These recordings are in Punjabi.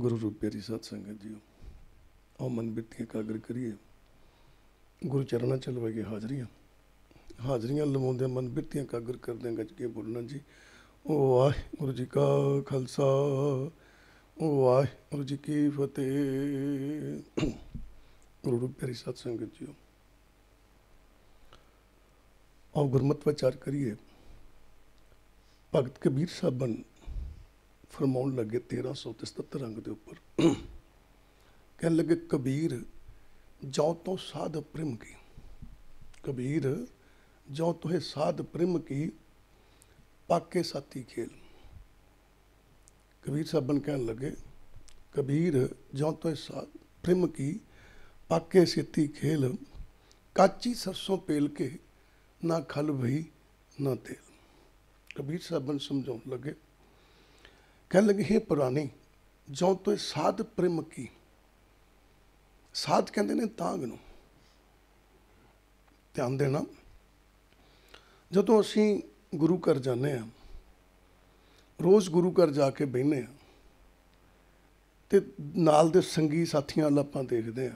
ਗੁਰੂ ਰੂਪ ਪਿਆਰੀ ਸਤ ਸੰਗਤ ਜੀ ਆਓ ਮਨ ਬਿਰਤੀ ਕਾਗਰ ਕਰੀਏ ਗੁਰੂ ਚਰਨਾਂ ਚ ਕੇ ਹਾਜ਼ਰੀਆਂ ਹਾਜ਼ਰੀਆਂ ਲਵਾਉਂਦੇ ਮਨ ਬਿਰਤੀਆਂ ਕਾਗਰ ਕਰਦੇ ਗੱਜ ਕੇ ਬੋਲਣਾ ਜੀ ਉਹ ਵਾਹਿਗੁਰੂ ਜੀ ਕਾ ਖਾਲਸਾ ਉਹ ਵਾਹਿਗੁਰੂ ਜੀ ਕੀ ਫਤਿਹ ਗੁਰੂ ਰੂਪ ਪਿਆਰੀ ਸਤ ਸੰਗਤ ਜੀ ਆਓ ਗੁਰਮਤਿ ਵਿਚਾਰ ਕਰੀਏ ਭਗਤ ਕਬੀਰ ਸਾਹਿਬਨ ਫਰਮਾਉਣ ਲੱਗੇ 1377 ਰੰਗ ਦੇ ਉੱਪਰ ਕਹਿਣ ਲੱਗੇ ਕਬੀਰ ਜੋ ਤੋ ਸਾਧ ਪ੍ਰਿਮ ਕੀ ਕਬੀਰ ਜੋ ਤੋਹੇ ਸਾਧ ਪ੍ਰਿਮ ਕੀ ਪਾਕੇ ਸਾਥੀ ਖੇਲ ਕਬੀਰ ਸਾਹਿਬਨ ਕਹਿਣ ਲੱਗੇ ਕਬੀਰ ਜੋ ਤੋਹੇ ਸਾਧ ਪ੍ਰਿਮ ਕੀ ਪਾਕੇ ਸਿੱਤੀ ਖੇਲ ਕਾਚੀ ਸਰਸੋਂ ਪੇਲ ਕੇ ਨਾ ਖਲ ਭਈ ਨਾ ਤੇਲ ਕਬੀਰ ਸਾਹਿਬਨ ਸਮਝਾਉਣ ਲੱਗੇ कहने लगे हे ਪੁਰਾਣੀ ਜੋ ਤੋ ਸਾਧ ਪ੍ਰੇਮ ਕੀ ਸਾਧ ਕਹਿੰਦੇ ਨੇ ਤਾਂਗ ਨੂੰ ਧਿਆਨ ਦੇਣਾ ਜਦੋਂ ਅਸੀਂ ਗੁਰੂ ਘਰ ਜਾਂਦੇ ਆ ਰੋਜ਼ ਗੁਰੂ ਘਰ ਜਾ ਕੇ ਬੈਠਨੇ ਆ ਤੇ ਨਾਲ ਦੇ ਸੰਗੀ ਸਾਥੀਆਂ ਨਾਲ ਆਪਾਂ ਦੇਖਦੇ ਆ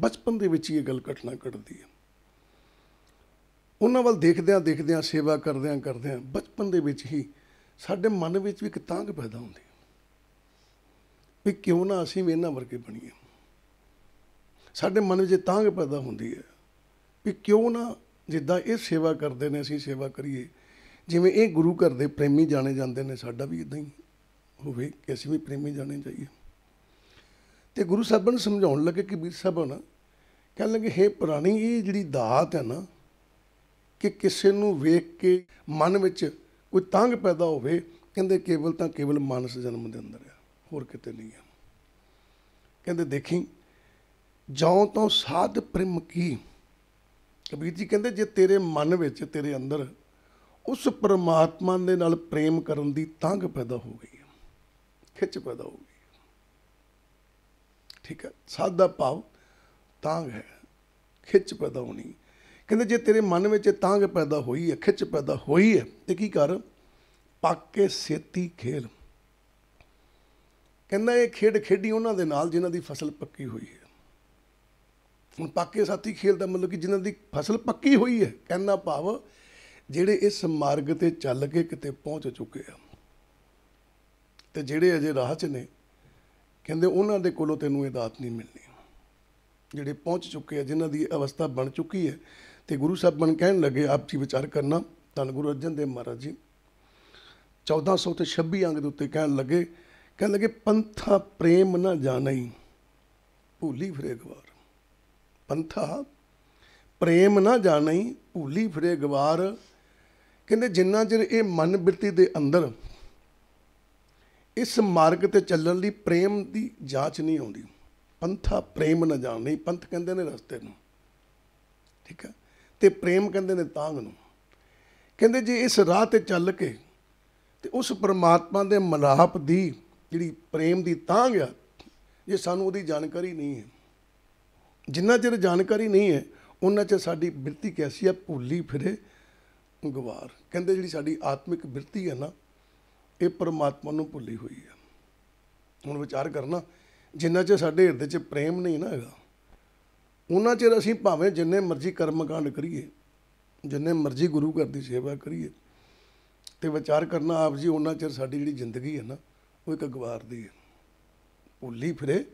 ਬਚਪਨ ਦੇ ਵਿੱਚ ਇਹ ਗੱਲ ਘਟਨਾ ਘਟਦੀ ਹੈ ਉਹਨਾਂ ਵੱਲ ਦੇਖਦਿਆਂ ਦੇਖਦਿਆਂ ਸੇਵਾ ਕਰਦਿਆਂ ਕਰਦਿਆਂ ਬਚਪਨ ਦੇ ਵਿੱਚ ਹੀ ਸਾਡੇ ਮਨ ਵਿੱਚ ਵੀ ਇੱਕ ਤਾਂਗ ਪੈਦਾ ਹੁੰਦੀ ਵੀ ਕਿਉਂ ਨਾ ਅਸੀਂ ਵੀ ਇਹਨਾਂ ਵਰਗੇ ਬਣੀਏ ਸਾਡੇ ਮਨ ਵਿੱਚ ਤਾਂਗ ਪੈਦਾ ਹੁੰਦੀ ਹੈ ਵੀ ਕਿਉਂ ਨਾ ਜਿੱਦਾਂ ਇਹ ਸੇਵਾ ਕਰਦੇ ਨੇ ਅਸੀਂ ਸੇਵਾ ਕਰੀਏ ਜਿਵੇਂ ਇਹ ਗੁਰੂ ਘਰ ਦੇ ਪ੍ਰੇਮੀ ਜਾਣੇ ਜਾਂਦੇ ਨੇ ਸਾਡਾ ਵੀ ਇਦਾਂ ਹੀ ਹੋਵੇ ਕਿ ਅਸੀਂ ਵੀ ਪ੍ਰੇਮੀ ਜਾਣੇ ਚਾਹੀਏ ਤੇ ਗੁਰੂ ਸਾਹਿਬ ਨੂੰ ਸਮਝਾਉਣ ਲੱਗੇ ਕਿ ਵੀਰ ਸਾਹਿਬ ਨਾ ਕਹਿਣ ਲੱਗੇ ਹੇ ਪੁਰਾਣੀ ਇਹ ਜਿਹੜੀ ਦਾਤ ਹੈ ਨਾ ਕਿ ਕਿਸੇ ਨੂੰ ਵੇਖ ਕੇ ਮਨ ਵਿੱਚ ਕੋਈ ਤੰਗ ਪੈਦਾ ਹੋਵੇ ਕਹਿੰਦੇ ਕੇਵਲ ਤਾਂ ਕੇਵਲ ਮਾਨਸ ਜਨਮ ਦੇ ਅੰਦਰ ਆ ਹੋਰ ਕਿਤੇ ਨਹੀਂ ਆ ਕਹਿੰਦੇ ਦੇਖੀ ਜਉ ਤੋਂ ਸਾਧ ਪ੍ਰੇਮ ਕੀ ਕਬੀਰ ਜੀ ਕਹਿੰਦੇ ਜੇ ਤੇਰੇ ਮਨ ਵਿੱਚ ਤੇਰੇ ਅੰਦਰ ਉਸ ਪਰਮਾਤਮਾ ਦੇ ਨਾਲ ਪ੍ਰੇਮ ਕਰਨ ਦੀ ਤੰਗ ਪੈਦਾ ਹੋ ਗਈ ਖਿੱਚ ਪੈਦਾ ਹੋ ਗਈ ਠੀਕ ਹੈ ਸਾਧ ਦਾ ਭਾਵ ਤੰਗ ਹੈ ਖਿੱਚ ਪੈਦਾ ਹੋਣੀ ਕਹਿੰਦੇ ਜੇ ਤੇਰੇ ਮਨ ਵਿੱਚ ਤਾਂਗ ਪੈਦਾ ਹੋਈ ਹੈ ਖਿੱਚ ਪੈਦਾ ਹੋਈ ਹੈ ਤੇ ਕੀ ਕਰ ਪੱਕੇ ਸੇਤੀ ਖੇਲ ਕਹਿੰਦਾ ਇਹ ਖੇਡ ਖੇਡੀ ਉਹਨਾਂ ਦੇ ਨਾਲ ਜਿਨ੍ਹਾਂ ਦੀ ਫਸਲ ਪੱਕੀ ਹੋਈ ਹੈ ਹੁਣ ਪੱਕੇ ਸਾਥੀ ਖੇਲ ਦਾ ਮਤਲਬ ਕਿ ਜਿਨ੍ਹਾਂ ਦੀ ਫਸਲ ਪੱਕੀ ਹੋਈ ਹੈ ਕਹਿੰਦਾ ਭਾਵ ਜਿਹੜੇ ਇਸ ਮਾਰਗ ਤੇ ਚੱਲ ਕੇ ਕਿਤੇ ਪਹੁੰਚ ਚੁੱਕੇ ਆ ਤੇ ਜਿਹੜੇ ਅਜੇ ਰਾਹ 'ਚ ਨੇ ਕਹਿੰਦੇ ਉਹਨਾਂ ਦੇ ਕੋਲੋਂ ਤੈਨੂੰ ਇਹ ਦਾਤ ਨਹੀਂ ਮਿਲਣੀ ਜਿਹੜੇ ਪਹੁੰਚ ਚੁੱਕੇ ਆ ਜਿਨ੍ਹਾਂ ਦੀ ਅਵਸਥਾ ਬਣ ਚੁੱਕੀ ਹੈ ਤੇ ਗੁਰੂ ਸਾਹਿਬ ਮਨ ਕਹਿਣ ਲੱਗੇ ਆਪ ਜੀ ਵਿਚਾਰ ਕਰਨਾ ਤਾਂ ਗੁਰੂ ਅਰਜਨ ਦੇਵ ਮਹਾਰਾਜ ਜੀ 1400 ਤੇ 26 ਅੰਗ ਦੇ ਉੱਤੇ ਕਹਿਣ ਲੱਗੇ ਕਹਿਣ ਲੱਗੇ ਪੰਥਾ ਪ੍ਰੇਮ ਨਾ ਜਾਣਈ ਭੂਲੀ ਫਿਰੇ ਗਵਾਰ ਪੰਥਾ ਪ੍ਰੇਮ ਨਾ ਜਾਣਈ ਭੂਲੀ ਫਿਰੇ ਗਵਾਰ ਕਹਿੰਦੇ ਜਿੰਨਾ ਚਿਰ ਇਹ ਮਨ ਬਿਰਤੀ ਦੇ ਅੰਦਰ ਇਸ ਮਾਰਗ ਤੇ ਚੱਲਣ ਲਈ ਪ੍ਰੇਮ ਦੀ ਜਾਂਚ ਨਹੀਂ ਆਉਂਦੀ ਪੰਥਾ ਪ੍ਰੇਮ ਨਾ ਜਾਣਈ ਪੰਥ ਕਹਿੰਦੇ ਨੇ ਰਸਤੇ ਨੂੰ ਠੀਕ ਹੈ ਤੇ ਪ੍ਰੇਮ ਕਹਿੰਦੇ ਨੇ ਤਾਂਗ ਨੂੰ ਕਹਿੰਦੇ ਜੇ ਇਸ ਰਾਹ ਤੇ ਚੱਲ ਕੇ ਤੇ ਉਸ ਪਰਮਾਤਮਾ ਦੇ ਮਲਾਪ ਦੀ ਜਿਹੜੀ ਪ੍ਰੇਮ ਦੀ ਤਾਂਗ ਆ ਇਹ ਸਾਨੂੰ ਉਹਦੀ ਜਾਣਕਾਰੀ ਨਹੀਂ ਹੈ ਜਿੰਨਾ ਚਿਰ ਜਾਣਕਾਰੀ ਨਹੀਂ ਹੈ ਉਹਨਾਂ ਚ ਸਾਡੀ ਬਿਰਤੀ ਕੈਸੀ ਆ ਭੁੱਲੀ ਫਿਰੇ ਗਵਾਰ ਕਹਿੰਦੇ ਜਿਹੜੀ ਸਾਡੀ ਆਤਮਿਕ ਬਿਰਤੀ ਹੈ ਨਾ ਇਹ ਪਰਮਾਤਮਾ ਨੂੰ ਭੁੱਲੀ ਹੋਈ ਹੈ ਹੁਣ ਵਿਚਾਰ ਕਰਨਾ ਜਿੰਨਾ ਚ ਸਾਡੇ ਹਿਰਦੇ 'ਚ ਪ੍ਰੇਮ ਨਹੀਂ ਨਾ ਹੈਗਾ ਉਹਨਾਂ ਚਿਰ ਅਸੀਂ ਭਾਵੇਂ ਜਿੰਨੇ ਮਰਜ਼ੀ ਕਰਮਕਾਂਡ ਕਰੀਏ ਜਿੰਨੇ ਮਰਜ਼ੀ ਗੁਰੂ ਘਰ ਦੀ ਸੇਵਾ ਕਰੀਏ ਤੇ ਵਿਚਾਰ ਕਰਨਾ ਆਪ ਜੀ ਉਹਨਾਂ ਚਿਰ ਸਾਡੀ ਜਿਹੜੀ ਜ਼ਿੰਦਗੀ ਹੈ ਨਾ ਉਹ ਇੱਕ ਗਵਾਰ ਦੀ ਹੈ ਭੁੱਲੀ ਫਿਰੇ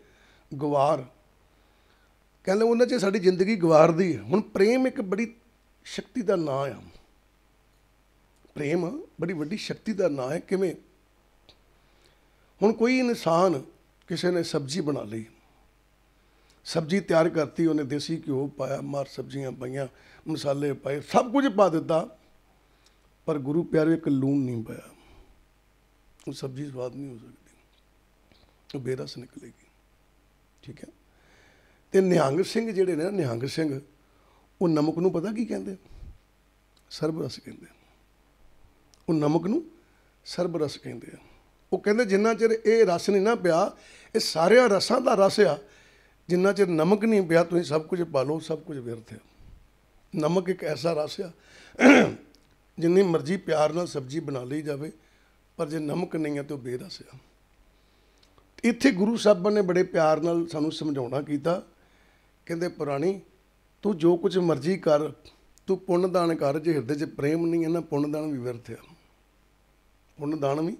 ਗਵਾਰ ਕਹਿੰਦੇ ਉਹਨਾਂ ਚ ਸਾਡੀ ਜ਼ਿੰਦਗੀ ਗਵਾਰ ਦੀ ਹੈ ਹੁਣ ਪ੍ਰੇਮ ਇੱਕ ਬੜੀ ਸ਼ਕਤੀ ਦਾ ਨਾਂ ਆ ਪ੍ਰੇਮ ਬੜੀ ਵੱਡੀ ਸ਼ਕਤੀ ਦਾ ਨਾਂ ਹੈ ਕਿਵੇਂ ਹੁਣ ਕੋਈ ਇਨਸਾਨ ਕਿਸੇ ਨੇ ਸਬਜ਼ੀ ਬਣਾ ਲਈ ਸਬਜ਼ੀ ਤਿਆਰ ਕਰਤੀ ਉਹਨੇ ਦੇਸੀ ਘਿਓ ਪਾਇਆ ਮਾਰ ਸਬਜ਼ੀਆਂ ਪਾਈਆਂ ਮਸਾਲੇ ਪਾਏ ਸਭ ਕੁਝ ਪਾ ਦਿੱਤਾ ਪਰ ਗੁਰੂ ਪਿਆਰੇ ਇੱਕ ਲੂਣ ਨਹੀਂ ਪਾਇਆ ਉਹ ਸਬਜ਼ੀ ਸਵਾਦ ਨਹੀਂ ਹੋ ਸਕਦੀ ਉਹ ਬੇਰਸ ਨਿਕਲੇਗੀ ਠੀਕ ਹੈ ਤੇ ਨਿਹੰਗ ਸਿੰਘ ਜਿਹੜੇ ਨੇ ਨਿਹੰਗ ਸਿੰਘ ਉਹ ਨਮਕ ਨੂੰ ਪਤਾ ਕੀ ਕਹਿੰਦੇ ਸਰਬ ਰਸ ਕਹਿੰਦੇ ਉਹ ਨਮਕ ਨੂੰ ਸਰਬ ਰਸ ਕਹਿੰਦੇ ਆ ਉਹ ਕਹਿੰਦੇ ਜਿੰਨਾ ਚਿਰ ਇਹ ਰਸ ਨਹੀਂ ਨਾ ਪਿਆ ਇਹ ਸਾਰਿਆਂ ਰਸਾਂ ਦਾ ਰਸ ਆ ਜਿੰਨਾ ਚਿਰ ਨਮਕ ਨਹੀਂ ਪਿਆ ਤੁਸੀਂ ਸਭ ਕੁਝ ਪਾ ਲਓ ਸਭ ਕੁਝ ਵਿਅਰਥ ਹੈ ਨਮਕ ਇੱਕ ਐਸਾ ਰਸ ਆ ਜਿੰਨੀ ਮਰਜ਼ੀ ਪਿਆਰ ਨਾਲ ਸਬਜ਼ੀ ਬਣਾ ਲਈ ਜਾਵੇ ਪਰ ਜੇ ਨਮਕ ਨਹੀਂ ਹੈ ਤਾਂ ਉਹ ਬੇਰਸ ਆ ਇੱਥੇ ਗੁਰੂ ਸਾਹਿਬਾਂ ਨੇ ਬੜੇ ਪਿਆਰ ਨਾਲ ਸਾਨੂੰ ਸਮਝਾਉਣਾ ਕੀਤਾ ਕਹਿੰਦੇ ਪੁਰਾਣੀ ਤੂੰ ਜੋ ਕੁਝ ਮਰਜ਼ੀ ਕਰ ਤੂੰ ਪੁੰਨ ਦਾਨ ਕਰ ਜੇ ਹਿਰਦੇ 'ਚ ਪ੍ਰੇਮ ਨਹੀਂ ਹੈ ਨਾ ਪੁੰਨ ਦਾਨ ਵੀ ਵਿਅਰਥ ਆ ਪੁੰਨ ਦਾਨ ਵੀ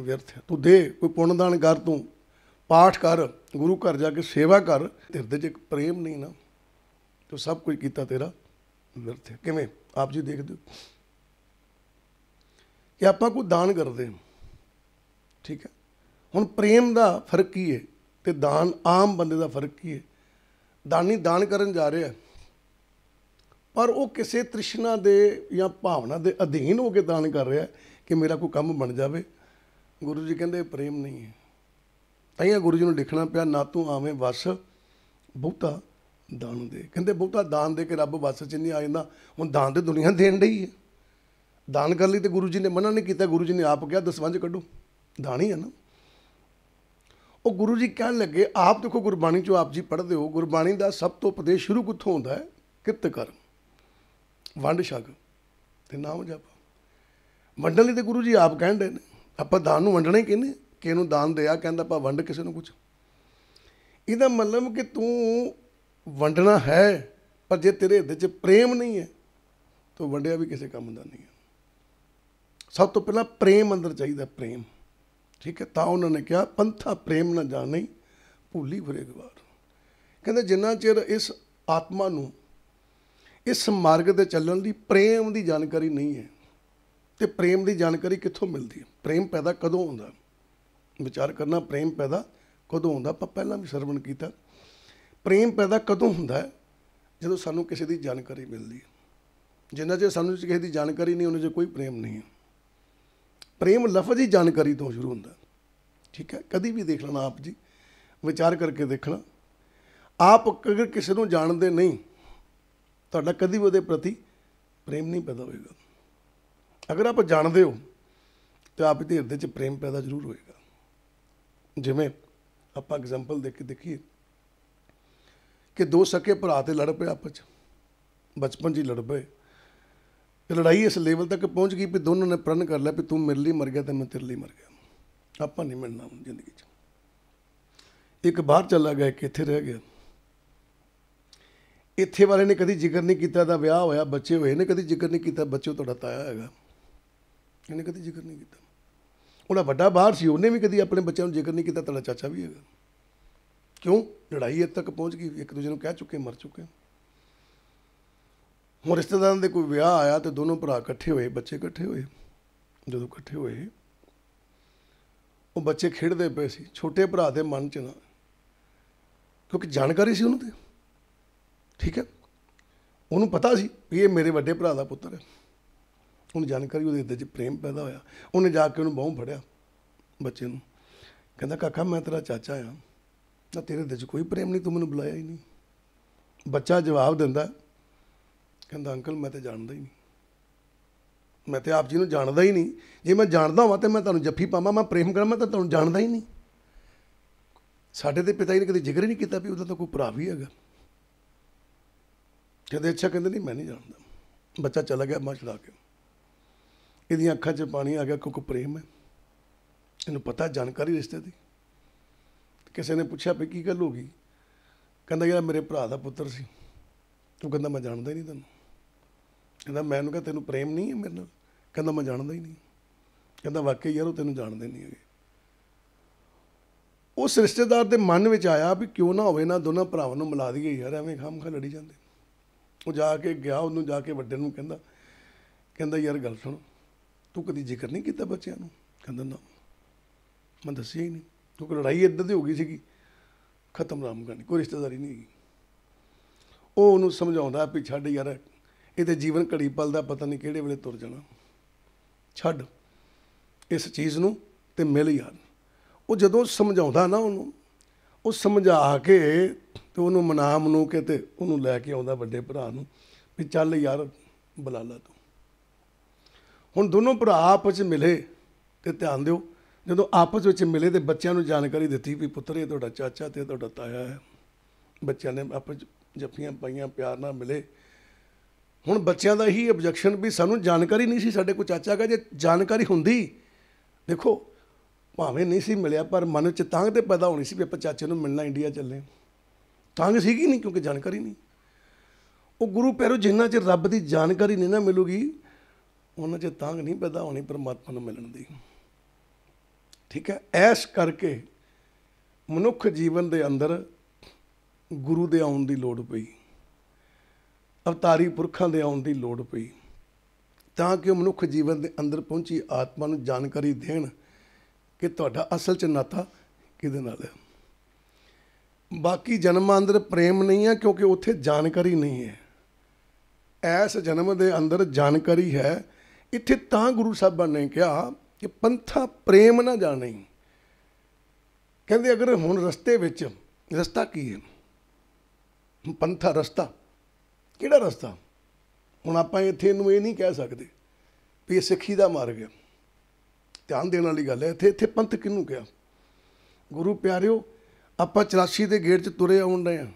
ਵਿਅਰਥ ਹੈ ਤੂੰ ਦੇ ਕੋਈ ਪੁੰਨ ਦਾਨ ਕਰ ਤੂੰ ਪਾਠ ਕਰ ਗੁਰੂ ਘਰ ਜਾ ਕੇ ਸੇਵਾ ਕਰ ਦੇ 'ਚ ਇੱਕ ਪ੍ਰੇਮ ਨਹੀਂ ਨਾ ਤੋ ਸਭ ਕੁਝ ਕੀਤਾ ਤੇਰਾ ਵਿਰਥ ਹੈ ਕਿਵੇਂ ਆਪ ਜੀ ਦੇਖਦੇ ਹੋ ਕਿ ਆਪਾਂ ਕੋ ਦਾਨ ਕਰਦੇ ਹਾਂ ਠੀਕ ਹੈ ਹੁਣ ਪ੍ਰੇਮ ਦਾ ਫਰਕ ਕੀ ਹੈ ਤੇ ਦਾਨ ਆਮ ਬੰਦੇ ਦਾ ਫਰਕ ਕੀ ਹੈ ਦਾਨੀ ਦਾਨ ਕਰਨ ਜਾ ਰਿਹਾ ਪਰ ਉਹ ਕਿਸੇ ਤ੍ਰਿਸ਼ਨਾ ਦੇ ਜਾਂ ਭਾਵਨਾ ਦੇ ਅਧੀਨ ਹੋ ਕੇ ਦਾਨ ਕਰ ਰਿਹਾ ਕਿ ਮੇਰਾ ਕੋਈ ਕੰਮ ਬਣ ਜਾਵੇ ਗੁਰੂ ਜੀ ਕਹਿੰਦੇ ਪ੍ਰੇਮ ਨਹੀਂ ਹੈ ਤਈਆ ਗੁਰੂ ਜੀ ਨੂੰ ਲਿਖਣਾ ਪਿਆ ਨਾ ਤੂੰ ਆਵੇਂ ਵਸ ਬਹੁਤਾ ਦਾਨ ਦੇ ਕਹਿੰਦੇ ਬਹੁਤਾ ਦਾਨ ਦੇ ਕੇ ਰੱਬ ਵਸ ਚ ਨਹੀਂ ਆ ਜਾਂਦਾ ਹੁਣ ਦਾਨ ਤੇ ਦੁਨੀਆ ਦੇਣ ਲਈ ਹੈ ਦਾਨ ਕਰ ਲਈ ਤੇ ਗੁਰੂ ਜੀ ਨੇ ਮਨਾ ਨਹੀਂ ਕੀਤਾ ਗੁਰੂ ਜੀ ਨੇ ਆਪ ਕਿਹਾ ਦਸਵੰਜ ਕੱਢੋ ਦਾਨ ਹੀ ਹੈ ਨਾ ਉਹ ਗੁਰੂ ਜੀ ਕਹਿਣ ਲੱਗੇ ਆਪ ਦੇਖੋ ਗੁਰਬਾਣੀ ਚੋਂ ਆਪ ਜੀ ਪੜ੍ਹਦੇ ਹੋ ਗੁਰਬਾਣੀ ਦਾ ਸਭ ਤੋਂ ਉਪਦੇਸ਼ ਸ਼ੁਰੂ ਕਿੱਥੋਂ ਹੁੰਦਾ ਹੈ ਕਿਰਤ ਕਰ ਵੰਡ ਛਕ ਤੇ ਨਾਮ ਜਪ ਵੰਡਣ ਲਈ ਤੇ ਗੁਰੂ ਜੀ ਆਪ ਕਹਿੰਦੇ ਨੇ ਆਪਾਂ ਦਾਨ ਨੂੰ ਵੰਡਣਾ ਹੀ ਕਹਿੰਦੇ ਕਿ ਇਹਨੂੰ ਦਾਨ ਦਿਆ ਕਹਿੰਦਾ ਆਪਾਂ ਵੰਡ ਕਿਸੇ ਨੂੰ ਕੁਝ ਇਹਦਾ ਮਤਲਬ ਕਿ ਤੂੰ ਵੰਡਣਾ ਹੈ ਪਰ ਜੇ ਤੇਰੇ ਹਿਰਦੇ 'ਚ ਪ੍ਰੇਮ ਨਹੀਂ ਹੈ ਤਾਂ ਵੰਡਿਆ ਵੀ ਕਿਸੇ ਕੰਮ ਦਾ ਨਹੀਂ ਹੈ ਸਭ ਤੋਂ ਪਹਿਲਾਂ ਪ੍ਰੇਮ ਅੰਦਰ ਚਾਹੀਦਾ ਪ੍ਰੇਮ ਠੀਕ ਹੈ ਤਾਂ ਉਹਨਾਂ ਨੇ ਕਿਹਾ ਪੰਥਾ ਪ੍ਰੇਮ ਨਾ ਜਾਣੇ ਭੁੱਲੀ ਫਰੇ ਗਵਾਰ ਕਹਿੰਦੇ ਜਿੰਨਾ ਚਿਰ ਇਸ ਆਤਮਾ ਨੂੰ ਇਸ ਮਾਰਗ ਤੇ ਚੱਲਣ ਦੀ ਪ੍ਰੇਮ ਦੀ ਜਾਣਕਾਰੀ ਨਹੀਂ ਹੈ ਤੇ ਪ੍ਰੇਮ ਦੀ ਜਾਣਕਾਰੀ ਕਿੱਥੋਂ ਮਿਲਦੀ ਹੈ ਪ੍ਰੇਮ ਪੈਦਾ ਕਦੋਂ ਹੁੰਦਾ ਵਿਚਾਰ ਕਰਨਾ ਪ੍ਰੇਮ ਪੈਦਾ ਕਦੋਂ ਹੁੰਦਾ ਆਪਾਂ ਪਹਿਲਾਂ ਵੀ ਸਰਵਣ ਕੀਤਾ ਪ੍ਰੇਮ ਪੈਦਾ ਕਦੋਂ ਹੁੰਦਾ ਹੈ ਜਦੋਂ ਸਾਨੂੰ ਕਿਸੇ ਦੀ ਜਾਣਕਾਰੀ ਮਿਲਦੀ ਹੈ ਜਿੰਨਾ ਚਿਰ ਸਾਨੂੰ ਕਿਸੇ ਦੀ ਜਾਣਕਾਰੀ ਨਹੀਂ ਉਹਨੇ ਜੇ ਕੋਈ ਪ੍ਰੇਮ ਨਹੀਂ ਹੈ ਪ੍ਰੇਮ ਲਫ਼ਜ਼ ਹੀ ਜਾਣਕਾਰੀ ਤੋਂ ਸ਼ੁਰੂ ਹੁੰਦਾ ਠੀਕ ਹੈ ਕਦੀ ਵੀ ਦੇਖ ਲੈਣਾ ਆਪ ਜੀ ਵਿਚਾਰ ਕਰਕੇ ਦੇਖਣਾ ਆਪ ਅਗਰ ਕਿਸੇ ਨੂੰ ਜਾਣਦੇ ਨਹੀਂ ਤੁਹਾਡਾ ਕਦੀ ਵੀ ਉਹਦੇ ਪ੍ਰਤੀ ਪ੍ਰੇਮ ਨਹੀਂ ਪੈਦਾ ਹੋਏਗਾ ਅਗਰ ਆਪ ਜਾਣਦੇ ਹੋ ਤੇ ਆਪ ਦੇ ਹਿਰਦੇ 'ਚ ਪ੍ਰੇਮ ਪੈਦਾ ਜ਼ਰੂਰ ਹੋਏਗਾ ਜਿਵੇਂ ਆਪਾਂ ਐਗਜ਼ਾਮਪਲ ਦੇ ਕੇ ਦੇਖੀਏ ਕਿ ਦੋ ਸਕੇ ਭਰਾ ਤੇ ਲੜ ਪਏ ਆਪਸ ਚ ਬਚਪਨ ਜੀ ਲੜ ਪਏ ਤੇ ਲੜਾਈ ਇਸ ਲੈਵਲ ਤੱਕ ਪਹੁੰਚ ਗਈ ਵੀ ਦੋਨੋਂ ਨੇ ਪ੍ਰਣ ਕਰ ਲਿਆ ਵੀ ਤੂੰ ਮੇਰੇ ਲਈ ਮਰ ਗਿਆ ਤੇ ਮੈਂ ਤੇਰੇ ਲਈ ਮਰ ਗਿਆ ਆਪਾਂ ਨਹੀਂ ਮਿਲਣਾ ਹੁਣ ਜ਼ਿੰਦਗੀ 'ਚ ਇੱਕ ਬਾਹਰ ਚਲਾ ਗਿਆ ਕਿ ਇੱਥੇ ਰਹਿ ਗਿਆ ਇੱਥੇ ਵਾਲੇ ਨੇ ਕਦੀ ਜ਼ਿਕਰ ਨਹੀਂ ਕੀਤਾ ਦਾ ਵਿਆਹ ਹੋਇਆ ਬੱਚੇ ਹੋਏ ਨੇ ਕਦੀ ਜ਼ਿਕਰ ਨਹੀਂ ਕੀਤਾ ਬੱਚੇ ਤੁਹਾਡਾ ਤਾਇਆ ਹੈਗਾ ਇਹਨੇ ਕਦੀ ਜ਼ਿਕਰ ਨਹੀਂ ਕੀਤਾ ਉਹਦਾ ਵੱਡਾ ਬਾਹਰ ਸੀ ਉਹਨੇ ਵੀ ਕਦੀ ਆਪਣੇ ਬੱਚਿਆਂ ਨੂੰ ਜ਼ਿਕਰ ਨਹੀਂ ਕੀਤਾ ਤੇਰਾ ਚਾਚਾ ਵੀ ਹੈਗਾ ਕਿਉਂ ਲੜਾਈ ਇੱਥੇ ਤੱਕ ਪਹੁੰਚ ਗਈ ਇੱਕ ਦੂਜੇ ਨੂੰ ਕਹਿ ਚੁੱਕੇ ਮਰ ਚੁੱਕੇ ਹੋਰ ਰਿਸ਼ਤੇਦਾਰਾਂ ਦੇ ਕੋਈ ਵਿਆਹ ਆਇਆ ਤੇ ਦੋਨੋਂ ਭਰਾ ਇਕੱਠੇ ਹੋਏ ਬੱਚੇ ਇਕੱਠੇ ਹੋਏ ਜਦੋਂ ਇਕੱਠੇ ਹੋਏ ਉਹ ਬੱਚੇ ਖੇਡਦੇ ਪਏ ਸੀ ਛੋਟੇ ਭਰਾ ਦੇ ਮਨ 'ਚ ਨਾ ਕਿਉਂਕਿ ਜਾਣਕਾਰੀ ਸੀ ਉਹਨੂੰ ਤੇ ਠੀਕ ਹੈ ਉਹਨੂੰ ਪਤਾ ਸੀ ਵੀ ਇਹ ਮੇਰੇ ਵੱਡੇ ਭਰਾ ਦਾ ਪੁੱਤਰ ਹੈ ਉਹਨੂੰ ਜਾਣਕਾਰੀ ਉਹਦੇ ਦਿੱਤੇ 'ਚ ਪ੍ਰੇਮ ਪੈਦਾ ਹੋਇਆ ਉਹਨੇ ਜਾ ਕੇ ਉਹਨੂੰ ਬਾਹੋਂ ਫੜਿਆ ਬੱਚੇ ਨੂੰ ਕਹਿੰਦਾ ਕਾਕਾ ਮੈਂ ਤੇਰਾ ਚਾਚਾ ਆ ਨਾ ਤੇਰੇ ਦੇ 'ਚ ਕੋਈ ਪ੍ਰੇਮ ਨਹੀਂ ਤੂੰ ਮੈਨੂੰ ਬੁਲਾਇਆ ਹੀ ਨਹੀਂ ਬੱਚਾ ਜਵਾਬ ਦਿੰਦਾ ਕਹਿੰਦਾ ਅੰਕਲ ਮੈਂ ਤੇ ਜਾਣਦਾ ਹੀ ਨਹੀਂ ਮੈਂ ਤੇ ਆਪ ਜੀ ਨੂੰ ਜਾਣਦਾ ਹੀ ਨਹੀਂ ਜੇ ਮੈਂ ਜਾਣਦਾ ਹਾਂ ਤੇ ਮੈਂ ਤੁਹਾਨੂੰ ਜੱਫੀ ਪਾਵਾਂ ਮੈਂ ਪ੍ਰੇਮ ਕਰਾਂ ਮੈਂ ਤਾਂ ਤੁਹਾਨੂੰ ਜਾਣਦਾ ਹੀ ਨਹੀਂ ਸਾਡੇ ਦੇ ਪਿਤਾ ਜੀ ਨੇ ਕਦੇ ਜ਼ਿਕਰ ਨਹੀਂ ਕੀਤਾ ਵੀ ਉਹਦਾ ਤਾਂ ਕੋਈ ਭਰਾ ਵੀ ਹੈਗਾ ਕਹਿੰਦੇ ਅੱਛਾ ਕਹਿੰਦੇ ਨਹੀਂ ਮੈਂ ਨਹੀਂ ਜਾਣਦਾ ਬੱਚਾ ਚਲਾ ਗਿਆ ਮਾਂ ਛਡਾ ਕੇ ਇਹਦੀਆਂ ਅੱਖਾਂ 'ਚ ਪਾਣੀ ਆ ਗਿਆ ਕਿਉਂਕਿ ਪ੍ਰੇਮ ਹੈ ਇਹਨੂੰ ਪਤਾ ਜਾਣਕਾਰੀ ਰਿਸ਼ਤੇ ਦੀ ਕਿਸੇ ਨੇ ਪੁੱਛਿਆ ਵੀ ਕੀ ਗੱਲ ਹੋ ਗਈ ਕਹਿੰਦਾ ਯਾਰ ਮੇਰੇ ਭਰਾ ਦਾ ਪੁੱਤਰ ਸੀ ਤੂੰ ਕਹਿੰਦਾ ਮੈਂ ਜਾਣਦਾ ਹੀ ਨਹੀਂ ਤੈਨੂੰ ਕਹਿੰਦਾ ਮੈਂ ਉਹਨੂੰ ਕਹ ਤੈਨੂੰ ਪ੍ਰੇਮ ਨਹੀਂ ਹੈ ਮੇਰੇ ਨਾਲ ਕਹਿੰਦਾ ਮੈਂ ਜਾਣਦਾ ਹੀ ਨਹੀਂ ਕਹਿੰਦਾ ਵਾਕਈ ਯਾਰ ਉਹ ਤੈਨੂੰ ਜਾਣਦੇ ਨਹੀਂ ਹੈਗੇ ਉਸ ਰਿਸ਼ਤੇਦਾਰ ਦੇ ਮਨ ਵਿੱਚ ਆਇਆ ਵੀ ਕਿਉਂ ਨਾ ਹੋਵੇ ਨਾ ਦੋਨਾਂ ਭਰਾਵਾਂ ਨੂੰ ਮਿਲਾ ਦਈਏ ਯਾਰ ਐਵੇਂ ਖਾਮ ਖਾ ਲੜੀ ਜਾਂਦੇ ਉਹ ਜਾ ਕੇ ਗਿਆ ਉਹਨੂੰ ਜਾ ਕੇ ਵੱਡੇ ਨੂੰ ਕਹਿੰਦਾ ਕਹਿੰਦਾ ਯਾਰ ਗੱਲ ਸੁਣੋ ਤੂੰ ਕਦੀ ਜ਼ਿਕਰ ਨਹੀਂ ਕੀਤਾ ਬੱਚਿਆਂ ਨੂੰ ਕਹਿੰਦਾ ਨਾ ਮੈਂ ਦੱਸਿਆ ਹੀ ਨਹੀਂ ਕਿਉਂਕਿ ਲੜਾਈ ਇੱਦਾਂ ਦੀ ਹੋ ਗਈ ਸੀਗੀ ਖਤਮ ਰਾਮ ਕਰਨੀ ਕੋਈ ਰਿਸ਼ਤੇਦਾਰੀ ਨਹੀਂ ਉਹ ਉਹਨੂੰ ਸਮਝਾਉਂਦਾ ਵੀ ਛੱਡ ਯਾਰ ਇਹ ਤੇ ਜੀਵਨ ਘੜੀ ਪਲ ਦਾ ਪਤਾ ਨਹੀਂ ਕਿਹੜੇ ਵੇਲੇ ਤੁਰ ਜਾਣਾ ਛੱਡ ਇਸ ਚੀਜ਼ ਨੂੰ ਤੇ ਮਿਲ ਯਾਰ ਉਹ ਜਦੋਂ ਸਮਝਾਉਂਦਾ ਨਾ ਉਹਨੂੰ ਉਹ ਸਮਝਾ ਕੇ ਤੇ ਉਹਨੂੰ ਮਨਾਮ ਨੂੰ ਕਿਤੇ ਉਹਨੂੰ ਲੈ ਕੇ ਆਉਂਦਾ ਵੱਡੇ ਭਰਾ ਨੂੰ ਵੀ ਚੱਲ ਯਾਰ ਬੁਲਾ ਲਾ ਹੁਣ ਦੋਨੋਂ ਭਰਾ ਆਪਸ ਵਿੱਚ ਮਿਲੇ ਤੇ ਧਿਆਨ ਦਿਓ ਜਦੋਂ ਆਪਸ ਵਿੱਚ ਮਿਲੇ ਤੇ ਬੱਚਿਆਂ ਨੂੰ ਜਾਣਕਾਰੀ ਦਿੱਤੀ ਵੀ ਪੁੱਤਰ ਇਹ ਤੁਹਾਡਾ ਚਾਚਾ ਤੇ ਤੁਹਾਡਾ ਤਾਇਆ ਹੈ ਬੱਚਿਆਂ ਨੇ ਆਪਸ ਜੱਫੀਆਂ ਪਾਈਆਂ ਪਿਆਰ ਨਾਲ ਮਿਲੇ ਹੁਣ ਬੱਚਿਆਂ ਦਾ ਹੀ ਆਬਜੈਕਸ਼ਨ ਵੀ ਸਾਨੂੰ ਜਾਣਕਾਰੀ ਨਹੀਂ ਸੀ ਸਾਡੇ ਕੋ ਚਾਚਾ ਕਾ ਜੇ ਜਾਣਕਾਰੀ ਹੁੰਦੀ ਦੇਖੋ ਭਾਵੇਂ ਨਹੀਂ ਸੀ ਮਿਲਿਆ ਪਰ ਮਨ ਵਿੱਚ ਤੰਗ ਤੇ ਪੈਦਾ ਹੋਣੀ ਸੀ ਵੀ ਆਪਾਂ ਚਾਚੇ ਨੂੰ ਮਿਲਣਾ ਇੰਡੀਆ ਚੱਲੇ ਤੰਗ ਸੀਗੀ ਨਹੀਂ ਕਿਉਂਕਿ ਜਾਣਕਾਰੀ ਨਹੀਂ ਉਹ ਗੁਰੂ ਪੈਰੋ ਜਿੰਨਾ ਚਿਰ ਰੱਬ ਦੀ ਜਾਣਕਾਰੀ ਨਹੀਂ ਨਾ ਮਿਲੂਗੀ ਉਹਨਾਂ 'ਚ ਤਾਂਗ ਨਹੀਂ ਪੈਦਾ ਹੋਣੀ ਪਰਮਾਤਮਾ ਨੂੰ ਮਿਲਣ ਦੀ ਠੀਕ ਹੈ ਐਸ ਕਰਕੇ ਮਨੁੱਖ ਜੀਵਨ ਦੇ ਅੰਦਰ ਗੁਰੂ ਦੇ ਆਉਣ ਦੀ ਲੋੜ ਪਈ ਅਵਤਾਰੀ ਪੁਰਖਾਂ ਦੇ ਆਉਣ ਦੀ ਲੋੜ ਪਈ ਤਾਂ ਕਿ ਮਨੁੱਖ ਜੀਵਨ ਦੇ ਅੰਦਰ ਪਹੁੰਚੀ ਆਤਮਾ ਨੂੰ ਜਾਣਕਾਰੀ ਦੇਣ ਕਿ ਤੁਹਾਡਾ ਅਸਲ 'ਚ ਨਾਤਾ ਕਿਹਦੇ ਨਾਲ ਹੈ ਬਾਕੀ ਜਨਮਾਂ ਅੰਦਰ ਪ੍ਰੇਮ ਨਹੀਂ ਹੈ ਕਿਉਂਕਿ ਉੱਥੇ ਜਾਣਕਾਰੀ ਨਹੀਂ ਹੈ ਐਸ ਜਨਮ ਦੇ ਅੰਦਰ ਜਾਣਕਾਰੀ ਹੈ ਇੱਥੇ ਤਾਂ ਗੁਰੂ ਸਾਹਿਬਾਨ ਨੇ ਕਿਹਾ ਕਿ ਪੰਥਾ ਪ੍ਰੇਮ ਨਾ ਜਾਣੇ ਕਹਿੰਦੇ ਅਗਰ ਹੁਣ ਰਸਤੇ ਵਿੱਚ ਰਸਤਾ ਕੀ ਹੈ ਪੰਥਾ ਰਸਤਾ ਕਿਹੜਾ ਰਸਤਾ ਹੁਣ ਆਪਾਂ ਇੱਥੇ ਇਹਨੂੰ ਇਹ ਨਹੀਂ ਕਹਿ ਸਕਦੇ ਵੀ ਇਹ ਸਿੱਖੀ ਦਾ ਮਾਰਗ ਹੈ ਧਿਆਨ ਦੇਣ ਵਾਲੀ ਗੱਲ ਹੈ ਇੱਥੇ ਇੱਥੇ ਪੰਥ ਕਿਹਨੂੰ ਕਿਹਾ ਗੁਰੂ ਪਿਆਰਿਓ ਆਪਾਂ 84 ਦੇ ਗੇੜ 'ਚ ਤੁਰੇ ਆਉਣ ਰਹੇ ਆ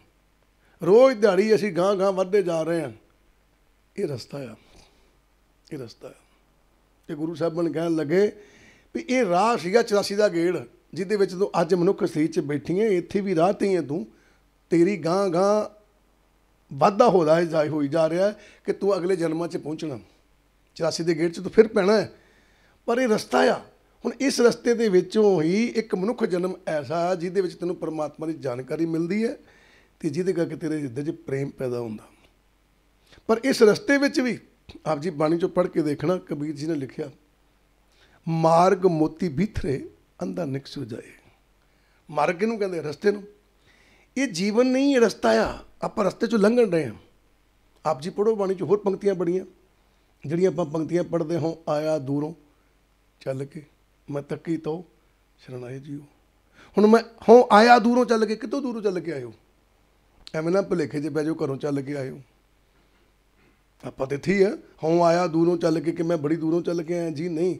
ਰੋਜ਼ ਦਿਹਾੜੀ ਅਸੀਂ ਗਾਂ ਗਾਂ ਵੱਧਦੇ ਜਾ ਰਹੇ ਆ ਇਹ ਰਸਤਾ ਆ ਇਹ ਰਸਤਾ ਹੈ ਤੇ ਗੁਰੂ ਸਾਹਿਬ ਨੇ ਕਹਿਣ ਲੱਗੇ ਵੀ ਇਹ ਰਾਹ ਸੀਗਾ 84 ਦਾ ਗੇੜ ਜਿਹਦੇ ਵਿੱਚ ਤੂੰ ਅੱਜ ਮਨੁੱਖ ਸਰੀਰ 'ਚ ਬੈਠੀ ਹੈ ਇੱਥੇ ਵੀ ਰਾਹ ਤੇ ਹੀ ਹੈ ਤੂੰ ਤੇਰੀ ਗਾਂ ਗਾਂ ਵਾਧਾ ਹੋ ਰਿਹਾ ਜਾਈ ਹੋਈ ਜਾ ਰਿਹਾ ਹੈ ਕਿ ਤੂੰ ਅਗਲੇ ਜਨਮਾਂ 'ਚ ਪਹੁੰਚਣਾ 84 ਦੇ ਗੇੜ 'ਚ ਤੂੰ ਫਿਰ ਪੈਣਾ ਹੈ ਪਰ ਇਹ ਰਸਤਾ ਆ ਹੁਣ ਇਸ ਰਸਤੇ ਦੇ ਵਿੱਚੋਂ ਹੀ ਇੱਕ ਮਨੁੱਖ ਜਨਮ ਐਸਾ ਜਿਹਦੇ ਵਿੱਚ ਤੈਨੂੰ ਪਰਮਾਤਮਾ ਦੀ ਜਾਣਕਾਰੀ ਮਿਲਦੀ ਹੈ ਤੇ ਜਿਹਦੇ ਕਰਕੇ ਤੇਰੇ ਜਿੱਦ 'ਚ ਪ੍ਰੇਮ ਪੈਦਾ ਹੁੰਦਾ ਪਰ ਇਸ ਰਸਤੇ ਵਿੱਚ ਵੀ ਆਪ ਜੀ ਬਾਣੀ ਚੋਂ ਪੜ੍ਹ ਕੇ ਦੇਖਣਾ ਕਬੀਰ ਜੀ ਨੇ ਲਿਖਿਆ ਮਾਰਗ ਮੋਤੀ ਬਿਥਰੇ ਅੰਧਾ ਨਿਕਸੂ ਜਾਏ ਮਾਰਗ ਨੂੰ ਕਹਿੰਦੇ ਰਸਤੇ ਨੂੰ ਇਹ ਜੀਵਨ ਨਹੀਂ ਇਹ ਰਸਤਾ ਆ ਆਪਾਂ ਰਸਤੇ ਚੋਂ ਲੰਘਣ ਰਹੇ ਹਾਂ ਆਪ ਜੀ ਪੜੋ ਬਾਣੀ ਚ ਹੋਰ ਪੰਕਤੀਆਂ ਬੜੀਆਂ ਜਿਹੜੀਆਂ ਆਪਾਂ ਪੰਕਤੀਆਂ ਪੜਦੇ ਹਾਂ ਆਇਆ ਦੂਰੋਂ ਚੱਲ ਕੇ ਮੈਂ ਤੱਕੀ ਤੋ ਸ਼ਰਨਾਏ ਜੀ ਹੁਣ ਮੈਂ ਹਾਂ ਆਇਆ ਦੂਰੋਂ ਚੱਲ ਕੇ ਕਿਤੋਂ ਦੂਰੋਂ ਚੱਲ ਕੇ ਆਇਓ ਐਵੇਂ ਨਾ ਭੁਲੇਖੇ ਜੇ ਬਹਿ ਜਾਓ ਘਰੋਂ ਚੱਲ ਕੇ ਆਇਓ ਆਪਾਂ ਤੇ ਥੀ ਹੀ ਆ ਹਉ ਆਇਆ ਦੂਰੋਂ ਚੱਲ ਕੇ ਕਿ ਮੈਂ ਬੜੀ ਦੂਰੋਂ ਚੱਲ ਕੇ ਆਇਆ ਜੀ ਨਹੀਂ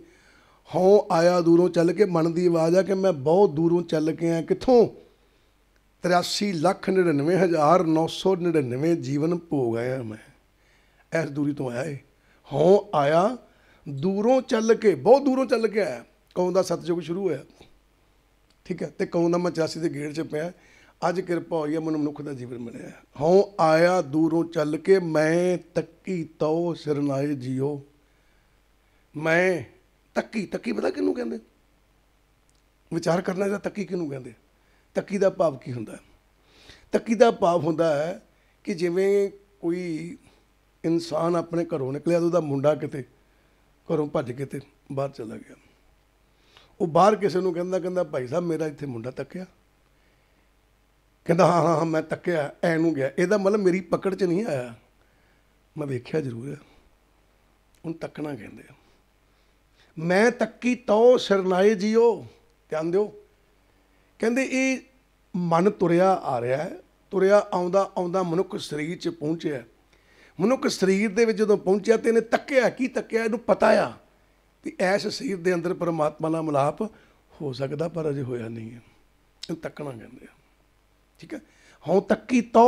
ਹਉ ਆਇਆ ਦੂਰੋਂ ਚੱਲ ਕੇ ਮਨ ਦੀ ਆਵਾਜ਼ ਆ ਕਿ ਮੈਂ ਬਹੁਤ ਦੂਰੋਂ ਚੱਲ ਕੇ ਆਇਆ ਕਿੱਥੋਂ 83,99,999 ਜੀਵਨ ਭੋਗ ਆਇਆ ਮੈਂ ਇਸ ਦੂਰੀ ਤੋਂ ਆਇਆ ਏ ਹਉ ਆਇਆ ਦੂਰੋਂ ਚੱਲ ਕੇ ਬਹੁਤ ਦੂਰੋਂ ਚੱਲ ਕੇ ਆਇਆ ਕੌਣ ਦਾ ਸਤਜੁਗ ਸ਼ੁਰੂ ਹੋਇਆ ਠੀਕ ਹੈ ਤੇ ਕੌਣ ਦਾ ਮੈਂ 84 ਦੇ ਗੇੜ 'ਚ ਪਿਆ ਅੱਜ ਕਿਰਪਾ ਹੋਈ ਹੈ ਮੈਨੂੰ ਮਨੁੱਖ ਦਾ ਜੀਵਨ ਮਿਲਿਆ ਹਉ ਆਇਆ ਦੂਰੋਂ ਚੱਲ ਕੇ ਮੈਂ ਤੱਕੀ ਤਉ ਸਿਰਨਾਏ ਜਿਉ ਮੈਂ ਤੱਕੀ ਤੱਕੀ ਪਤਾ ਕਿਹਨੂੰ ਕਹਿੰਦੇ ਵਿਚਾਰ ਕਰਨਾ ਜਾਂ ਤੱਕੀ ਕਿਹਨੂੰ ਕਹਿੰਦੇ ਤੱਕੀ ਦਾ ਭਾਵ ਕੀ ਹੁੰਦਾ ਤੱਕੀ ਦਾ ਭਾਵ ਹੁੰਦਾ ਹੈ ਕਿ ਜਿਵੇਂ ਕੋਈ ਇਨਸਾਨ ਆਪਣੇ ਘਰੋਂ ਨਿਕਲਿਆ ਉਹਦਾ ਮੁੰਡਾ ਕਿਤੇ ਘਰੋਂ ਭੱਜ ਕੇ ਤੇ ਬਾਹਰ ਚਲਾ ਗਿਆ ਉਹ ਬਾਹਰ ਕਿਸੇ ਨੂੰ ਕਹਿੰਦਾ ਕਹਿੰਦਾ ਭਾਈ ਸਾਹਿਬ ਮੇਰਾ ਇੱਥੇ ਮੁੰਡਾ ਤੱਕਿਆ ਕਹਿੰਦਾ ਹਾਂ ਹਾਂ ਮੈਂ ਤੱਕਿਆ ਐ ਨੂੰ ਗਿਆ ਇਹਦਾ ਮਤਲਬ ਮੇਰੀ ਪਕੜ 'ਚ ਨਹੀਂ ਆਇਆ ਮੈਂ ਵੇਖਿਆ ਜ਼ਰੂਰ ਹੈ ਹੁਣ ਤੱਕਣਾ ਕਹਿੰਦੇ ਆ ਮੈਂ ਤੱਕੀ ਤੋ ਸਰਨਾਏ ਜੀਓ ਧਿਆਨ ਦਿਓ ਕਹਿੰਦੇ ਇਹ ਮਨ ਤੁਰਿਆ ਆ ਰਿਹਾ ਹੈ ਤੁਰਿਆ ਆਉਂਦਾ ਆਉਂਦਾ ਮਨੁੱਖ ਸਰੀਰ 'ਚ ਪਹੁੰਚਿਆ ਮਨੁੱਖ ਸਰੀਰ ਦੇ ਵਿੱਚ ਜਦੋਂ ਪਹੁੰਚਿਆ ਤੇ ਇਹਨੇ ਤੱਕਿਆ ਕੀ ਤੱਕਿਆ ਇਹਨੂੰ ਪਤਾ ਆ ਕਿ ਐਸ ਸਰੀਰ ਦੇ ਅੰਦਰ ਪਰਮਾਤਮਾ ਨਾਲ ਮਲਾਪ ਹੋ ਸਕਦਾ ਪਰ ਅਜੇ ਹੋਇਆ ਨਹੀਂ ਹੈ ਤੱਕਣਾ ਕਹਿੰਦੇ ਆ ਠੀਕ ਹੈ ਹਉ ਤੱਕੀ ਤੋ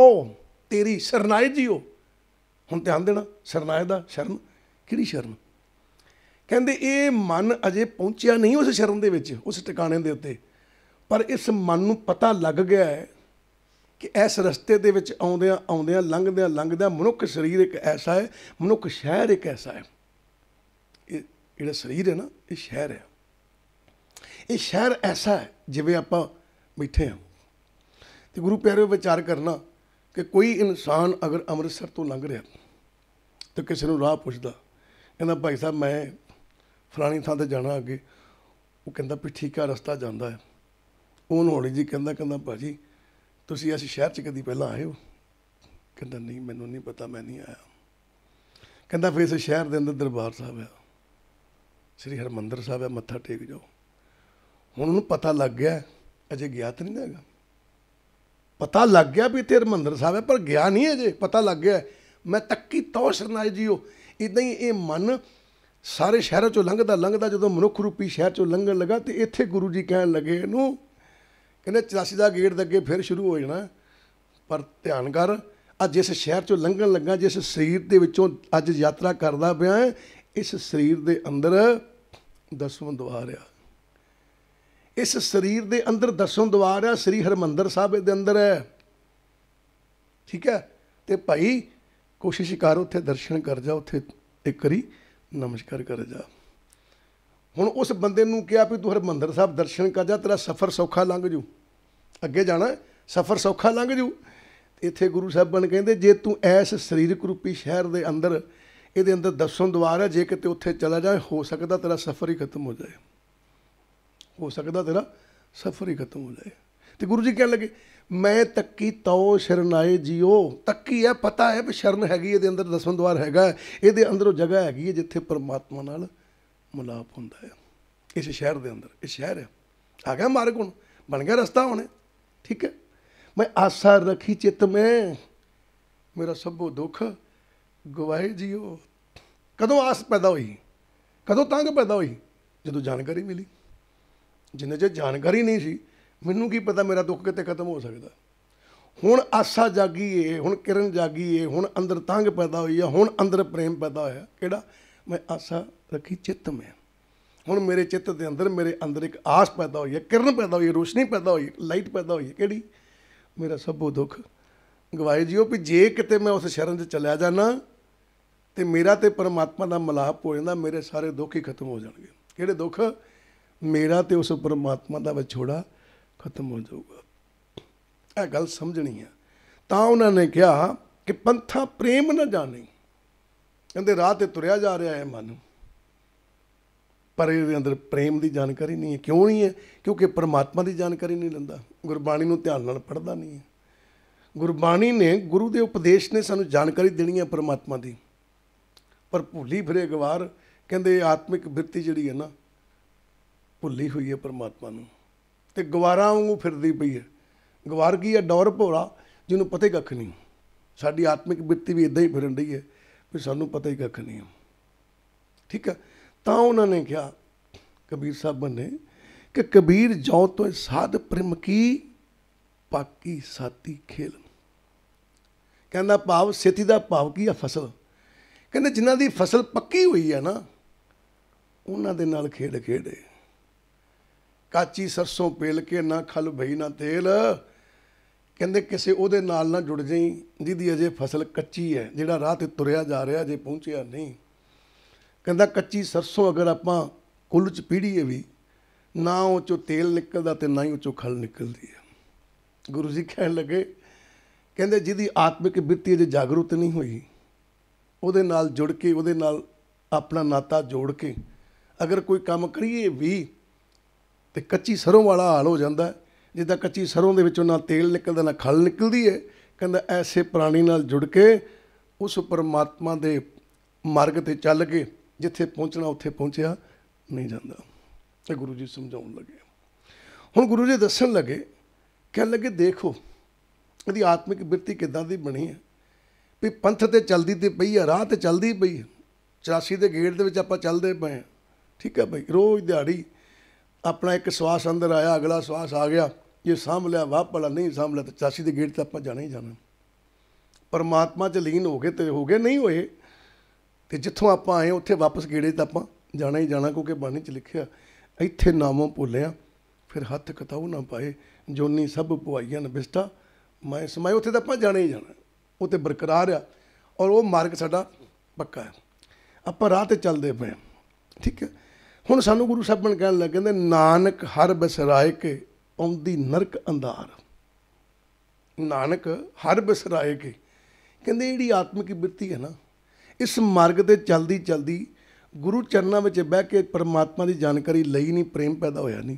ਤੇਰੀ ਸਰਨਾਏ ਜੀਓ ਹੁਣ ਧਿਆਨ ਦੇਣਾ ਸਰਨਾਏ ਦਾ ਸ਼ਰਨ ਕਿਹੜੀ ਸ਼ਰਨ ਕਹਿੰਦੇ ਇਹ ਮਨ ਅਜੇ ਪਹੁੰਚਿਆ ਨਹੀਂ ਉਸ ਸ਼ਰਨ ਦੇ ਵਿੱਚ ਉਸ ਟਿਕਾਣੇ ਦੇ ਉੱਤੇ ਪਰ ਇਸ ਮਨ ਨੂੰ ਪਤਾ ਲੱਗ ਗਿਆ ਹੈ ਕਿ ਇਸ ਰਸਤੇ ਦੇ ਵਿੱਚ ਆਉਂਦਿਆਂ ਆਉਂਦਿਆਂ ਲੰਘਦਿਆਂ ਲੰਘਦਿਆਂ ਮਨੁੱਖ ਸਰੀਰ ਇੱਕ ਐਸਾ ਹੈ ਮਨੁੱਖ ਸ਼ਹਿਰ ਇੱਕ ਐਸਾ ਹੈ ਇਹ ਜਿਹੜਾ ਸਰੀਰ ਹੈ ਨਾ ਇਹ ਸ਼ਹਿਰ ਹੈ ਇਹ ਸ਼ਹਿਰ ਐਸਾ ਹੈ ਜਿਵੇਂ ਆਪਾਂ ਬੈਠੇ ਹਾਂ ਤੇ ਗੁਰੂ ਪਿਆਰੇ ਵਿਚਾਰ ਕਰਨਾ ਕਿ ਕੋਈ ਇਨਸਾਨ ਅਗਰ ਅੰਮ੍ਰਿਤਸਰ ਤੋਂ ਲੰਘ ਰਿਹਾ ਤੇ ਕਿਸੇ ਨੂੰ ਰਾਹ ਪੁੱਛਦਾ ਕਹਿੰਦਾ ਭਾਈ ਸਾਹਿਬ ਮੈਂ ਫਲਾਣੀ ਥਾਂ ਤੇ ਜਾਣਾ ਅੱਗੇ ਉਹ ਕਹਿੰਦਾ ਵੀ ਠੀਕ ਆ ਰਸਤਾ ਜਾਂਦਾ ਹੈ ਉਹ ਨੋੜੀ ਜੀ ਕਹਿੰਦਾ ਕਹਿੰਦਾ ਭਾਜੀ ਤੁਸੀਂ ਇਸ ਸ਼ਹਿਰ 'ਚ ਕਦੀ ਪਹਿਲਾਂ ਆਏ ਹੋ ਕਹਿੰਦਾ ਨਹੀਂ ਮੈਨੂੰ ਨਹੀਂ ਪਤਾ ਮੈਂ ਨਹੀਂ ਆਇਆ ਕਹਿੰਦਾ ਫਿਰ ਇਸ ਸ਼ਹਿਰ ਦੇ ਅੰਦਰ ਦਰਬਾਰ ਸਾਹਿਬ ਆ ਸ੍ਰੀ ਹਰਮੰਦਰ ਸਾਹਿਬ ਆ ਮੱਥਾ ਟੇਕ ਜਾਓ ਹੁਣ ਉਹਨੂੰ ਪਤਾ ਲੱਗ ਗਿਆ ਅਜੇ ਗਿਆ ਤਾਂ ਨਹੀਂ ਹੈਗਾ ਪਤਾ ਲੱਗ ਗਿਆ ਵੀ ਇੱਥੇ ਹਰਮੰਦਰ ਸਾਹਿਬ ਹੈ ਪਰ ਗਿਆ ਨਹੀਂ ਅਜੇ ਪਤਾ ਲੱਗ ਗਿਆ ਮੈਂ ਤੱਕੀ ਤੌ ਸਰਨਾਈ ਜੀਓ ਇਦਾਂ ਹੀ ਇਹ ਮਨ ਸਾਰੇ ਸ਼ਹਿਰਾਂ ਚੋਂ ਲੰਘਦਾ ਲੰਘਦਾ ਜਦੋਂ ਮਨੁੱਖ ਰੂਪੀ ਸ਼ਹਿਰ ਚੋਂ ਲੰਘਣ ਲੱਗਾ ਤੇ ਇੱਥੇ ਗੁਰੂ ਜੀ ਕਹਿਣ ਲੱਗੇ ਇਹਨੂੰ ਕਹਿੰਦੇ 84 ਦਾ ਗੇਟ ਦੇ ਅੱਗੇ ਫਿਰ ਸ਼ੁਰੂ ਹੋ ਜਾਣਾ ਪਰ ਧਿਆਨ ਕਰ ਆ ਜਿਸ ਸ਼ਹਿਰ ਚੋਂ ਲੰਘਣ ਲੱਗਾ ਜਿਸ ਸਰੀਰ ਦੇ ਵਿੱਚੋਂ ਅੱਜ ਯਾਤਰਾ ਕਰਦਾ ਪਿਆ ਇਸ ਸਰੀਰ ਦੇ ਅੰਦਰ ਦਸਵੰਦ ਦੁਆਰ ਆ ਇਸ ਸਰੀਰ ਦੇ ਅੰਦਰ ਦਸੋਂ ਦਵਾਰ ਆ ਸ੍ਰੀ ਹਰਮੰਦਰ ਸਾਹਿਬ ਦੇ ਅੰਦਰ ਹੈ ਠੀਕ ਹੈ ਤੇ ਭਾਈ ਕੋਸ਼ਿਸ਼ ਕਰ ਉੱਥੇ ਦਰਸ਼ਨ ਕਰ ਜਾ ਉੱਥੇ ਇੱਕ ਕਰੀ ਨਮਸਕਾਰ ਕਰ ਜਾ ਹੁਣ ਉਸ ਬੰਦੇ ਨੂੰ ਕਿਹਾ ਵੀ ਤੂੰ ਹਰਮੰਦਰ ਸਾਹਿਬ ਦਰਸ਼ਨ ਕਰ ਜਾ ਤੇਰਾ ਸਫ਼ਰ ਸੌਖਾ ਲੰਘ ਜੂ ਅੱਗੇ ਜਾਣਾ ਸਫ਼ਰ ਸੌਖਾ ਲੰਘ ਜੂ ਇੱਥੇ ਗੁਰੂ ਸਾਹਿਬਾਨ ਕਹਿੰਦੇ ਜੇ ਤੂੰ ਐਸ ਸਰੀਰਕ ਰੂਪੀ ਸ਼ਹਿਰ ਦੇ ਅੰਦਰ ਇਹਦੇ ਅੰਦਰ ਦਸੋਂ ਦਵਾਰ ਹੈ ਜੇ ਕਿਤੇ ਉੱਥੇ ਚਲਾ ਜਾਏ ਹੋ ਸਕਦਾ ਤੇਰਾ ਸਫ਼ਰ ਹੀ ਖਤਮ ਹੋ ਜਾਏ ਹੋ ਸਕਦਾ ਤੇਰਾ ਸਫਰ ਹੀ ਖਤਮ ਹੋ ਜਾਏ ਤੇ ਗੁਰੂ ਜੀ ਕਹਿਣ ਲੱਗੇ ਮੈਂ ਤੱਕੀ ਤਉ ਸ਼ਰਨਾਏ ਜਿਉ ਤੱਕੀ ਹੈ ਪਤਾ ਹੈ ਵੀ ਸ਼ਰਨ ਹੈਗੀ ਇਹਦੇ ਅੰਦਰ ਦਸਵੰਦ ਦਵਾਰ ਹੈਗਾ ਇਹਦੇ ਅੰਦਰ ਉਹ ਜਗ੍ਹਾ ਹੈਗੀ ਹੈ ਜਿੱਥੇ ਪਰਮਾਤਮਾ ਨਾਲ ਮੁਲਾਪ ਹੁੰਦਾ ਹੈ ਇਸ ਸ਼ਹਿਰ ਦੇ ਅੰਦਰ ਇਹ ਸ਼ਹਿਰ ਹੈ ਆ ਗਿਆ ਮਾਰਗ ਹੁਣ ਬਣ ਗਿਆ ਰਸਤਾ ਹੁਣ ਠੀਕ ਹੈ ਮੈਂ ਆਸਾ ਰੱਖੀ ਚਿੱਤ ਮੈਂ ਮੇਰਾ ਸਭੋ ਦੁੱਖ ਗਵਾਏ ਜਿਉ ਕਦੋਂ ਆਸ ਪੈਦਾ ਹੋਈ ਕਦੋਂ ਤੰਗ ਪੈਦਾ ਹੋਈ ਜਦੋਂ ਜਾਣਕਾਰੀ ਮਿਲੀ ਜਿੰਨੇ ਜੇ ਜਾਣਕਾਰੀ ਨਹੀਂ ਸੀ ਮੈਨੂੰ ਕੀ ਪਤਾ ਮੇਰਾ ਦੁੱਖ ਕਿਤੇ ਖਤਮ ਹੋ ਸਕਦਾ ਹੁਣ ਆਸਾ ਜਾਗੀ ਏ ਹੁਣ ਕਿਰਨ ਜਾਗੀ ਏ ਹੁਣ ਅੰਦਰ ਤੰਗ ਪੈਦਾ ਹੋਈ ਆ ਹੁਣ ਅੰਦਰ ਪ੍ਰੇਮ ਪੈਦਾ ਹੋਇਆ ਕਿਹੜਾ ਮੈਂ ਆਸਾ ਰੱਖੀ ਚਿੱਤ ਮੈਂ ਹੁਣ ਮੇਰੇ ਚਿੱਤ ਦੇ ਅੰਦਰ ਮੇਰੇ ਅੰਦਰ ਇੱਕ ਆਸ ਪੈਦਾ ਹੋਈ ਹੈ ਕਿਰਨ ਪੈਦਾ ਹੋਈ ਹੈ ਰੋਸ਼ਨੀ ਪੈਦਾ ਹੋਈ ਹੈ ਲਾਈਟ ਪੈਦਾ ਹੋਈ ਹੈ ਕਿਹੜੀ ਮੇਰਾ ਸਭੋ ਦੁੱਖ ਗਵਾਏ ਜੀਓ ਵੀ ਜੇ ਕਿਤੇ ਮੈਂ ਉਸ ਸ਼ਰਨ 'ਚ ਚਲਿਆ ਜਾਣਾ ਤੇ ਮੇਰਾ ਤੇ ਪਰਮਾਤਮਾ ਦਾ ਮਲਾਪ ਹੋ ਜਾਂਦਾ ਮੇਰੇ ਸਾਰੇ ਦੁੱਖ ਹੀ ਖਤਮ ਹੋ ਜਾਣਗੇ ਕਿਹੜੇ ਦੁੱਖ ਮੇਰਾ ਤੇ ਉਸ ਪਰਮਾਤਮਾ ਦਾ ਵਿਛੋੜਾ ਖਤਮ ਹੋ ਜਾਊਗਾ ਇਹ ਗੱਲ ਸਮਝਣੀ ਆ ਤਾਂ ਉਹਨਾਂ ਨੇ ਕਿਹਾ ਕਿ ਪੰਥਾ ਪ੍ਰੇਮ ਨਾ ਜਾਣੇ ਕਹਿੰਦੇ ਰਾਹ ਤੇ ਤੁਰਿਆ ਜਾ ਰਿਹਾ ਹੈ ਮਨ ਪਰ ਇਹਦੇ ਅੰਦਰ ਪ੍ਰੇਮ ਦੀ ਜਾਣਕਾਰੀ ਨਹੀਂ ਹੈ ਕਿਉਂ ਨਹੀਂ ਹੈ ਕਿਉਂਕਿ ਪਰਮਾਤਮਾ ਦੀ ਜਾਣਕਾਰੀ ਨਹੀਂ ਲੈਂਦਾ ਗੁਰਬਾਣੀ ਨੂੰ ਧਿਆਨ ਨਾਲ ਪੜ੍ਹਦਾ ਨਹੀਂ ਹੈ ਗੁਰਬਾਣੀ ਨੇ ਗੁਰੂ ਦੇ ਉਪਦੇਸ਼ ਨੇ ਸਾਨੂੰ ਜਾਣਕਾਰੀ ਦੇਣੀ ਹੈ ਪਰਮਾਤਮਾ ਦੀ ਪਰ ਭੁੱਲੀ ਫਿਰੇ ਗਵਾਰ ਕਹਿੰਦੇ ਆਤਮਿਕ ਬਿਰਤੀ ਜਿਹੜੀ ਹੈ ਨਾ ਭੁੱਲੀ ਹੋਈ ਹੈ ਪਰਮਾਤਮਾ ਨੂੰ ਤੇ ਗਵਾਰਾਂ ਵਾਂਗੂ ਫਿਰਦੀ ਪਈ ਹੈ ਗਵਾਰ ਕੀ ਹੈ ਡੌਰ ਭੋਲਾ ਜਿਹਨੂੰ ਪਤਾ ਹੀ ਕੱਖ ਨਹੀਂ ਸਾਡੀ ਆਤਮਿਕ ਬਿੱਤੀ ਵੀ ਇਦਾਂ ਹੀ ਫਿਰਨ ਰਹੀ ਹੈ ਵੀ ਸਾਨੂੰ ਪਤਾ ਹੀ ਕੱਖ ਨਹੀਂ ਠੀਕ ਹੈ ਤਾਂ ਉਹਨਾਂ ਨੇ ਕਿਹਾ ਕਬੀਰ ਸਾਹਿਬ ਨੇ ਕਿ ਕਬੀਰ ਜੋ ਤੋ ਸਾਧ ਪ੍ਰਮ ਕੀ ਪਾਕੀ ਸਾਤੀ ਖੇਲ ਕਹਿੰਦਾ ਭਾਵ ਸੇਤੀ ਦਾ ਭਾਵ ਕੀ ਆ ਫਸਲ ਕਹਿੰਦੇ ਜਿਨ੍ਹਾਂ ਦੀ ਫਸਲ ਪੱਕੀ ਹੋਈ ਹੈ ਨਾ ਉਹਨਾਂ ਦੇ ਨਾਲ ਖੇਡ ਖੇਡੇ ਕਾਚੀ ਸਰਸੋਂ ਪੇਲ ਕੇ ਨਾ ਖਲ ਭਈ ਨਾ ਤੇਲ ਕਹਿੰਦੇ ਕਿਸੇ ਉਹਦੇ ਨਾਲ ਨਾ ਜੁੜ ਜਾਈ ਜਿਹਦੀ ਅਜੇ ਫਸਲ ਕੱਚੀ ਹੈ ਜਿਹੜਾ ਰਾਹ ਤੇ ਤੁਰਿਆ ਜਾ ਰਿਹਾ ਜੇ ਪਹੁੰਚਿਆ ਨਹੀਂ ਕਹਿੰਦਾ ਕੱਚੀ ਸਰਸੋਂ ਅਗਰ ਆਪਾਂ ਕੁੱਲ ਚ ਪੀੜੀਏ ਵੀ ਨਾ ਉਹ ਚੋਂ ਤੇਲ ਨਿਕਲਦਾ ਤੇ ਨਾ ਹੀ ਉਹ ਚੋਂ ਖਲ ਨਿਕਲਦੀ ਹੈ ਗੁਰੂ ਜੀ ਕਹਿਣ ਲੱਗੇ ਕਹਿੰਦੇ ਜਿਹਦੀ ਆਤਮਿਕ ਬਿਰਤੀ ਅਜੇ ਜਾਗਰੂਤ ਨਹੀਂ ਹੋਈ ਉਹਦੇ ਨਾਲ ਜੁੜ ਕੇ ਉਹਦੇ ਨਾਲ ਆਪਣਾ ਨਾਤਾ ਜੋੜ ਕੇ ਅਗਰ ਕੋਈ ਕੰਮ ਕਰੀਏ ਵੀ ਤੇ ਕੱਚੀ ਸਰੋਂ ਵਾਲਾ ਹਾਲ ਹੋ ਜਾਂਦਾ ਜਿੱਦਾਂ ਕੱਚੀ ਸਰੋਂ ਦੇ ਵਿੱਚੋਂ ਨਾ ਤੇਲ ਨਿਕਲਦਾ ਨਾ ਖਲ ਨਿਕਲਦੀ ਹੈ ਕਹਿੰਦਾ ਐਸੇ ਪ੍ਰਾਣੀ ਨਾਲ ਜੁੜ ਕੇ ਉਸ ਪਰਮਾਤਮਾ ਦੇ ਮਾਰਗ ਤੇ ਚੱਲ ਕੇ ਜਿੱਥੇ ਪਹੁੰਚਣਾ ਉੱਥੇ ਪਹੁੰਚਿਆ ਨਹੀਂ ਜਾਂਦਾ ਤੇ ਗੁਰੂ ਜੀ ਸਮਝਾਉਣ ਲੱਗੇ ਹੁਣ ਗੁਰੂ ਜੀ ਦੱਸਣ ਲੱਗੇ ਕਹਿ ਲੱਗੇ ਦੇਖੋ ਇਹਦੀ ਆਤਮਿਕ ਬਿਰਤੀ ਕਿਦਾਂ ਦੀ ਬਣੀ ਹੈ ਵੀ ਪੰਥ ਤੇ ਚਲਦੀ ਤੇ ਪਈ ਆ ਰਾਹ ਤੇ ਚਲਦੀ ਪਈ 84 ਦੇ ਗੇਟ ਦੇ ਵਿੱਚ ਆਪਾਂ ਚੱਲਦੇ ਪਏ ਠੀਕ ਹੈ ਭਾਈ ਰੋਜ਼ ਦਿਹਾੜੀ ਆਪਣਾ ਇੱਕ ਸਵਾਸ ਅੰਦਰ ਆਇਆ ਅਗਲਾ ਸਵਾਸ ਆ ਗਿਆ ਇਹ ਸਾਂਭ ਲਿਆ ਵਾਹ ਨਹੀਂ ਸਾਂਭ ਲਿਆ ਤਾਂ ਚਾਸੀ ਦੇ ਗੇਟ ਤੇ ਆਪਾਂ ਜਾਣਾ ਹੀ ਜਾਣਾ ਪਰਮਾਤਮਾ 'ਚ ਲੀਨ ਹੋ ਗਏ ਤੇ ਹੋ ਗਏ ਨਹੀਂ ਹੋਏ ਤੇ ਜਿੱਥੋਂ ਆਪਾਂ ਆਏ ਉੱਥੇ ਵਾਪਸ ਗੇੜੇ ਤੇ ਆਪਾਂ ਜਾਣਾ ਹੀ ਜਾਣਾ ਕਿਉਂਕਿ ਬਾਣੀ 'ਚ ਲਿਖਿਆ ਇੱਥੇ ਨਾਮੋਂ ਭੁੱਲਿਆ ਫਿਰ ਹੱਥ ਕਤਾਉ ਨਾ ਪਾਏ ਜੋਨੀ ਸਭ ਪੁਆਈਆਂ ਨਬਿਸਟਾ ਮੈਂ ਸਮਾਏ ਉੱਥੇ ਤਾਂ ਆਪਾਂ ਜਾਣਾ ਹੀ ਜਾਣਾ ਉਹ ਤੇ ਬਰਕਰਾਰ ਆ ਔਰ ਉਹ ਮਾਰਗ ਸਾਡਾ ਪੱਕਾ ਹੈ ਆਪਾਂ ਰਾਹ ਤੇ ਚੱਲਦੇ ਪਏ ਠੀਕ ਹੈ ਹੁਣ ਸਾਨੂੰ ਗੁਰੂ ਸਾਹਿਬ ਨੇ ਕਹਿਣ ਲੱਗੇ ਕਹਿੰਦੇ ਨਾਨਕ ਹਰ ਬਸਰਾਏ ਕੇ ਆਉਂਦੀ ਨਰਕ ਅੰਧਾਰ ਨਾਨਕ ਹਰ ਬਸਰਾਏ ਕੇ ਕਹਿੰਦੇ ਜਿਹੜੀ ਆਤਮਿਕ ਬਿਰਤੀ ਹੈ ਨਾ ਇਸ ਮਾਰਗ ਤੇ ਚਲਦੀ ਚਲਦੀ ਗੁਰੂ ਚਰਨਾਂ ਵਿੱਚ ਬਹਿ ਕੇ ਪਰਮਾਤਮਾ ਦੀ ਜਾਣਕਾਰੀ ਲਈ ਨਹੀਂ ਪ੍ਰੇਮ ਪੈਦਾ ਹੋਇਆ ਨਹੀਂ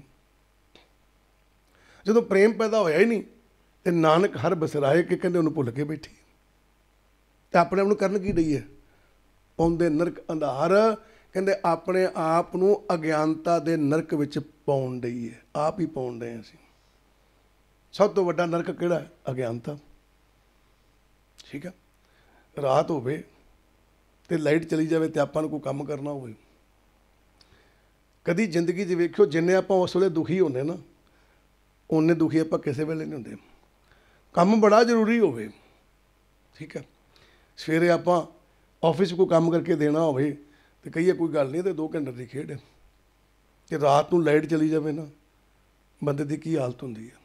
ਜਦੋਂ ਪ੍ਰੇਮ ਪੈਦਾ ਹੋਇਆ ਹੀ ਨਹੀਂ ਤੇ ਨਾਨਕ ਹਰ ਬਸਰਾਏ ਕੇ ਕਹਿੰਦੇ ਉਹਨੂੰ ਭੁੱਲ ਕੇ ਬੈਠੀ ਤੇ ਆਪਣੇ ਆਪ ਨੂੰ ਕਰਨ ਕੀ ਹੈ ਪਾਉਂਦੇ ਨਰਕ ਅੰਧਾਰ ਕਹਿੰਦੇ ਆਪਣੇ ਆਪ ਨੂੰ ਅਗਿਆਨਤਾ ਦੇ ਨਰਕ ਵਿੱਚ ਪਾਉਣ ਲਈ ਹੈ ਆਪ ਹੀ ਪਾਉਣ ਰਹੇ ਅਸੀਂ ਸਭ ਤੋਂ ਵੱਡਾ ਨਰਕ ਕਿਹੜਾ ਹੈ ਅਗਿਆਨਤਾ ਠੀਕ ਹੈ ਰਾਤ ਹੋਵੇ ਤੇ ਲਾਈਟ ਚਲੀ ਜਾਵੇ ਤੇ ਆਪਾਂ ਨੂੰ ਕੋਈ ਕੰਮ ਕਰਨਾ ਹੋਵੇ ਕਦੀ ਜ਼ਿੰਦਗੀ 'ਚ ਵੇਖਿਓ ਜਿੰਨੇ ਆਪਾਂ ਉਸ ਵੇਲੇ ਦੁਖੀ ਹੁੰਦੇ ਨਾ ਉਹਨੇ ਦੁਖੀ ਆਪਾਂ ਕਿਸੇ ਵੇਲੇ ਨਹੀਂ ਹੁੰਦੇ ਕੰਮ ਬੜਾ ਜ਼ਰੂਰੀ ਹੋਵੇ ਠੀਕ ਹੈ ਸਵੇਰੇ ਆਪਾਂ ਆਫਿਸ ਕੋ ਕੰਮ ਕਰਕੇ ਦੇਣਾ ਹੋਵੇ ਤੇ ਕਹੀਏ ਕੋਈ ਗੱਲ ਨਹੀਂ ਤੇ 2 ਘੰਟੇ ਦੀ ਖੇਡ ਹੈ ਤੇ ਰਾਤ ਨੂੰ ਲਾਈਟ ਚਲੀ ਜਾਵੇ ਨਾ ਬੰਦੇ ਦੀ ਕੀ ਹਾਲਤ ਹੁੰਦੀ ਹੈ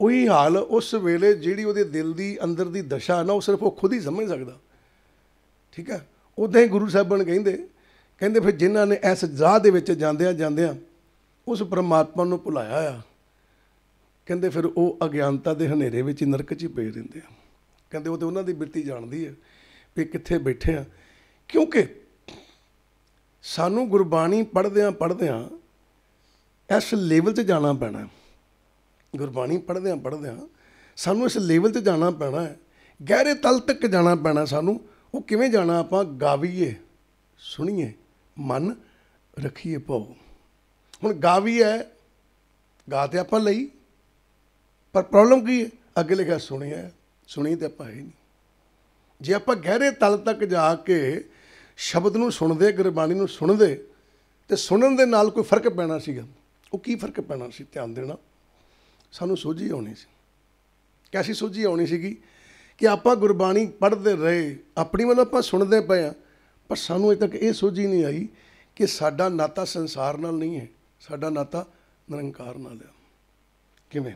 ਉਹੀ ਹਾਲ ਉਸ ਵੇਲੇ ਜਿਹੜੀ ਉਹਦੇ ਦਿਲ ਦੀ ਅੰਦਰ ਦੀ ਦਸ਼ਾ ਨਾ ਉਹ ਸਿਰਫ ਉਹ ਖੁਦ ਹੀ ਸਮਝ ਸਕਦਾ ਠੀਕ ਹੈ ਉਦਾਂ ਹੀ ਗੁਰੂ ਸਾਹਿਬਾਨ ਕਹਿੰਦੇ ਕਹਿੰਦੇ ਫਿਰ ਜਿਨ੍ਹਾਂ ਨੇ ਇਸ ਜ਼ਾਹ ਦੇ ਵਿੱਚ ਜਾਂਦਿਆਂ ਜਾਂਦਿਆਂ ਉਸ ਪ੍ਰਮਾਤਮਾ ਨੂੰ ਭੁਲਾਇਆ ਆ ਕਹਿੰਦੇ ਫਿਰ ਉਹ ਅਗਿਆਨਤਾ ਦੇ ਹਨੇਰੇ ਵਿੱਚ ਨਰਕ 'ਚ ਹੀ ਪਏ ਦਿੰਦੇ ਆ ਕਹਿੰਦੇ ਉਹ ਤੇ ਉਹਨਾਂ ਦੀ ਬਿਰਤੀ ਜਾਣਦੀ ਹੈ ਵੀ ਕਿੱਥੇ ਬੈਠੇ ਆ ਕਿਉਂਕਿ ਸਾਨੂੰ ਗੁਰਬਾਣੀ ਪੜ੍ਹਦਿਆਂ ਪੜ੍ਹਦਿਆਂ ਇਸ ਲੈਵਲ ਤੇ ਜਾਣਾ ਪੈਣਾ ਗੁਰਬਾਣੀ ਪੜ੍ਹਦਿਆਂ ਪੜ੍ਹਦਿਆਂ ਸਾਨੂੰ ਇਸ ਲੈਵਲ ਤੇ ਜਾਣਾ ਪੈਣਾ ਹੈ ਗਹਿਰੇ ਤਲ ਤੱਕ ਜਾਣਾ ਪੈਣਾ ਸਾਨੂੰ ਉਹ ਕਿਵੇਂ ਜਾਣਾ ਆਪਾਂ ਗਾਵੀਏ ਸੁਣੀਏ ਮਨ ਰੱਖੀਏ ਭਾਉ ਹੁਣ ਗਾਵੀ ਹੈ ਗਾ ਤੇ ਆਪਾਂ ਲਈ ਪਰ ਪ੍ਰੋਬਲਮ ਕੀ ਹੈ ਅੱਗੇ ਲਿਖਿਆ ਸੁਣਿਆ ਸੁਣੀ ਤੇ ਆਪਾਂ ਹੈ ਨਹੀਂ ਜੇ ਆਪਾਂ ਗਹਿਰੇ ਤਲ ਤੱਕ ਜਾ ਕੇ ਸ਼ਬਦ ਨੂੰ ਸੁਣਦੇ ਗੁਰਬਾਣੀ ਨੂੰ ਸੁਣਦੇ ਤੇ ਸੁਣਨ ਦੇ ਨਾਲ ਕੋਈ ਫਰਕ ਪੈਣਾ ਸੀਗਾ ਉਹ ਕੀ ਫਰਕ ਪੈਣਾ ਸੀ ਧਿਆਨ ਦੇਣਾ ਸਾਨੂੰ ਸੋਝੀ ਆਉਣੀ ਸੀ ਕੈਸੀ ਸੋਝੀ ਆਉਣੀ ਸੀਗੀ ਕਿ ਆਪਾਂ ਗੁਰਬਾਣੀ ਪੜ੍ਹਦੇ ਰਹੇ ਆਪਣੀ ਵੱਲੋਂ ਆਪਾਂ ਸੁਣਦੇ ਪਏ ਆ ਪਰ ਸਾਨੂੰ ਅਜੇ ਤੱਕ ਇਹ ਸੋਝੀ ਨਹੀਂ ਆਈ ਕਿ ਸਾਡਾ ਨਾਤਾ ਸੰਸਾਰ ਨਾਲ ਨਹੀਂ ਹੈ ਸਾਡਾ ਨਾਤਾ ਨਿਰੰਕਾਰ ਨਾਲ ਹੈ ਕਿਵੇਂ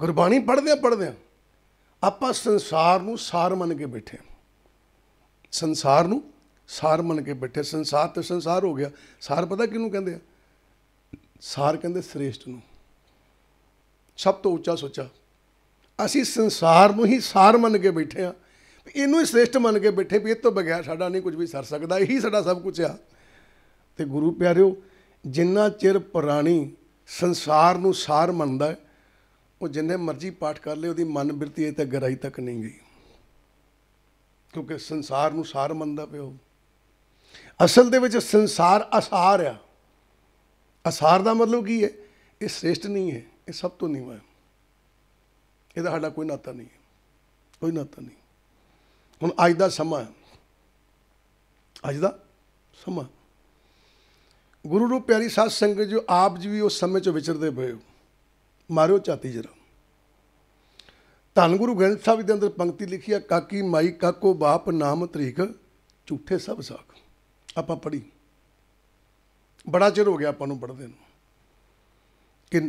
ਗੁਰਬਾਣੀ ਪੜ੍ਹਦੇ ਪੜ੍ਹਦੇ ਆਪਾਂ ਸੰਸਾਰ ਨੂੰ ਸਾਰ ਮੰਨ ਕੇ ਬੈਠੇ ਸੰਸਾਰ ਨੂੰ ਸਾਰ ਮੰਨ ਕੇ ਬੈਠੇ ਸੰਸਾਰ ਤੇ ਸੰਸਾਰ ਹੋ ਗਿਆ ਸਾਰ ਪਤਾ ਕਿਹਨੂੰ ਕਹਿੰਦੇ ਆ ਸਾਰ ਕਹਿੰਦੇ ਸ੍ਰੇਸ਼ਟ ਨੂੰ ਸਭ ਤੋਂ ਉੱਚਾ ਸੋਚਾ ਅਸੀਂ ਸੰਸਾਰ ਨੂੰ ਹੀ ਸਾਰ ਮੰਨ ਕੇ ਬੈਠੇ ਆ ਇਹਨੂੰ ਹੀ ਸ੍ਰੇਸ਼ਟ ਮੰਨ ਕੇ ਬੈਠੇ ਵੀ ਇਹ ਤੋਂ ਬਗੈਰ ਸਾਡਾ ਨਹੀਂ ਕੁਝ ਵੀ ਸਰ ਸਕਦਾ ਇਹੀ ਸਾਡਾ ਸਭ ਕੁਝ ਆ ਤੇ ਗੁਰੂ ਪਿਆਰਿਓ ਜਿੰਨਾ ਚਿਰ ਪੁਰਾਣੀ ਸੰਸਾਰ ਨੂੰ ਸਾਰ ਮੰਨਦਾ ਉਹ ਜਿੰਨੇ ਮਰਜ਼ੀ ਪਾਠ ਕਰ ਲੇ ਉਹਦੀ ਮਨ ਬਿਰਤੀ ਇਹ ਤੱਕ ਗਹਿਰਾਈ ਤੱਕ ਨਹੀਂ ਗਈ ਕਿਉਂਕਿ ਸੰਸਾਰ ਨੂੰ ਸਾਰ ਮੰਨਦਾ ਪਿਓ ਅਸਲ ਦੇ ਵਿੱਚ ਸੰਸਾਰ ਅਸਾਰ ਆ ਅਸਾਰ ਦਾ ਮਤਲਬ ਕੀ ਹੈ ਇਹ ਸ੍ਰੇਸ਼ਟ ਨਹੀਂ ਹੈ ਇਹ ਸਭ ਤੋਂ ਨੀਵਾਂ ਹੈ ਇਹਦਾ ਸਾਡਾ ਕੋਈ ਨਾਤਾ ਨਹੀਂ ਹੈ ਕੋਈ ਨਾਤਾ ਨਹੀਂ ਹੁਣ ਅੱਜ ਦਾ ਸਮਾਂ ਅੱਜ ਦਾ ਸਮਾਂ ਗੁਰੂ ਰੂਪ ਪਿਆਰੀ ਸਾਧ ਸੰਗਤ ਜੋ ਆਪ ਜੀ ਵੀ ਉਸ ਸਮੇਂ ਚ ਵਿਚਰਦੇ ਪਏ ਹੋ ਮਾਰਿਓ ਚਾਤੀ ਜਰਾ ਧੰਨ ਗੁਰੂ ਗ੍ਰੰਥ ਸਾਹਿਬ ਦੇ ਅੰਦਰ ਪੰਕਤੀ ਲਿਖੀ ਆ ਕਾਕੀ ਮਾਈ ਕਾਕੋ ਬਾਪ ਨਾਮ ਤਰੀਕ ਝੂਠੇ ਸਭ ਸਾਖ ਆਪਾਂ ਪੜ੍ਹੀ ਬੜਾ ਚਿਰ ਹੋ ਗਿਆ ਆਪਾਂ ਨੂੰ ਪੜ੍ਹਦੇ ਨੂੰ ਕਿ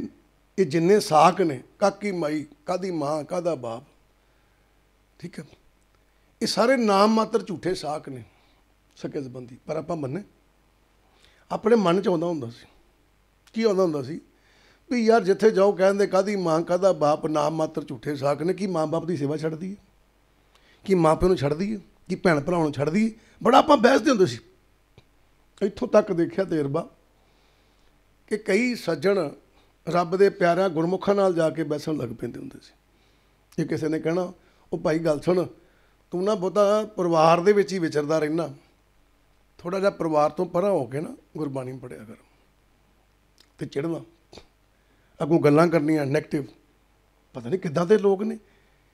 ਇਹ ਜਿੰਨੇ ਸਾਖ ਨੇ ਕਾਕੀ ਮਾਈ ਕਾਦੀ ਮਾਂ ਕਾਦਾ ਬਾਪ ਠੀਕ ਹੈ ਇਹ ਸਾਰੇ ਨਾਮ ਮਾਤਰ ਝੂਠੇ ਸਾਖ ਨੇ ਸਕੇ ਜ਼ਬੰਦੀ ਪਰ ਆਪਾਂ ਮੰਨੇ ਆਪਣੇ ਮਨ ਚ ਆਉਂਦਾ ਹੁੰਦਾ ਸੀ ਕੀ ਆਉਂਦਾ ਹੁੰਦਾ ਸੀ ਵੀ ਯਾਰ ਜਿੱਥੇ ਜਾਓ ਕਹਿੰਦੇ ਕਾਦੀ ਮਾਂ ਕਾਦਾ ਬਾਪ ਨਾਮ ਮਾਤਰ ਝੂਠੇ ਸਾਖ ਨੇ ਕੀ ਮਾਂ-ਬਾਪ ਦੀ ਸੇਵਾ ਛੱਡਦੀ ਹੈ ਕੀ ਮਾਂ ਪਿਓ ਨੂੰ ਛੱਡਦੀ ਹੈ ਕੀ ਭੈਣ ਭਰਾਵਾਂ ਨੂੰ ਛੱਡਦੀ ਬੜਾ ਆਪਾਂ ਬਹਿਸਦੇ ਹੁੰਦੇ ਸੀ ਇੱਥੋਂ ਤੱਕ ਦੇਖਿਆ ਤੇਰਬਾ ਕਿ ਕਈ ਸੱਜਣ ਰੱਬ ਦੇ ਪਿਆਰਿਆਂ ਗੁਰਮੁਖਾਂ ਨਾਲ ਜਾ ਕੇ ਬੈਸਣ ਲੱਗ ਪੈਂਦੇ ਹੁੰਦੇ ਸੀ ਜੇ ਕਿਸੇ ਨੇ ਕਹਿਣਾ ਉਹ ਭਾਈ ਗੱਲ ਸੁਣ ਤੂੰ ਨਾ ਬੋਤਾ ਪਰਿਵਾਰ ਦੇ ਵਿੱਚ ਹੀ ਵਿਚਰਦਾ ਰਹਿਣਾ ਥੋੜਾ ਜਿਹਾ ਪਰਿਵਾਰ ਤੋਂ ਪਰਾਂ ਹੋ ਕੇ ਨਾ ਗੁਰਬਾਣੀ ਪੜਿਆ ਕਰ ਤੇ ਚਿੜਨਾ ਅੱਗੋਂ ਗੱਲਾਂ ਕਰਨੀਆਂ ਨੈਗੇਟਿਵ ਪਤਾ ਨਹੀਂ ਕਿੱਦਾਂ ਦੇ ਲੋਕ ਨੇ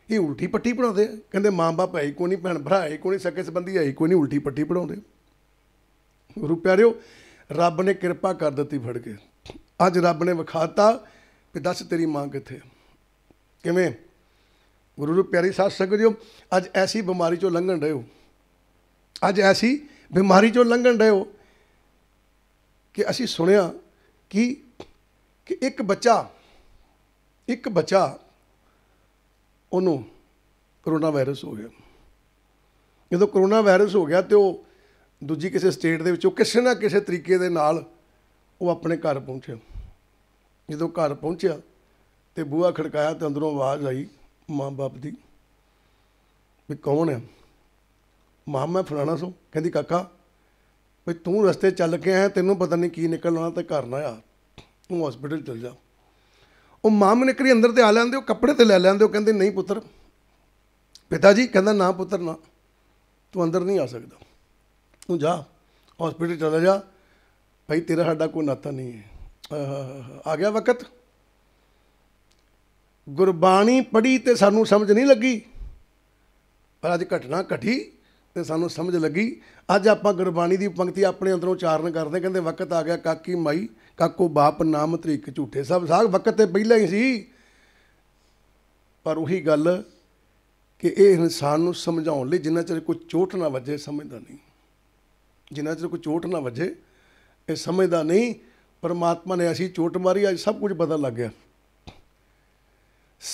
ਇਹ ਉਲਟੀ ਪੱਟੀ ਪੜਾਉਂਦੇ ਕਹਿੰਦੇ ਮਾਂ ਬਾਪ ਹੈ ਕੋਈ ਨਹੀਂ ਭੈਣ ਭਰਾ ਹੈ ਕੋਈ ਨਹੀਂ ਸਕੇ ਸੰਬੰਧੀ ਹੈ ਕੋਈ ਨਹੀਂ ਉਲਟੀ ਪੱਟੀ ਪੜਾਉਂਦੇ ਗੁਰੂ ਪਿਆਰਿਓ ਰੱਬ ਨੇ ਕਿਰਪਾ ਕਰ ਦਿੱਤੀ ਫੜ ਕੇ ਅੱਜ ਰੱਬ ਨੇ ਵਿਖਾਤਾ ਕਿ ਦੱਸ ਤੇਰੀ ਮਾਂ ਕਿੱਥੇ ਕਿਵੇਂ ਗੁਰੂ ਰੂਪ ਪਿਆਰੀ ਸਾਥ ਸਕਦੇ ਹੋ ਅੱਜ ਐਸੀ ਬਿਮਾਰੀ ਚੋਂ ਲੰਘਣ ਰਹੇ ਹੋ ਅੱਜ ਐਸੀ ਬਿਮਾਰੀ ਚੋਂ ਲੰਘਣ ਰਹੇ ਹੋ ਕਿ ਅਸੀਂ ਸੁਣਿਆ ਕਿ ਕਿ ਇੱਕ ਬੱਚਾ ਇੱਕ ਬੱਚਾ ਉਹਨੂੰ ਕਰੋਨਾ ਵਾਇਰਸ ਹੋ ਗਿਆ ਜਦੋਂ ਕਰੋਨਾ ਵਾਇਰਸ ਹੋ ਗਿਆ ਤੇ ਉਹ ਦੂਜੀ ਕਿਸੇ ਸਟੇਟ ਦੇ ਵਿੱਚੋਂ ਕਿਸੇ ਨਾ ਕਿਸੇ ਤਰੀਕੇ ਦੇ ਨਾਲ ਉਹ ਆਪਣੇ ਘਰ ਪਹੁੰਚਿਆ ਜਦੋਂ ਘਰ ਪਹੁੰਚਿਆ ਤੇ ਬੂਹਾ ਖੜਕਾਇਆ ਤੇ ਅੰਦਰੋਂ ਆਵਾਜ਼ ਆਈ ਮਾਂ-ਬਾਪ ਦੀ ਵੀ ਕੌਣ ਹੈ ਮਾਂ ਮੈਂ ਫਲਾਣਾ ਸੋ ਕਹਿੰਦੀ ਕਾਕਾ ਵੀ ਤੂੰ ਰਸਤੇ ਚੱਲ ਕੇ ਆਇਆ ਤੈਨੂੰ ਪਤਾ ਨਹੀਂ ਕੀ ਨਿਕਲਣਾ ਤੇ ਘਰ ਨਾ ਆ ਤੂੰ ਹਸਪੀਟਲ ਚਲ ਜਾ ਉਹ ਮਾਂ ਕਰੀ ਅੰਦਰ ਤੇ ਆ ਲੈਂਦੇ ਉਹ ਕੱਪੜੇ ਤੇ ਲੈ ਲੈਂਦੇ ਉਹ ਕਹਿੰਦੇ ਨਹੀਂ ਪੁੱਤਰ ਪਿਤਾ ਜੀ ਕਹਿੰਦਾ ਨਾ ਪੁੱਤਰ ਨਾ ਤੂੰ ਅੰਦਰ ਨਹੀਂ ਆ ਸਕਦਾ ਤੂੰ ਜਾ ਹਸਪੀਟਲ ਚਲਾ ਜਾ ਭਾਈ ਤੇਰਾ ਸਾਡਾ ਕੋਈ ਨਾਤਾ ਨਹੀਂ ਹੈ ਆ ਗਿਆ ਵਕਤ ਗੁਰਬਾਣੀ ਪੜ੍ਹੀ ਤੇ ਸਾਨੂੰ ਸਮਝ ਨਹੀਂ ਲੱਗੀ ਪਰ ਅੱਜ ਘਟਨਾ ਘਟੀ ਤੇ ਸਾਨੂੰ ਸਮਝ ਲੱਗੀ ਅੱਜ ਆਪਾਂ ਗੁਰਬਾਣੀ ਦੀ ਪੰਕਤੀ ਆਪਣੇ ਅੰਦਰੋਂ ਉਚਾਰਨ ਕਰਦੇ ਕਹਿੰਦੇ ਵਕਤ ਆ ਗਿਆ ਕਾਕੀ ਮਾਈ ਕਾਕੋ ਬਾਪ ਨਾਮ ਤਰੀਕ ਝੂਠੇ ਸਭ ਸਾਗ ਵਕਤ ਤੇ ਪਹਿਲਾਂ ਹੀ ਸੀ ਪਰ ਉਹੀ ਗੱਲ ਕਿ ਇਹ ਇਨਸਾਨ ਨੂੰ ਸਮਝਾਉਣ ਲਈ ਜਿੰਨਾ ਚਿਰ ਕੋਈ ਚੋਟ ਨਾ ਵੱਜੇ ਸਮਝਦਾ ਨਹੀਂ ਜਿੰਨਾ ਚ ਕੋਈ ਚੋਟ ਨਾ ਵੱਜੇ ਇਹ ਸਮਝਦਾ ਨਹੀਂ ਪਰਮਾਤਮਾ ਨੇ ਅਸੀਂ ਚੋਟ ਮਾਰੀ ਅੱਜ ਸਭ ਕੁਝ ਬਦਲ ਲੱਗ ਗਿਆ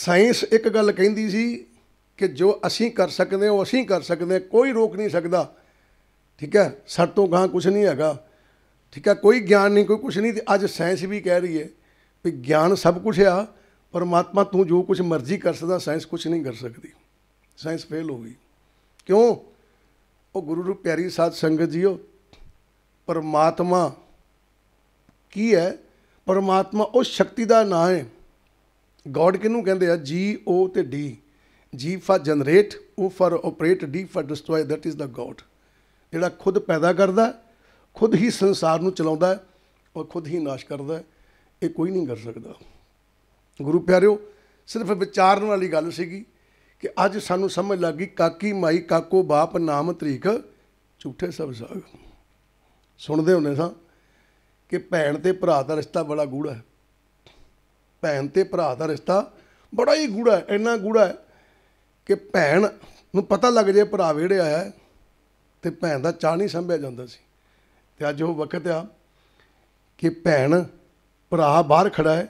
ਸਾਇੰਸ ਇੱਕ ਗੱਲ ਕਹਿੰਦੀ ਸੀ ਕਿ ਜੋ ਅਸੀਂ ਕਰ ਸਕਦੇ ਹਾਂ ਉਹ ਅਸੀਂ ਕਰ ਸਕਦੇ ਹਾਂ ਕੋਈ ਰੋਕ ਨਹੀਂ ਸਕਦਾ ਠੀਕ ਹੈ ਸਰ ਤੋਂ ਗਾਂ ਕੁਝ ਨਹੀਂ ਹੈਗਾ ਠੀਕ ਹੈ ਕੋਈ ਗਿਆਨ ਨਹੀਂ ਕੋਈ ਕੁਝ ਨਹੀਂ ਤੇ ਅੱਜ ਸਾਇੰਸ ਵੀ ਕਹਿ ਰਹੀ ਹੈ ਵੀ ਗਿਆਨ ਸਭ ਕੁਝ ਆ ਪਰਮਾਤਮਾ ਤੂੰ ਜੋ ਕੁਝ ਮਰਜ਼ੀ ਕਰ ਸਕਦਾ ਸਾਇੰਸ ਕੁਝ ਨਹੀਂ ਕਰ ਸਕਦੀ ਸਾਇੰਸ ਫੇਲ ਹੋ ਗਈ ਕਿਉਂ ਉਹ ਗੁਰੂ ਨੂੰ ਪਿਆਰੀ ਸਾਧ ਸੰਗਤ ਜੀਓ ਪਰਮਾਤਮਾ ਕੀ ਹੈ ਪਰਮਾਤਮਾ ਉਹ ਸ਼ਕਤੀ ਦਾ ਨਾਮ ਹੈ ਗੋਡ ਕਿਹਨੂੰ ਕਹਿੰਦੇ ਆ ਜੀ ਓ ਤੇ D G for generate O for operate D for destroy that is the God ਜਿਹੜਾ ਖੁਦ ਪੈਦਾ ਕਰਦਾ ਖੁਦ ਹੀ ਸੰਸਾਰ ਨੂੰ ਚਲਾਉਂਦਾ ਔਰ ਖੁਦ ਹੀ ਨਾਸ਼ ਕਰਦਾ ਇਹ ਕੋਈ ਨਹੀਂ ਕਰ ਸਕਦਾ ਗੁਰੂ ਪਿਆਰਿਓ ਸਿਰਫ ਵਿਚਾਰਨ ਵਾਲੀ ਗੱਲ ਸੀਗੀ ਕਿ ਅੱਜ ਸਾਨੂੰ ਸਮਝ ਲੱਗ ਗਈ ਕਾਕੀ ਮਾਈ ਕਾਕੋ ਬਾਪ ਨਾਮ ਤਰੀਕ ਝੂਠੇ ਸਭ ਸਾਗ ਸੁਣਦੇ ਹੁੰਦੇ ਸਾਂ ਕਿ ਭੈਣ ਤੇ ਭਰਾ ਦਾ ਰਿਸ਼ਤਾ ਬੜਾ ਗੂੜਾ ਹੈ ਭੈਣ ਤੇ ਭਰਾ ਦਾ ਰਿਸ਼ਤਾ ਬੜਾ ਹੀ ਗੂੜਾ ਹੈ ਇੰਨਾ ਗੂੜਾ ਹੈ ਕਿ ਭੈਣ ਨੂੰ ਪਤਾ ਲੱਗ ਜੇ ਭਰਾ ਵਿਹੜੇ ਆਇਆ ਤੇ ਭੈਣ ਦਾ ਚਾਹ ਨਹੀਂ ਸੰਭਿਆ ਜਾਂਦਾ ਸੀ ਤੇ ਅੱਜ ਉਹ ਵਕਤ ਆ ਕਿ ਭੈਣ ਭਰਾ ਬਾਹਰ ਖੜਾ ਹੈ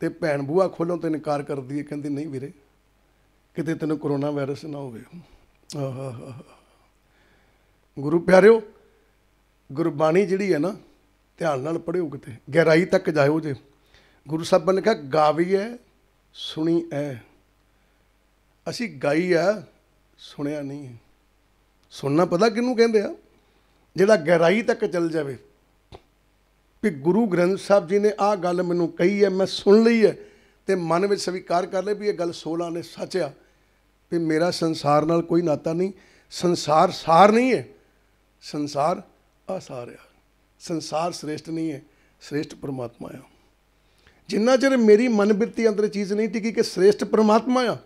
ਤੇ ਭੈਣ ਬੂਆ ਖੋਲੋਂ ਤੇ ਇਨਕਾਰ ਕਰਦੀ ਹੈ ਕਹਿੰਦੀ ਨਹੀਂ ਵੀਰੇ ਕਿਤੇ ਤੈਨੂੰ ਕਰੋਨਾ ਵਾਇਰਸ ਨਾ ਹੋਵੇ ਆਹ ਗੁਰੂ ਪਿਆਰਿਓ ਗੁਰਬਾਣੀ ਜਿਹੜੀ ਹੈ ਨਾ ਧਿਆਨ ਨਾਲ ਪੜਿਓ ਕਿਤੇ ਗਹਿਰਾਈ ਤੱਕ ਜਾਇਓ ਜੇ ਗੁਰੂ ਸਾਹਿਬ ਨੇ ਕਿਹਾ ਗਾਵੀ ਐ ਸੁਣੀ ਐ ਅਸੀਂ ਗਾਈ ਆ ਸੁਣਿਆ ਨਹੀਂ ਸੁਣਨਾ ਪਤਾ ਕਿੰਨੂੰ ਕਹਿੰਦੇ ਆ ਜਿਹੜਾ ਗਹਿਰਾਈ ਤੱਕ ਚੱਲ ਜਾਵੇ ਕਿ ਗੁਰੂ ਗ੍ਰੰਥ ਸਾਹਿਬ ਜੀ ਨੇ ਆਹ ਗੱਲ ਮੈਨੂੰ ਕਹੀ ਐ ਮੈਂ ਸੁਣ ਲਈ ਐ ਤੇ ਮਨ ਵਿੱਚ ਸਵੀਕਾਰ ਕਰ ਲੈ ਵੀ ਇਹ ਗੱਲ ਸੋਲਾ ਨੇ ਸੱਚ ਆ ਵੀ ਮੇਰਾ ਸੰਸਾਰ ਨਾਲ ਕੋਈ ਨਾਤਾ ਨਹੀਂ ਸੰਸਾਰ ਸਾਰ ਨਹੀਂ ਹੈ ਸੰਸਾਰ ਅਸਾਰ ਆ ਸੰਸਾਰ ਸ੍ਰੇਸ਼ਟ ਨਹੀਂ ਹੈ ਸ੍ਰੇਸ਼ਟ ਪਰਮਾਤਮਾ ਆ ਜਿੰਨਾ ਚਿਰ ਮੇਰੀ ਬਿਰਤੀ ਅੰਦਰ ਚੀਜ਼ ਨਹੀਂ ਟਿਕੀ ਕਿ ਸ੍ਰੇਸ਼ਟ ਪਰਮਾਤਮਾ ਆ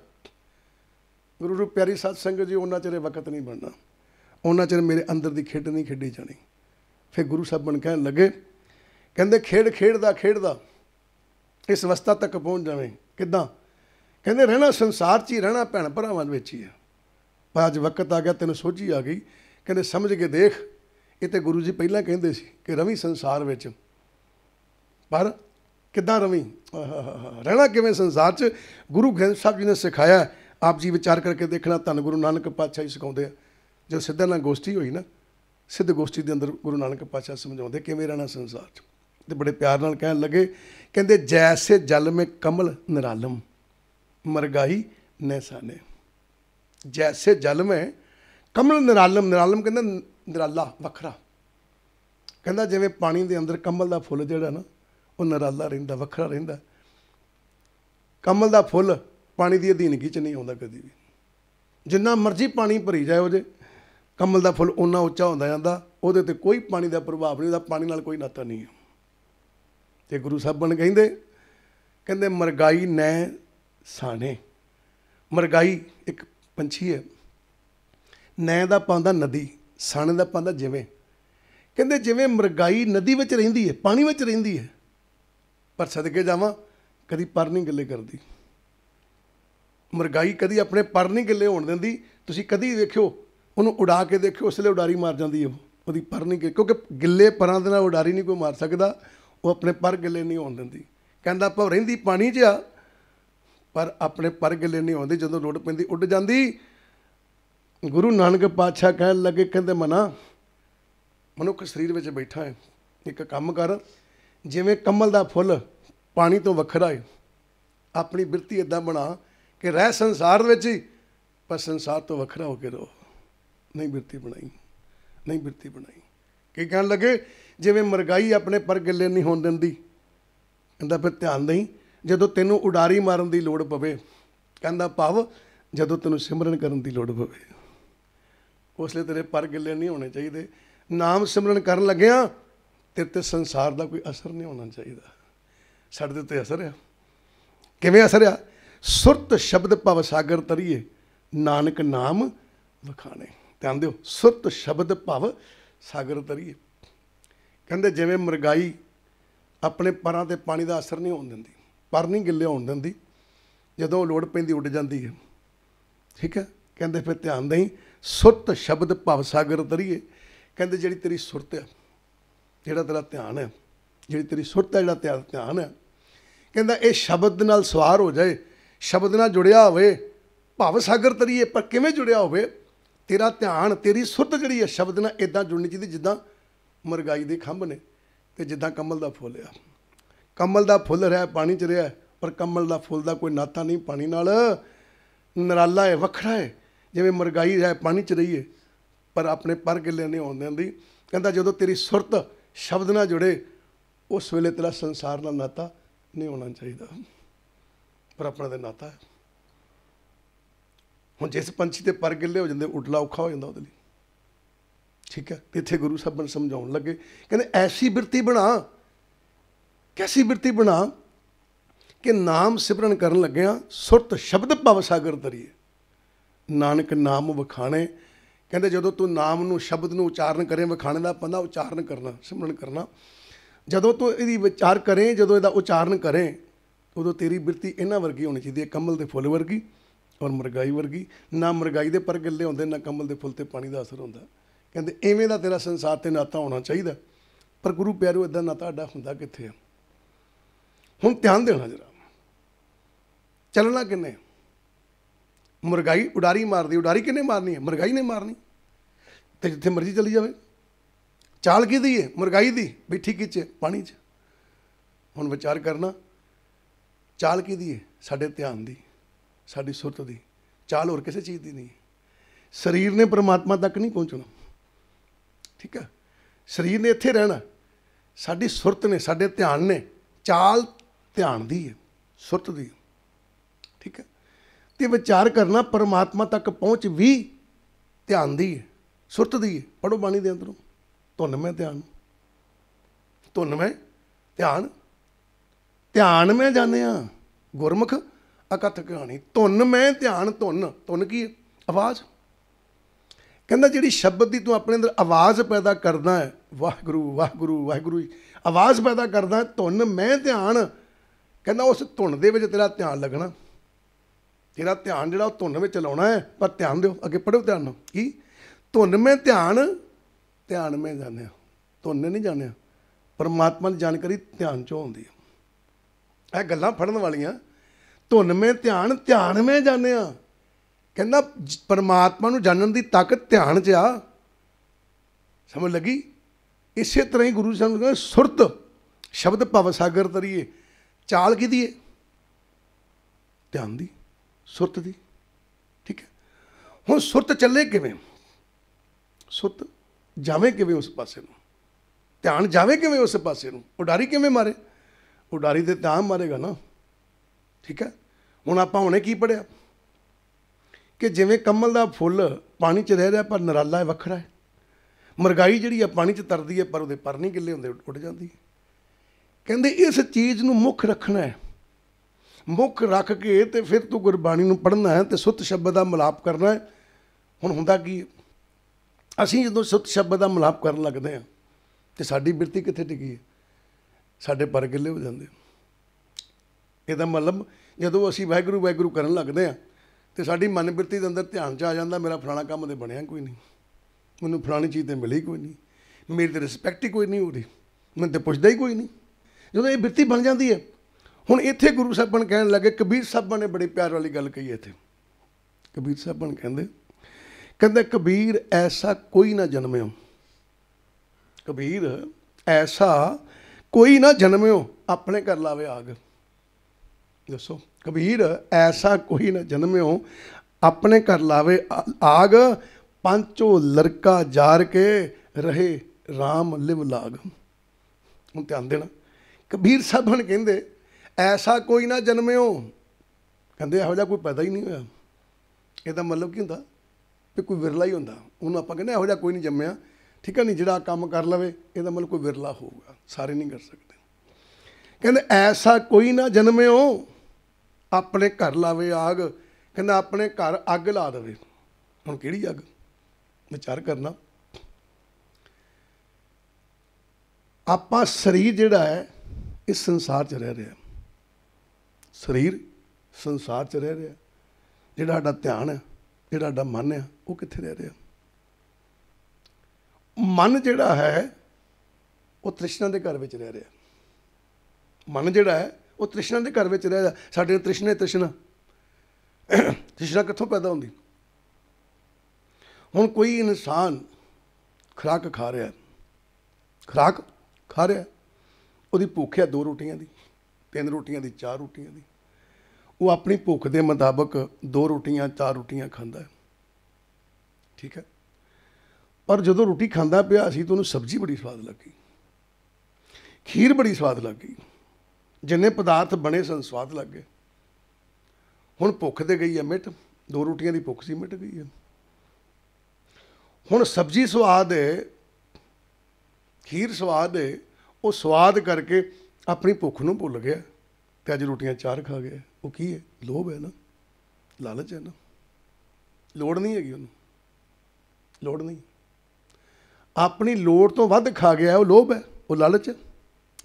ਗੁਰੂ ਰੂਪ ਪਿਆਰੀ ਸਾਧ ਸੰਗਤ ਜੀ ਉਹਨਾਂ ਚਿਰ ਵਕਤ ਨਹੀਂ ਬਣਨਾ ਉਹਨਾਂ ਚਿਰ ਮੇਰੇ ਅੰਦਰ ਦੀ ਖੇਡ ਨਹੀਂ ਖੇਡੀ ਜਾਣੀ ਫਿਰ ਗੁਰੂ ਸਾਹਿਬ ਬਣ ਕਹਿਣ ਲੱਗੇ ਕਹਿੰਦੇ ਖੇਡ ਖੇਡਦਾ ਖੇਡਦਾ ਇਸ ਅਵਸਥਾ ਤੱਕ ਪਹੁੰਚ ਜਾਵੇਂ ਕਿਦਾਂ ਕਹਿੰਦੇ ਰਹਿਣਾ ਸੰਸਾਰ 'ਚ ਹੀ ਰਹਿਣਾ ਭੈਣ ਭਰਾਵਾਂ ਵਿੱਚ ਹੀ ਆ ਪਰ ਅੱਜ ਵਕਤ ਆ ਗਿਆ ਤੈਨੂੰ ਸੋਝੀ ਆ ਗਈ ਕਹਿੰਦੇ ਸਮਝ ਕੇ ਦੇਖ ਇਹ ਤੇ ਗੁਰੂ ਜੀ ਪਹਿਲਾਂ ਕਹਿੰਦੇ ਸੀ ਕਿ ਰਵੀ ਸੰਸਾਰ ਵਿੱਚ ਪਰ ਕਿੱਦਾਂ ਰਵੀ ਰਹਿਣਾ ਕਿਵੇਂ ਸੰਸਾਰ 'ਚ ਗੁਰੂ ਗ੍ਰੰਥ ਸਾਹਿਬ ਜੀ ਨੇ ਸਿਖਾਇਆ ਆਪ ਜੀ ਵਿਚਾਰ ਕਰਕੇ ਦੇਖਣਾ ਧੰਨ ਗੁਰੂ ਨਾਨਕ ਪਾਤਸ਼ਾਹ ਜੀ ਸਿਖਾਉਂਦੇ ਆ ਜਦ ਸਿੱਧਾ ਨਾਲ ਗੋਸ਼ਟੀ ਹੋਈ ਨਾ ਸਿੱਧ ਗੋਸ਼ਟੀ ਦੇ ਅੰਦਰ ਗੁਰੂ ਨਾਨਕ ਪਾਤਸ਼ਾਹ ਸਮਝਾਉਂਦੇ ਕਿਵੇਂ ਰਹਿਣਾ ਸੰਸਾਰ 'ਚ ਤੇ ਬੜੇ ਪਿਆਰ ਨਾਲ ਕਹਿਣ ਲੱਗੇ ਕਹਿੰਦੇ ਜੈਸੇ ਜਲ ਮੇ ਕਮਲ ਨਿਰਾਲਮ ਮਰਗਾਈ ਨੈਸਾਨੇ ਜੈਸੇ ਜਲ ਮੇ ਕਮਲ ਨਿਰਾਲਮ ਨਿਰਾਲਮ ਕਹਿੰਦਾ ਨਿਰਾਲਾ ਵੱਖਰਾ ਕਹਿੰਦਾ ਜਿਵੇਂ ਪਾਣੀ ਦੇ ਅੰਦਰ ਕਮਲ ਦਾ ਫੁੱਲ ਜਿਹੜਾ ਨਾ ਉਹ ਨਿਰਾਲਾ ਰਹਿੰਦਾ ਵੱਖਰਾ ਰਹਿੰਦਾ ਕਮਲ ਦਾ ਫੁੱਲ ਪਾਣੀ ਦੀ ਅਧੀਨਗੀ 'ਚ ਨਹੀਂ ਆਉਂਦਾ ਕਦੀ ਵੀ ਜਿੰਨਾ ਮਰਜ਼ੀ ਪਾਣੀ ਭਰੀ ਜਾਏ ਉਹਦੇ ਕਮਲ ਦਾ ਫੁੱਲ ਉਨਾ ਉੱਚਾ ਹੁੰਦਾ ਜਾਂਦਾ ਉਹਦੇ ਤੇ ਕੋਈ ਪਾਣੀ ਦਾ ਪ੍ਰਭਾਵ ਨਹੀਂ ਉਹਦਾ ਪਾਣੀ ਨਾਲ ਕੋਈ ਨਾਤਾ ਨਹੀਂ ਹੈ ਤੇ ਗੁਰੂ ਸਾਹਿਬਾਨ ਕਹਿੰਦੇ ਕਹਿੰਦੇ ਮਰਗਾਈ ਨੈ ਸਾਣੇ ਮਰਗਾਈ ਇੱਕ ਪੰਛੀ ਹੈ ਨੈ ਦਾ ਪਾਉਂਦਾ ਨਦੀ ਸਾਣੇ ਦਾ ਪਾਉਂਦਾ ਜਿਵੇਂ ਕਹਿੰਦੇ ਜਿਵੇਂ ਮਰਗਾਈ ਨਦੀ ਵਿੱਚ ਰਹਿੰਦੀ ਹੈ ਪਾਣੀ ਵਿੱਚ ਰਹਿੰਦੀ ਹੈ ਪਰ ਸਦਕੇ ਜਾਵਾਂ ਕਦੀ ਪਰ ਨਹੀਂ ਗੱਲੇ ਕਰਦੀ ਮਰਗਾਈ ਕਦੀ ਆਪਣੇ ਪਰ ਨਹੀਂ ਗੱਲੇ ਹੋਣ ਦਿੰਦੀ ਤੁਸੀਂ ਕਦੀ ਵੇਖਿਓ ਉਹਨੂੰ ਉਡਾ ਕੇ ਦੇਖਿਓ ਉਸ ਲਈ ਉਡਾਰੀ ਮਾਰ ਜਾਂਦੀ ਹੈ ਉਹਦੀ ਪਰ ਨਹੀਂ ਕਿਉਂਕਿ ਗਿੱਲੇ ਪਰਾਂ ਦੇ ਨਾਲ ਉਡਾਰੀ ਨਹੀਂ ਕੋਈ ਮਾਰ ਸਕਦਾ ਉਹ ਆਪਣੇ ਪਰ ਗਲੇ ਨਹੀਂ ਹੋਣ ਦਿੰਦੀ ਕਹਿੰਦਾ ਆਪਾਂ ਰਹਿੰਦੀ ਪਾਣੀ 'ਚ ਆ ਪਰ ਆਪਣੇ ਪਰ ਗਲੇ ਨਹੀਂ ਹੁੰਦੀ ਜਦੋਂ ਲੋੜ ਪੈਂਦੀ ਉੱਡ ਜਾਂਦੀ ਗੁਰੂ ਨਾਨਕ ਪਾਤਸ਼ਾਹ ਕਹਿਣ ਲੱਗੇ ਕਹਿੰਦੇ ਮਨਾ ਮਨੁੱਖ ਸਰੀਰ ਵਿੱਚ ਬੈਠਾ ਹੈ ਇੱਕ ਕੰਮ ਕਰ ਜਿਵੇਂ ਕਮਲ ਦਾ ਫੁੱਲ ਪਾਣੀ ਤੋਂ ਵੱਖਰਾ ਹੈ ਆਪਣੀ ਬਿਰਤੀ ਇਦਾਂ ਬਣਾ ਕਿ ਰਹਿ ਸੰਸਾਰ ਵਿੱਚ ਹੀ ਪਰ ਸੰਸਾਰ ਤੋਂ ਵੱਖਰਾ ਹੋ ਕੇ ਰਹੋ ਨਹੀਂ ਬਿਰਤੀ ਬਣਾਈ ਨਹੀਂ ਬਿਰਤੀ ਬਣਾਈ ਕੀ ਕਹਿਣ ਲੱਗੇ ਜਿਵੇਂ ਮਰਗਾਈ ਆਪਣੇ ਪਰ ਗਿੱਲੇ ਨਹੀਂ ਹੋਣ ਦਿੰਦੀ ਕਹਿੰਦਾ ਫਿਰ ਧਿਆਨ ਨਹੀਂ ਜਦੋਂ ਤੈਨੂੰ ਉਡਾਰੀ ਮਾਰਨ ਦੀ ਲੋੜ ਪਵੇ ਕਹਿੰਦਾ ਭਵ ਜਦੋਂ ਤੈਨੂੰ ਸਿਮਰਨ ਕਰਨ ਦੀ ਲੋੜ ਪਵੇ ਉਸ ਲਈ ਤੇਰੇ ਪਰ ਗਿੱਲੇ ਨਹੀਂ ਹੋਣੇ ਚਾਹੀਦੇ ਨਾਮ ਸਿਮਰਨ ਕਰਨ ਲੱਗਿਆ ਤੇਰੇ ਤੇ ਸੰਸਾਰ ਦਾ ਕੋਈ ਅਸਰ ਨਹੀਂ ਹੋਣਾ ਚਾਹੀਦਾ ਸਾਡੇ ਤੇ ਅਸਰ ਆ ਕਿਵੇਂ ਅਸਰ ਆ ਸੁਰਤ ਸ਼ਬਦ ਭਵ ਸਾਗਰ ਤਰੀਏ ਨਾਨਕ ਨਾਮ ਵਖਾਣੇ ਧਿਆਨ ਦਿਓ ਸੁਰਤ ਸ਼ਬਦ ਭਵ ਸਾਗਰ ਤਰੀਏ ਕਹਿੰਦੇ ਜਿਵੇਂ ਮਰਗਾਈ ਆਪਣੇ ਪਰਾਂ ਤੇ ਪਾਣੀ ਦਾ ਅਸਰ ਨਹੀਂ ਹੋਣ ਦਿੰਦੀ ਪਰ ਨਹੀਂ ਗਿੱਲੇ ਹੋਣ ਦਿੰਦੀ ਜਦੋਂ ਲੋੜ ਪੈਂਦੀ ਉੱਡ ਜਾਂਦੀ ਹੈ ਠੀਕ ਹੈ ਕਹਿੰਦੇ ਫਿਰ ਧਿਆਨ ਦੇਈ ਸੁਰਤ ਸ਼ਬਦ ਭਵ ਸਾਗਰ ਤਰੀਏ ਕਹਿੰਦੇ ਜਿਹੜੀ ਤੇਰੀ ਸੁਰਤ ਹੈ ਜਿਹੜਾ ਤੇਰਾ ਧਿਆਨ ਹੈ ਜਿਹੜੀ ਤੇਰੀ ਸੁਰਤ ਹੈ ਜਿਹੜਾ ਤੇਰਾ ਧਿਆਨ ਹੈ ਕਹਿੰਦਾ ਇਹ ਸ਼ਬਦ ਨਾਲ ਸਵਾਰ ਹੋ ਜਾਏ ਸ਼ਬਦ ਨਾਲ ਜੁੜਿਆ ਹੋਵੇ ਭਵ ਸਾਗਰ ਤਰੀਏ ਪਰ ਕਿਵੇਂ ਜੁੜਿਆ ਹੋਵੇ ਤੇਰਾ ਧਿਆਨ ਤੇਰੀ ਸੁਰਤ ਜਿਹੜੀ ਹੈ ਸ਼ਬਦ ਨਾਲ ਇਦਾਂ ਜੁੜਨੀ ਚਾਹੀਦੀ ਜਿੱਦਾਂ ਮਰਗਾਈ ਦੇ ਖੰਭ ਨੇ ਤੇ ਜਿੱਦਾਂ ਕਮਲ ਦਾ ਫੁੱਲ ਆ ਕਮਲ ਦਾ ਫੁੱਲ ਰਿਹਾ ਪਾਣੀ 'ਚ ਰਿਹਾ ਪਰ ਕਮਲ ਦਾ ਫੁੱਲ ਦਾ ਕੋਈ ਨਾਤਾ ਨਹੀਂ ਪਾਣੀ ਨਾਲ ਨਰਾਲਾ ਹੈ ਵੱਖਰਾ ਹੈ ਜਿਵੇਂ ਮਰਗਾਈ ਹੈ ਪਾਣੀ 'ਚ ਰਹੀ ਹੈ ਪਰ ਆਪਣੇ ਪਰ ਗਿੱਲੇ ਨਹੀਂ ਆਉਂਦੇ ਦੀ ਕਹਿੰਦਾ ਜਦੋਂ ਤੇਰੀ ਸੁਰਤ ਸ਼ਬਦ ਨਾਲ ਜੁੜੇ ਉਸ ਵੇਲੇ ਤੇਰਾ ਸੰਸਾਰ ਨਾਲ ਨਾਤਾ ਨਹੀਂ ਹੋਣਾ ਚਾਹੀਦਾ ਪਰ ਆਪਣਾ ਦੇ ਨਾਤਾ ਹੈ ਹੁਣ ਜਿਸ ਪੰਛੀ ਤੇ ਪਰ ਗਿੱਲੇ ਹੋ ਜਾਂਦੇ ਉਡਲਾ ਔਖਾ ਹੋ ਜਾਂਦਾ ਉਹਦੇ ਲਈ ਠੀਕ ਹੈ ਇੱਥੇ ਗੁਰੂ ਸਾਹਿਬ ਨੇ ਸਮਝਾਉਣ ਲੱਗੇ ਕਹਿੰਦੇ ਐਸੀ ਬਿਰਤੀ ਬਣਾ ਕੈਸੀ ਬਿਰਤੀ ਬਣਾ ਕਿ ਨਾਮ ਸਿਮਰਨ ਕਰਨ ਲੱਗਿਆਂ ਸੁਰਤ ਸ਼ਬਦ ਭਵ ਸਾਗਰ ਤਰੀਏ ਨਾਨਕ ਨਾਮ ਵਖਾਣੇ ਕਹਿੰਦੇ ਜਦੋਂ ਤੂੰ ਨਾਮ ਨੂੰ ਸ਼ਬਦ ਨੂੰ ਉਚਾਰਨ ਕਰੇ ਵਖਾਣੇ ਦਾ ਪੰਦਾ ਉਚਾਰਨ ਕਰਨਾ ਸਿਮਰਨ ਕਰਨਾ ਜਦੋਂ ਤੂੰ ਇਹਦੀ ਵਿਚਾਰ ਕਰੇ ਜਦੋਂ ਇਹਦਾ ਉਚਾਰਨ ਕਰੇ ਉਦੋਂ ਤੇਰੀ ਬਿਰਤੀ ਇਹਨਾਂ ਵਰਗੀ ਹੋਣੀ ਚਾਹੀਦੀ ਹੈ ਕਮਲ ਦੇ ਫੁੱਲ ਵਰਗੀ ਔਰ ਮਰਗਾਈ ਵਰਗੀ ਨਾ ਮਰਗਾਈ ਦੇ ਪਰ ਗੱਲੇ ਹੁੰਦੇ ਨਾ ਕਮਲ ਦੇ ਫੁੱਲ ਤੇ ਪਾਣੀ ਦਾ ਅਸਰ ਹੁੰਦਾ ਕਹਿੰਦੇ ਐਵੇਂ ਦਾ ਤੇਰਾ ਸੰਸਾਰ ਤੇ ਨਾਤਾ ਹੋਣਾ ਚਾਹੀਦਾ ਪਰ ਗੁਰੂ ਪਿਆਰੂ ਇਦਾਂ ਨਾਤਾ ਆਡਾ ਹੁੰਦਾ ਕਿੱਥੇ ਆ ਹੁਣ ਧਿਆਨ ਦੇਣਾ ਜਰਾ ਚੱਲਣਾ ਕਿੰਨੇ ਮਰਗਾਈ ਉਡਾਰੀ ਮਾਰਦੀ ਉਡਾਰੀ ਕਿੰਨੇ ਮਾਰਨੀ ਹੈ ਮਰਗਾਈ ਨੇ ਮਾਰਨੀ ਤੇ ਜਿੱਥੇ ਮਰਜ਼ੀ ਚਲੀ ਜਾਵੇ ਚਾਲ ਦੀ ਹੈ ਮਰਗਾਈ ਦੀ ਬਿੱਠੀ ਕਿਚ ਪਾਣੀ 'ਚ ਹੁਣ ਵਿਚਾਰ ਕਰਨਾ ਚਾਲ ਦੀ ਹੈ ਸਾਡੇ ਧਿਆਨ ਦੀ ਸਾਡੀ ਸੁਰਤ ਦੀ ਚਾਲ ਹੋਰ ਕਿਸੇ ਚੀਜ਼ ਦੀ ਨਹੀਂ ਸਰੀਰ ਨੇ ਪਰਮਾਤਮਾ ਤੱਕ ਨਹੀਂ ਪਹੁੰਚਣਾ ਠੀਕ ਹੈ ਸਰੀਰ ਨੇ ਇੱਥੇ ਰਹਿਣਾ ਸਾਡੀ ਸੁਰਤ ਨੇ ਸਾਡੇ ਧਿਆਨ ਨੇ ਚਾਲ ਧਿਆਨ ਦੀ ਹੈ ਸੁਰਤ ਦੀ ਠੀਕ ਹੈ ਤੇ ਵਿਚਾਰ ਕਰਨਾ ਪਰਮਾਤਮਾ ਤੱਕ ਪਹੁੰਚ ਵੀ ਧਿਆਨ ਦੀ ਹੈ ਸੁਰਤ ਦੀ ਹੈ ਪੜੋ ਬਾਣੀ ਦੇ ਅੰਦਰੋਂ ਤੁਨ ਮੈਂ ਧਿਆਨ ਤੁਨ ਮੈਂ ਧਿਆਨ ਧਿਆਨ ਮੈਂ ਜਾਣਿਆ ਗੁਰਮੁਖ ਅਕਥ ਕਹਾਣੀ ਧੁਨ ਮੈਂ ਧਿਆਨ ਧੁਨ ਧੁਨ ਕੀ ਆਵਾਜ਼ ਕਹਿੰਦਾ ਜਿਹੜੀ ਸ਼ਬਦ ਦੀ ਤੂੰ ਆਪਣੇ ਅੰਦਰ ਆਵਾਜ਼ ਪੈਦਾ ਕਰਦਾ ਹੈ ਵਾਹਿਗੁਰੂ ਵਾਹਿਗੁਰੂ ਵਾਹਿਗੁਰੂ ਆਵਾਜ਼ ਪੈਦਾ ਕਰਦਾ ਹੈ ਧੁਨ ਮੈਂ ਧਿਆਨ ਕਹਿੰਦਾ ਉਸ ਧੁਨ ਦੇ ਵਿੱਚ ਤੇਰਾ ਧਿਆਨ ਲੱਗਣਾ ਤੇਰਾ ਧਿਆਨ ਜਿਹੜਾ ਉਹ ਧੁਨ ਵਿੱਚ ਲਾਉਣਾ ਹੈ ਪਰ ਧਿਆਨ ਦਿਓ ਅੱਗੇ ਪੜੋ ਧਿਆਨ ਨਾਲ ਕੀ ਧੁਨ ਮੈਂ ਧਿਆਨ ਧਿਆਨ ਮੈਂ ਜਾਣਿਆ ਧੁਨ ਨਹੀਂ ਜਾਣਿਆ ਪਰਮਾਤਮਾ ਦੀ ਜਾਣਕਾਰੀ ਧਿਆਨ ਚੋਂ ਆਉਂਦੀ ਹੈ ਇਹ ਗੱਲਾਂ ਫੜਨ ਵਾਲੀਆਂ ਧੁਨ ਮੇ ਧਿਆਨ ਧਿਆਨ ਮੇ ਜਾਣਿਆ ਕਹਿੰਦਾ ਪਰਮਾਤਮਾ ਨੂੰ ਜਾਣਨ ਦੀ ਤਾਕਤ ਧਿਆਨ 'ਚ ਆ ਸਮਝ ਲੱਗੀ ਇਸੇ ਤਰ੍ਹਾਂ ਹੀ ਗੁਰੂ ਸਾਹਿਬ ਕਹਿੰਦੇ ਸੁਰਤ ਸ਼ਬਦ ਭਵ ਸਾਗਰ ਤਰੀਏ ਚਾਲ ਕੀ ਦੀਏ ਧਿਆਨ ਦੀ ਸੁਰਤ ਦੀ ਠੀਕ ਹੈ ਹੁਣ ਸੁਰਤ ਚੱਲੇ ਕਿਵੇਂ ਸੁਰਤ ਜਾਵੇ ਕਿਵੇਂ ਉਸ ਪਾਸੇ ਨੂੰ ਧਿਆਨ ਜਾਵੇ ਕਿਵੇਂ ਉਸ ਪਾਸੇ ਨੂੰ ਉਡਾਰੀ ਕਿਵੇਂ ਮਾਰੇ ਉਡਾਰੀ ਤੇ ਤਾਂ ਮਾਰੇਗਾ ਨਾ ਠੀਕ ਹੈ ਹੁਣ ਆਪਾਂ ਹੁਣੇ ਕੀ ਪੜਿਆ ਕਿ ਜਿਵੇਂ ਕਮਲ ਦਾ ਫੁੱਲ ਪਾਣੀ 'ਚ ਰਹਿ ਰਿਹਾ ਪਰ ਨਰਾਲਾ ਹੈ ਵੱਖਰਾ ਹੈ ਮਰਗਾਈ ਜਿਹੜੀ ਆ ਪਾਣੀ 'ਚ ਤਰਦੀ ਹੈ ਪਰ ਉਹਦੇ ਪਰ ਨਹੀਂ ਗਿੱਲੇ ਹੁੰਦੇ ਉੱਡ ਜਾਂਦੀ ਹੈ ਕਹਿੰਦੇ ਇਸ ਚੀਜ਼ ਨੂੰ ਮੁੱਖ ਰੱਖਣਾ ਹੈ ਮੁੱਖ ਰੱਖ ਕੇ ਤੇ ਫਿਰ ਤੂੰ ਗੁਰਬਾਣੀ ਨੂੰ ਪੜ੍ਹਨਾ ਹੈ ਤੇ ਸੁੱਤ ਸ਼ਬਦ ਦਾ ਮਲਾਪ ਕਰਨਾ ਹੈ ਹੁਣ ਹੁੰਦਾ ਕੀ ਅਸੀਂ ਜਦੋਂ ਸੁੱਤ ਸ਼ਬਦ ਦਾ ਮਲਾਪ ਕਰਨ ਲੱਗਦੇ ਹਾਂ ਤੇ ਸਾਡੀ ਬਿਰਤੀ ਕਿੱਥੇ ਟਿਕੀ ਹੈ ਸਾਡੇ ਪਰ ਗਿੱਲੇ ਹੋ ਜਾਂਦੇ ਇਹਦਾ ਮਤਲਬ ਜਦੋਂ ਅਸੀਂ ਵੈਗਰੂ ਵੈਗਰੂ ਕਰਨ ਲੱਗਦੇ ਆ ਤੇ ਸਾਡੀ ਮਨਬਿਰਤੀ ਦੇ ਅੰਦਰ ਧਿਆਨ ਚ ਆ ਜਾਂਦਾ ਮੇਰਾ ਫਲਾਣਾ ਕੰਮ ਤੇ ਬਣਿਆ ਕੋਈ ਨਹੀਂ ਮੈਨੂੰ ਫਲਾਣੀ ਚੀਜ਼ ਤੇ ਮਿਲੀ ਕੋਈ ਨਹੀਂ ਮੇਰੇ ਤੇ ਰਿਸਪੈਕਟ ਹੀ ਕੋਈ ਨਹੀਂ ਉਹਦੀ ਮੈਨੂੰ ਤੇ ਪੁੱਛਦਾ ਹੀ ਕੋਈ ਨਹੀਂ ਜਦੋਂ ਇਹ ਬਿਰਤੀ ਬਣ ਜਾਂਦੀ ਹੈ ਹੁਣ ਇੱਥੇ ਗੁਰੂ ਸਾਹਿਬਾਨ ਕਹਿਣ ਲੱਗੇ ਕਬੀਰ ਸਾਹਿਬਾਂ ਨੇ ਬੜੇ ਪਿਆਰ ਵਾਲੀ ਗੱਲ ਕਹੀ ਇੱਥੇ ਕਬੀਰ ਬਣ ਕਹਿੰਦੇ ਕਹਿੰਦੇ ਕਬੀਰ ਐਸਾ ਕੋਈ ਨਾ ਜਨਮਿਓ ਕਬੀਰ ਐਸਾ ਕੋਈ ਨਾ ਜਨਮਿਓ ਆਪਣੇ ਕਰ ਲਾਵੇ ਆਗ ਦੱਸੋ ਕਬੀਰ ਐਸਾ ਕੋਈ ਨਾ ਜਨਮਿਓ ਆਪਣੇ ਘਰ ਲਾਵੇ ਆਗ ਪੰਚੋ ਲੜਕਾ ਜਾਰ ਕੇ ਰਹੇ RAM ਲਿਵ ਲਾਗ ਹੁਣ ਧਿਆਨ ਦੇਣਾ ਕਬੀਰ ਸਾਹਿਬ ਹਣ ਕਹਿੰਦੇ ਐਸਾ ਕੋਈ ਨਾ ਜਨਮਿਓ ਕਹਿੰਦੇ ਇਹੋ ਜਿਹਾ ਕੋਈ ਪੈਦਾ ਹੀ ਨਹੀਂ ਹੋਇਆ ਇਹਦਾ ਮਤਲਬ ਕੀ ਹੁੰਦਾ ਕਿ ਕੋਈ ਵਿਰਲਾ ਹੀ ਹੁੰਦਾ ਉਹਨੂੰ ਆਪਾਂ ਕਹਿੰਦੇ ਇਹੋ ਜਿਹਾ ਕੋਈ ਨਹੀਂ ਜੰਮਿਆ ਠੀਕ ਹੈ ਨਹੀਂ ਜਿਹੜਾ ਕੰਮ ਕਰ ਲਵੇ ਇਹਦਾ ਮਤਲਬ ਕੋਈ ਵਿਰਲਾ ਹੋਊਗਾ ਸਾਰੇ ਨਹੀਂ ਕਰ ਸਕਦੇ ਕਹਿੰਦੇ ਐਸਾ ਕੋਈ ਨਾ ਜਨਮਿਓ ਆਪਣੇ ਘਰ ਲਾਵੇ ਆਗ ਕਹਿੰਦਾ ਆਪਣੇ ਘਰ ਅੱਗ ਲਾ ਦੇਵੇ ਹੁਣ ਕਿਹੜੀ ਅੱਗ ਵਿਚਾਰ ਕਰਨਾ ਆਪਾਂ ਸਰੀਰ ਜਿਹੜਾ ਹੈ ਇਸ ਸੰਸਾਰ 'ਚ ਰਹਿ ਰਿਹਾ ਸਰੀਰ ਸੰਸਾਰ 'ਚ ਰਹਿ ਰਿਹਾ ਜਿਹੜਾ ਸਾਡਾ ਧਿਆਨ ਹੈ ਜਿਹੜਾ ਸਾਡਾ ਮਨ ਹੈ ਉਹ ਕਿੱਥੇ ਰਹਿ ਰਿਹਾ ਮਨ ਜਿਹੜਾ ਹੈ ਉਹ ਤ੍ਰਿਸ਼ਨਾ ਦੇ ਘਰ ਵਿੱਚ ਰਹਿ ਰਿਹਾ ਮਨ ਜਿਹੜਾ ਹੈ ਉਹ ਤ੍ਰਿਸ਼ਨਾ ਦੇ ਘਰ ਵਿੱਚ ਰਹਿਦਾ ਸਾਡੇ ਤ੍ਰਿਸ਼ਨੇ ਤ੍ਰਿਸ਼ਨਾ ਤ੍ਰਿਸ਼ਨਾ ਕਿੱਥੋਂ ਪੈਦਾ ਹੁੰਦੀ ਹੁਣ ਕੋਈ ਇਨਸਾਨ ਖਰਾਕ ਖਾ ਰਿਹਾ ਖਰਾਕ ਖਾ ਰਿਹਾ ਉਹਦੀ ਭੁੱਖ ਹੈ ਦੋ ਰੋਟੀਆਂ ਦੀ ਤਿੰਨ ਰੋਟੀਆਂ ਦੀ ਚਾਰ ਰੋਟੀਆਂ ਦੀ ਉਹ ਆਪਣੀ ਭੁੱਖ ਦੇ ਮੁਤਾਬਕ ਦੋ ਰੋਟੀਆਂ ਚਾਰ ਰੋਟੀਆਂ ਖਾਂਦਾ ਹੈ ਠੀਕ ਹੈ ਪਰ ਜਦੋਂ ਰੋਟੀ ਖਾਂਦਾ ਪਿਆ ਸੀ ਤਾਂ ਉਹਨੂੰ ਸਬਜ਼ੀ ਬੜੀ ਸਵਾਦ ਲੱਗੀ ਖੀਰ ਬੜੀ ਸਵਾਦ ਲੱਗੀ ਜਿੰਨੇ ਪਦਾਰਥ ਬਣੇ ਸਨ ਸਵਾਦ ਗਏ ਹੁਣ ਭੁੱਖ ਤੇ ਗਈ ਹੈ ਮਿਟ ਦੋ ਰੋਟੀਆਂ ਦੀ ਭੁੱਖ ਸੀ ਮਿਟ ਗਈ ਹੈ ਹੁਣ ਸਬਜ਼ੀ ਸਵਾਦ ਹੈ ਖੀਰ ਸਵਾਦ ਹੈ ਉਹ ਸਵਾਦ ਕਰਕੇ ਆਪਣੀ ਭੁੱਖ ਨੂੰ ਭੁੱਲ ਗਿਆ ਤੇ ਅੱਜ ਰੋਟੀਆਂ ਚਾਰ ਖਾ ਗਿਆ ਉਹ ਕੀ ਹੈ ਲੋਭ ਹੈ ਨਾ ਲਾਲਚ ਹੈ ਨਾ ਲੋੜ ਨਹੀਂ ਹੈਗੀ ਉਹਨੂੰ ਲੋੜ ਨਹੀਂ ਆਪਣੀ ਲੋੜ ਤੋਂ ਵੱਧ ਖਾ ਗਿਆ ਉਹ ਲੋਭ ਹੈ ਉਹ ਲਾਲਚ ਹੈ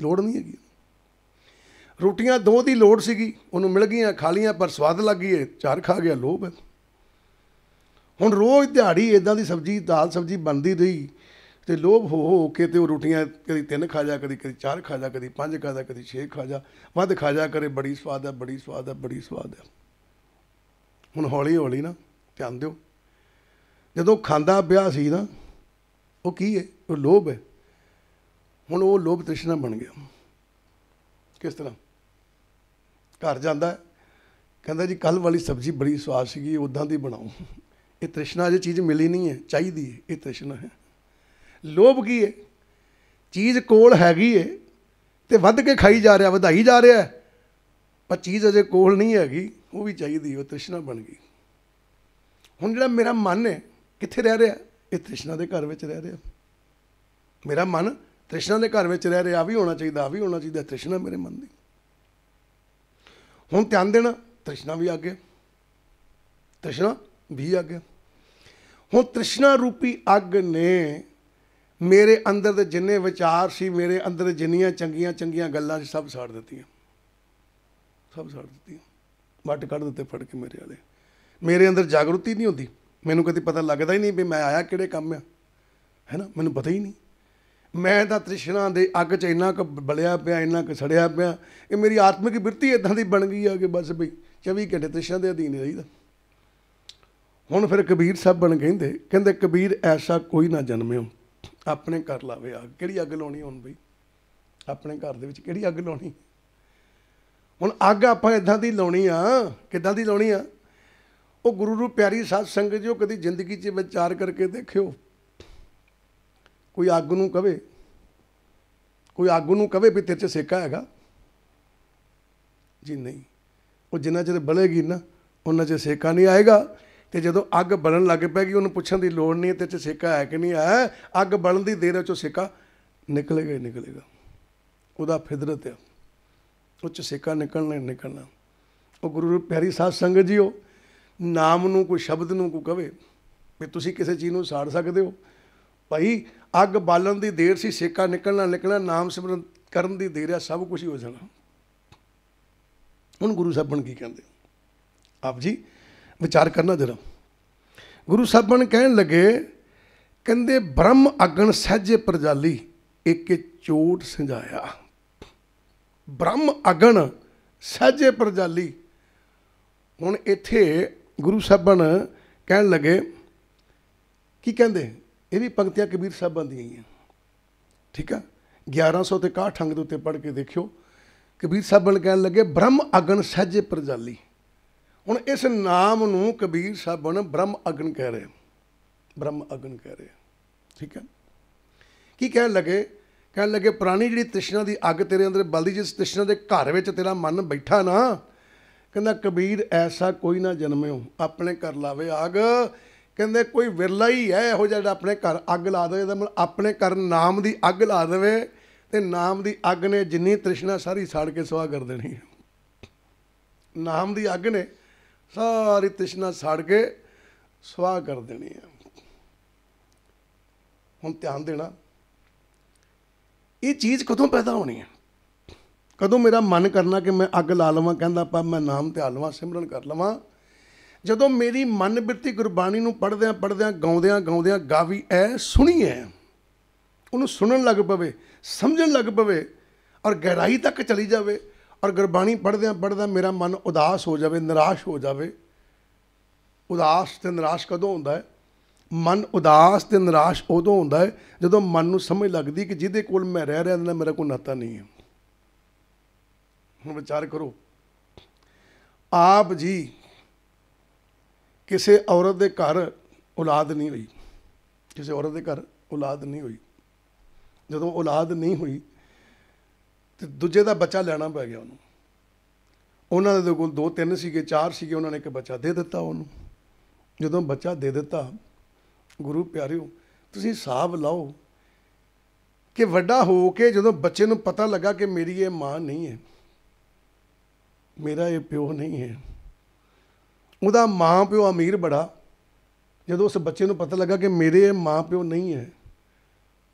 ਲੋੜ ਨਹੀਂ ਹੈਗੀ ਰੋਟੀਆਂ ਦੋ ਦੀ ਲੋੜ ਸੀਗੀ ਉਹਨੂੰ ਮਿਲ ਗਈਆਂ ਖਾ ਲੀਆਂ ਪਰ ਸਵਾਦ ਲੱਗ ਗਈ ਚਾਰ ਖਾ ਗਿਆ ਲੋਭ ਹੈ ਹੁਣ ਰੋਜ਼ ਦਿਹਾੜੀ ਇਦਾਂ ਦੀ ਸਬਜ਼ੀ ਦਾਲ ਸਬਜ਼ੀ ਬਣਦੀ ਰਹੀ ਤੇ ਲੋਭ ਹੋ ਹੋ ਕੇ ਤੇ ਉਹ ਰੋਟੀਆਂ ਕਦੀ ਤਿੰਨ ਖਾ ਜਾ ਕਦੀ ਕਦੀ ਚਾਰ ਖਾ ਜਾ ਕਦੀ ਪੰਜ ਖਾ ਜਾ ਕਦੀ ਛੇ ਖਾ ਜਾ ਵੱਧ ਖਾ ਜਾ ਕਰੇ ਬੜੀ ਸਵਾਦ ਹੈ ਬੜੀ ਸਵਾਦ ਹੈ ਬੜੀ ਸਵਾਦ ਹੈ ਹੁਣ ਹੌਲੀ ਹੌਲੀ ਨਾ ਧਿਆਨ ਦਿਓ ਜਦੋਂ ਖਾਂਦਾ ਪਿਆ ਸੀ ਨਾ ਉਹ ਕੀ ਹੈ ਉਹ ਲੋਭ ਹੈ ਹੁਣ ਉਹ ਲੋਭ ਤ੍ਰਿਸ਼ਨਾ ਬਣ ਗਿਆ ਕਿਸ ਤਰ੍ਹਾਂ ਘਰ ਜਾਂਦਾ ਕਹਿੰਦਾ ਜੀ ਕੱਲ ਵਾਲੀ ਸਬਜ਼ੀ ਬੜੀ ਸਵਾਦ ਸੀਗੀ ਉਦਾਂ ਦੀ ਬਣਾਓ ਇਹ ਤ੍ਰਿਸ਼ਨਾ ਜੇ ਚੀਜ਼ ਮਿਲੀ ਨਹੀਂ ਹੈ ਚਾਹੀਦੀ ਹੈ ਇਹ ਤ੍ਰਿਸ਼ਨਾ ਹੈ ਲੋਭ ਕੀ ਹੈ ਚੀਜ਼ ਕੋਲ ਹੈਗੀ ਹੈ ਤੇ ਵੱਧ ਕੇ ਖਾਈ ਜਾ ਰਿਹਾ ਵਧਾਈ ਜਾ ਰਿਹਾ ਪਰ ਚੀਜ਼ ਅਜੇ ਕੋਲ ਨਹੀਂ ਹੈਗੀ ਉਹ ਵੀ ਚਾਹੀਦੀ ਉਹ ਤ੍ਰਿਸ਼ਨਾ ਬਣ ਗਈ ਹੁਣ ਜਿਹੜਾ ਮੇਰਾ ਮਨ ਹੈ ਕਿੱਥੇ ਰਹਿ ਰਿਹਾ ਇਹ ਤ੍ਰਿਸ਼ਨਾ ਦੇ ਘਰ ਵਿੱਚ ਰਹਿ ਰਿਹਾ ਮੇਰਾ ਮਨ ਤ੍ਰਿਸ਼ਨਾ ਦੇ ਘਰ ਵਿੱਚ ਰਹਿ ਰਿਹਾ ਵੀ ਹੋਣਾ ਚਾਹੀਦਾ ਵੀ ਹੋਣਾ ਚਾਹੀਦਾ ਤ੍ਰਿਸ਼ਨਾ ਮੇਰੇ ਮਨ ਦੀ ਹੁਣ ਧਿਆਨ ਦੇਣਾ ਤ੍ਰਿਸ਼ਨਾ ਵੀ ਆ ਗਿਆ ਤ੍ਰਿਸ਼ਨਾ ਵੀ ਆ ਗਿਆ ਹੁਣ ਤ੍ਰਿਸ਼ਨਾ ਰੂਪੀ ਅੱਗ ਨੇ ਮੇਰੇ ਅੰਦਰ ਦੇ ਜਿੰਨੇ ਵਿਚਾਰ ਸੀ ਮੇਰੇ ਅੰਦਰ ਜਿੰਨੀਆਂ ਚੰਗੀਆਂ ਚੰਗੀਆਂ ਗੱਲਾਂ ਸੀ ਸਭ ਸਾੜ ਦਿੱਤੀਆਂ ਸਭ ਸਾੜ ਦਿੱਤੀਆਂ ਵੱਟ ਕੱਢ ਦਿੱਤੇ ਫੜ ਕੇ ਮੇਰੇ ਵਾਲੇ ਮੇਰੇ ਅੰਦਰ ਜਾਗਰੂਤੀ ਨਹੀਂ ਹੁੰਦੀ ਮੈਨੂੰ ਕਦੀ ਪਤਾ ਲੱਗਦਾ ਹੀ ਨਹੀਂ ਵੀ ਮੈਂ ਆਇਆ ਕਿਹੜੇ ਕੰਮ ਆ ਹੈ ਨਾ ਮੈਨੂੰ ਪਤਾ ਹੀ ਨਹੀਂ ਮੈਂ ਤਾਂ ਤ੍ਰਿਸ਼ਨਾ ਦੇ ਅੱਗ 'ਚ ਇੰਨਾ ਕੁ ਬਲਿਆ ਪਿਆ ਇੰਨਾ ਕੁ ਸੜਿਆ ਪਿਆ ਇਹ ਮੇਰੀ ਆਤਮਿਕ ਬਿਰਤੀ ਇਦਾਂ ਦੀ ਬਣ ਗਈ ਆ ਕਿ ਬਸ ਬਈ 24 ਘੰਟੇ ਤ੍ਰਿਸ਼ਨਾ ਦੇ ਅਧੀਨ ਰਹੀਦਾ ਹੁਣ ਫਿਰ ਕਬੀਰ ਸਾਹਿਬ ਬਣ ਕਹਿੰਦੇ ਕਹਿੰਦੇ ਕਬੀਰ ਐਸਾ ਕੋਈ ਨਾ ਜਨਮਿਓ ਆਪਣੇ ਘਰ ਲਾਵੇ ਆ ਕਿਹੜੀ ਅੱਗ ਲਾਉਣੀ ਹੁਣ ਬਈ ਆਪਣੇ ਘਰ ਦੇ ਵਿੱਚ ਕਿਹੜੀ ਅੱਗ ਲਾਉਣੀ ਹੁਣ ਅੱਗ ਆਪਾਂ ਇਦਾਂ ਦੀ ਲਾਉਣੀ ਆ ਕਿਦਾਂ ਦੀ ਲਾਉਣੀ ਆ ਉਹ ਗੁਰੂ ਰੂਪ ਪਿਆਰੀ ਸਾਧ ਸੰਗਤ ਜੋ ਕਦੀ ਜ਼ਿੰਦਗੀ 'ਚ ਵਿਚਾਰ ਕਰਕੇ ਦੇਖਿਓ ਕੋਈ ਅੱਗ ਨੂੰ ਕਵੇ ਕੋਈ ਅੱਗ ਨੂੰ ਕਵੇ ਵੀ ਤੇਰੇ 'ਚ ਸੇਕਾ ਹੈਗਾ ਜੀ ਨਹੀਂ ਉਹ ਜਿੰਨਾ ਚਿਰ ਬਲੇਗੀ ਨਾ ਉਹਨਾਂ 'ਚ ਸੇਕਾ ਨਹੀਂ ਆਏਗਾ ਤੇ ਜਦੋਂ ਅੱਗ ਬਲਣ ਲੱਗ ਪੈਗੀ ਉਹਨੂੰ ਪੁੱਛਣ ਦੀ ਲੋੜ ਨਹੀਂ ਤੇਰੇ 'ਚ ਸੇਕਾ ਹੈ ਕਿ ਨਹੀਂ ਹੈ ਅੱਗ ਬਲਣ ਦੀ ਦੇਰ 'ਚੋਂ ਸੇਕਾ ਨਿਕਲੇਗਾ ਹੀ ਨਿਕਲੇਗਾ ਉਹਦਾ ਫਿਦਰਤ ਹੈ ਉਹ 'ਚ ਸੇਕਾ ਨਿਕਲਣਾ ਹੀ ਨਿਕਲਣਾ ਉਹ ਗੁਰੂ ਪਿਆਰੀ ਸਾਧ ਸੰਗਤ ਜੀਓ ਨਾਮ ਨੂੰ ਕੋਈ ਸ਼ਬਦ ਨੂੰ ਕੋ ਕਵੇ ਵੀ ਤੁਸੀਂ ਕਿਸੇ ਚੀਜ਼ ਨੂੰ ਸਾੜ ਸਕਦੇ ਹੋ ਭਾਈ ਅੱਗ ਬਾਲਣ ਦੀ ਦੇਰ ਸੀ ਸੇਕਾ ਨਿਕਲਣਾ ਨਿਕਲਣਾ ਨਾਮ ਸਿਮਰਨ ਕਰਨ ਦੀ ਦੇਰ ਆ ਸਭ ਕੁਝ ਹੀ ਹੋ ਜਾਣਾ ਹੁਣ ਗੁਰੂ ਸਾਹਿਬਾਨ ਕੀ ਕਹਿੰਦੇ ਆਪ ਜੀ ਵਿਚਾਰ ਕਰਨਾ ਜਰਾ ਗੁਰੂ ਸਾਹਿਬਾਨ ਕਹਿਣ ਲੱਗੇ ਕਹਿੰਦੇ ਬ੍ਰਹਮ ਅਗਣ ਸਹਜੇ ਪ੍ਰਜਾਲੀ ਇੱਕ ਚੋਟ ਸੰਜਾਇਆ ਬ੍ਰਹਮ ਅਗਣ ਸਹਜੇ ਪ੍ਰਜਾਲੀ ਹੁਣ ਇੱਥੇ ਗੁਰੂ ਸਾਹਿਬਨ ਕਹਿਣ ਲੱਗੇ ਕੀ ਕਹਿੰਦੇ ਇਹ ਵੀ ਪੰਕਤੀਆਂ ਕਬੀਰ ਸਾਹਿਬਾਂ ਦੀਆਂ ਹੀ ਆ ਠੀਕ ਆ 1100 ਤੇ 61 ਅੰਗ ਦੇ ਉੱਤੇ ਪੜ੍ਹ ਕੇ ਦੇਖਿਓ ਕਬੀਰ ਬਣ ਕਹਿਣ ਲੱਗੇ ਬ੍ਰਹਮ ਅਗਨ ਸਹਜੇ ਪ੍ਰਜਾਲੀ ਹੁਣ ਇਸ ਨਾਮ ਨੂੰ ਕਬੀਰ ਬਣ ਬ੍ਰਹਮ ਅਗਨ ਕਹਿ ਰਹੇ ਬ੍ਰਹਮ ਅਗਨ ਕਹਿ ਰਹੇ ਠੀਕ ਆ ਕੀ ਕਹਿਣ ਲੱਗੇ ਕਹਿਣ ਲੱਗੇ ਪ੍ਰਾਣੀ ਜਿਹੜੀ ਤ੍ਰਿਸ਼ਨਾ ਦੀ ਅੱਗ ਤੇਰੇ ਅੰਦਰ ਬਲਦੀ ਜਿਸ ਤ੍ਰਿਸ਼ਨਾ ਦੇ ਘਰ ਵਿੱਚ ਤੇਰਾ ਮਨ ਬੈਠਾ ਨਾ ਕਹਿੰਦਾ ਕਬੀਰ ਐਸਾ ਕੋਈ ਨਾ ਜਨਮਿਓ ਆਪਣੇ ਕਰ ਲਾਵੇ ਆਗ ਕਹਿੰਦੇ ਕੋਈ ਵਿਰਲਾ ਹੀ ਹੈ ਇਹੋ ਜਿਹੜਾ ਆਪਣੇ ਘਰ ਅੱਗ ਲਾ ਦੇ ਇਹਦਾ ਮਤਲਬ ਆਪਣੇ ਘਰ ਨਾਮ ਦੀ ਅੱਗ ਲਾ ਦੇਵੇ ਤੇ ਨਾਮ ਦੀ ਅੱਗ ਨੇ ਜਿੰਨੀ ਤ੍ਰਿਸ਼ਨਾ ਸਾਰੀ ਸਾੜ ਕੇ ਸੁਆਹ ਕਰ ਦੇਣੀ ਹੈ ਨਾਮ ਦੀ ਅੱਗ ਨੇ ਸਾਰੀ ਤ੍ਰਿਸ਼ਨਾ ਸਾੜ ਕੇ ਸੁਆਹ ਕਰ ਦੇਣੀ ਹੈ ਹੁਣ ਧਿਆਨ ਦੇਣਾ ਇਹ ਚੀਜ਼ ਕਦੋਂ ਪੈਦਾ ਹੋਣੀ ਹੈ ਕਦੋਂ ਮੇਰਾ ਮਨ ਕਰਨਾ ਕਿ ਮੈਂ ਅੱਗ ਲਾ ਲਵਾਂ ਕਹਿੰਦਾ ਪਾ ਮੈਂ ਨਾਮ ਧਿਆ ਲਵਾਂ ਸਿਮਰਨ ਕਰ ਲਵਾਂ ਜਦੋਂ ਮੇਰੀ ਮਨ ਬਿਰਤੀ ਗੁਰਬਾਣੀ ਨੂੰ ਪੜਦਿਆਂ ਪੜਦਿਆਂ ਗਾਉਂਦਿਆਂ ਗਾਉਂਦਿਆਂ ਗਾਵੀ ਐ ਸੁਣੀ ਐ ਉਹਨੂੰ ਸੁਣਨ ਲੱਗ ਪਵੇ ਸਮਝਣ ਲੱਗ ਪਵੇ ਔਰ ਗਹਿਰਾਈ ਤੱਕ ਚਲੀ ਜਾਵੇ ਔਰ ਗੁਰਬਾਣੀ ਪੜਦਿਆਂ ਪੜਦਾ ਮੇਰਾ ਮਨ ਉਦਾਸ ਹੋ ਜਾਵੇ ਨਿਰਾਸ਼ ਹੋ ਜਾਵੇ ਉਦਾਸ ਤੇ ਨਿਰਾਸ਼ ਕਦੋਂ ਹੁੰਦਾ ਹੈ ਮਨ ਉਦਾਸ ਤੇ ਨਿਰਾਸ਼ ਉਦੋਂ ਹੁੰਦਾ ਹੈ ਜਦੋਂ ਮਨ ਨੂੰ ਸਮਝ ਲੱਗਦੀ ਕਿ ਜਿਹਦੇ ਕੋਲ ਮੈਂ ਰਹਿ ਰਿਹਾ ਨਾ ਮੇਰਾ ਕੋਈ ਨਾਤਾ ਨਹੀਂ ਹੈ ਹੁਣ ਵਿਚਾਰ ਕਰੋ ਆਪ ਜੀ ਕਿਸੇ ਔਰਤ ਦੇ ਘਰ ਔਲਾਦ ਨਹੀਂ ਹੋਈ ਕਿਸੇ ਔਰਤ ਦੇ ਘਰ ਔਲਾਦ ਨਹੀਂ ਹੋਈ ਜਦੋਂ ਔਲਾਦ ਨਹੀਂ ਹੋਈ ਤੇ ਦੂਜੇ ਦਾ ਬੱਚਾ ਲੈਣਾ ਪੈ ਗਿਆ ਉਹਨੂੰ ਉਹਨਾਂ ਦੇ ਕੋਲ ਦੋ ਤਿੰਨ ਸੀਗੇ ਚਾਰ ਸੀਗੇ ਉਹਨਾਂ ਨੇ ਇੱਕ ਬੱਚਾ ਦੇ ਦਿੱਤਾ ਉਹਨੂੰ ਜਦੋਂ ਬੱਚਾ ਦੇ ਦਿੱਤਾ ਗੁਰੂ ਪਿਆਰਿਓ ਤੁਸੀਂ ਸਾਹਬ ਲਾਓ ਕਿ ਵੱਡਾ ਹੋ ਕੇ ਜਦੋਂ ਬੱਚੇ ਨੂੰ ਪਤਾ ਲੱਗਾ ਕਿ ਮੇਰੀ ਇਹ ਮਾਂ ਨਹੀਂ ਹੈ ਮੇਰਾ ਇਹ ਪਿਓ ਨਹੀਂ ਹੈ ਉਹਦਾ ਮਾਂ ਪਿਓ ਅਮੀਰ ਬੜਾ ਜਦੋਂ ਉਸ ਬੱਚੇ ਨੂੰ ਪਤਾ ਲੱਗਾ ਕਿ ਮੇਰੇ ਮਾਂ ਪਿਓ ਨਹੀਂ ਹੈ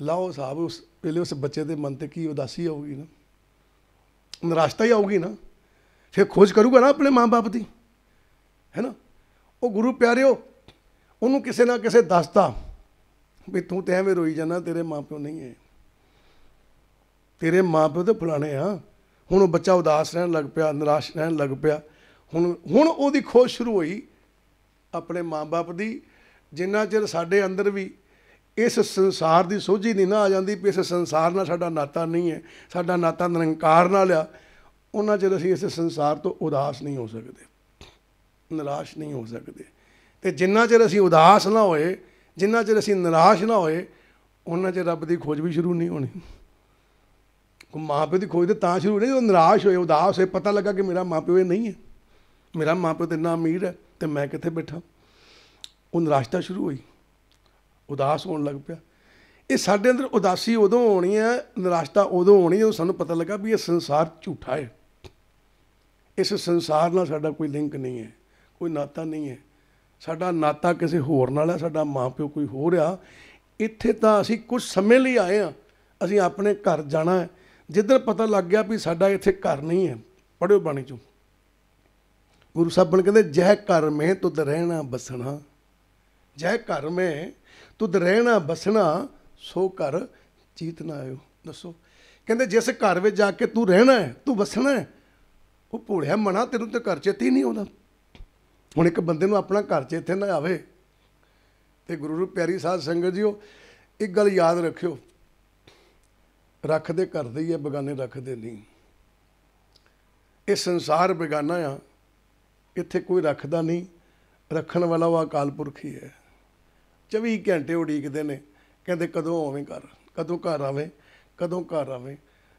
ਲਾਓ ਸਾਹਿਬ ਉਸ ਪਹਿਲੇ ਉਸ ਬੱਚੇ ਦੇ ਮਨ ਤੇ ਕੀ ਉਦਾਸੀ ਆਊਗੀ ਨਾ ਨਿਰਾਸ਼ਤਾ ਹੀ ਆਊਗੀ ਨਾ ਫਿਰ ਖੋਜ ਕਰੂਗਾ ਨਾ ਆਪਣੇ ਮਾਂ-ਬਾਪ ਦੀ ਹੈ ਨਾ ਉਹ ਗੁਰੂ ਪਿਆਰਿਓ ਉਹਨੂੰ ਕਿਸੇ ਨਾ ਕਿਸੇ ਦੱਸਦਾ ਵੀ ਤੂੰ ਤੇ ਐਵੇਂ ਰੋਈ ਜਾਣਾ ਤੇਰੇ ਪਿਓ ਨਹੀਂ ਹੈ ਤੇਰੇ ਮਾਪਿਓ ਤੇ ਫਲਾਣੇ ਆ ਹੁਣ ਉਹ ਬੱਚਾ ਉਦਾਸ ਰਹਿਣ ਲੱਗ ਪਿਆ ਨਿਰਾਸ਼ ਰਹਿਣ ਲੱਗ ਪਿਆ ਹੁਣ ਹੁਣ ਉਹਦੀ ਖੋਜ ਸ਼ੁਰੂ ਹੋਈ ਆਪਣੇ ਮਾਪੇ ਦੀ ਜਿੰਨਾ ਚਿਰ ਸਾਡੇ ਅੰਦਰ ਵੀ ਇਸ ਸੰਸਾਰ ਦੀ ਸੋਝੀ ਨਹੀਂ ਨਾ ਆ ਜਾਂਦੀ ਕਿ ਇਸ ਸੰਸਾਰ ਨਾਲ ਸਾਡਾ ਨਾਤਾ ਨਹੀਂ ਹੈ ਸਾਡਾ ਨਾਤਾ ਨਿਰੰਕਾਰ ਨਾਲ ਆ ਉਹਨਾਂ ਚਿਰ ਅਸੀਂ ਇਸ ਸੰਸਾਰ ਤੋਂ ਉਦਾਸ ਨਹੀਂ ਹੋ ਸਕਦੇ ਨਿਰਾਸ਼ ਨਹੀਂ ਹੋ ਸਕਦੇ ਤੇ ਜਿੰਨਾ ਚਿਰ ਅਸੀਂ ਉਦਾਸ ਨਾ ਹੋਏ ਜਿੰਨਾ ਚਿਰ ਅਸੀਂ ਨਿਰਾਸ਼ ਨਾ ਹੋਏ ਉਹਨਾਂ ਚਿਰ ਰੱਬ ਦੀ ਖੋਜ ਵੀ ਸ਼ੁਰੂ ਨਹੀਂ ਹੋਣੀ ਕੋ ਮਾਪੇ ਦੀ ਖੋਜ ਤਾਂ ਸ਼ੁਰੂ ਨਹੀਂ ਜਦੋਂ ਨਿਰਾਸ਼ ਹੋਏ ਉਦਾਸ ਹੋਏ ਪਤਾ ਲੱਗਾ ਕਿ ਮੇਰਾ ਮਾਪੇ ਉਹ ਨਹੀਂ ਹੈ ਮੇਰਾ ਮਾਪੇ ਤੇ ਨਾ ਅਮੀਰ ਹੈ ਤੇ ਮੈਂ ਕਿੱਥੇ ਬੈਠਾ ਉਹ ਨਿਰਾਸ਼ਤਾ ਸ਼ੁਰੂ ਹੋਈ ਉਦਾਸ ਹੋਣ ਲੱਗ ਪਿਆ ਇਹ ਸਾਡੇ ਅੰਦਰ ਉਦਾਸੀ ਉਦੋਂ ਹੋਣੀ ਹੈ ਨਿਰਾਸ਼ਤਾ ਉਦੋਂ ਹੋਣੀ ਜਦੋਂ ਸਾਨੂੰ ਪਤਾ ਲੱਗਾ ਵੀ ਇਹ ਸੰਸਾਰ ਝੂਠਾ ਹੈ ਇਸ ਸੰਸਾਰ ਨਾਲ ਸਾਡਾ ਕੋਈ ਲਿੰਕ ਨਹੀਂ ਹੈ ਕੋਈ ਨਾਤਾ ਨਹੀਂ ਹੈ ਸਾਡਾ ਨਾਤਾ ਕਿਸੇ ਹੋਰ ਨਾਲ ਹੈ ਸਾਡਾ ਮਾਪਿਓ ਕੋਈ ਹੋਰ ਆ ਇੱਥੇ ਤਾਂ ਅਸੀਂ ਕੁਝ ਸਮੇਂ ਲਈ ਆਏ ਆ ਅਸੀਂ ਆਪਣੇ ਘਰ ਜਾਣਾ ਹੈ ਪਤਾ ਲੱਗ ਗਿਆ ਵੀ ਸਾਡਾ ਇੱਥੇ ਘਰ ਨਹੀਂ ਹੈ ਪੜਿਓ ਬਾਣੀ ਚੋਂ ਗੁਰੂ ਸਾਹਿਬ ਕਹਿੰਦੇ ਜਹ ਘਰ ਮੈਂ ਤੁਧ ਰਹਿਣਾ ਬਸਣਾ ਜਹ ਘਰ ਮੈਂ ਤੁਧ ਰਹਿਣਾ ਬਸਣਾ ਸੋ ਘਰ ਚੀਤ ਨਾ ਆਇਓ ਦੱਸੋ ਕਹਿੰਦੇ ਜਿਸ ਘਰ ਵਿੱਚ ਜਾ ਕੇ ਤੂੰ ਰਹਿਣਾ ਹੈ ਤੂੰ ਬਸਣਾ ਹੈ ਉਹ ਭੋਲਿਆ ਮਣਾ ਤੈਨੂੰ ਤੇ ਘਰ ਚੇਤੇ ਨਹੀਂ ਆਉਂਦਾ ਹੁਣ ਇੱਕ ਬੰਦੇ ਨੂੰ ਆਪਣਾ ਘਰ ਚੇਤੇ ਨਾ ਆਵੇ ਤੇ ਗੁਰੂ ਰੂਪ ਪਿਆਰੀ ਸਾਧ ਸੰਗਤ ਜੀਓ ਇੱਕ ਗੱਲ ਯਾਦ ਰੱਖਿਓ ਰੱਖਦੇ ਕਰਦੇ ਹੀ ਹੈ ਬਗਾਨੇ ਰੱਖਦੇ ਨਹੀਂ ਇਹ ਸੰਸਾਰ ਬਗਾਨਾ ਆ ਇੱਥੇ ਕੋਈ ਰੱਖਦਾ ਨਹੀਂ ਰੱਖਣ ਵਾਲਾ ਉਹ ਅਕਾਲ ਪੁਰਖ ਹੀ ਹੈ 24 ਘੰਟੇ ਉਡੀਕਦੇ ਨੇ ਕਹਿੰਦੇ ਕਦੋਂ ਆਵੇਂ ਘਰ ਕਦੋਂ ਘਰ ਆਵੇਂ ਕਦੋਂ ਘਰ ਆਵੇਂ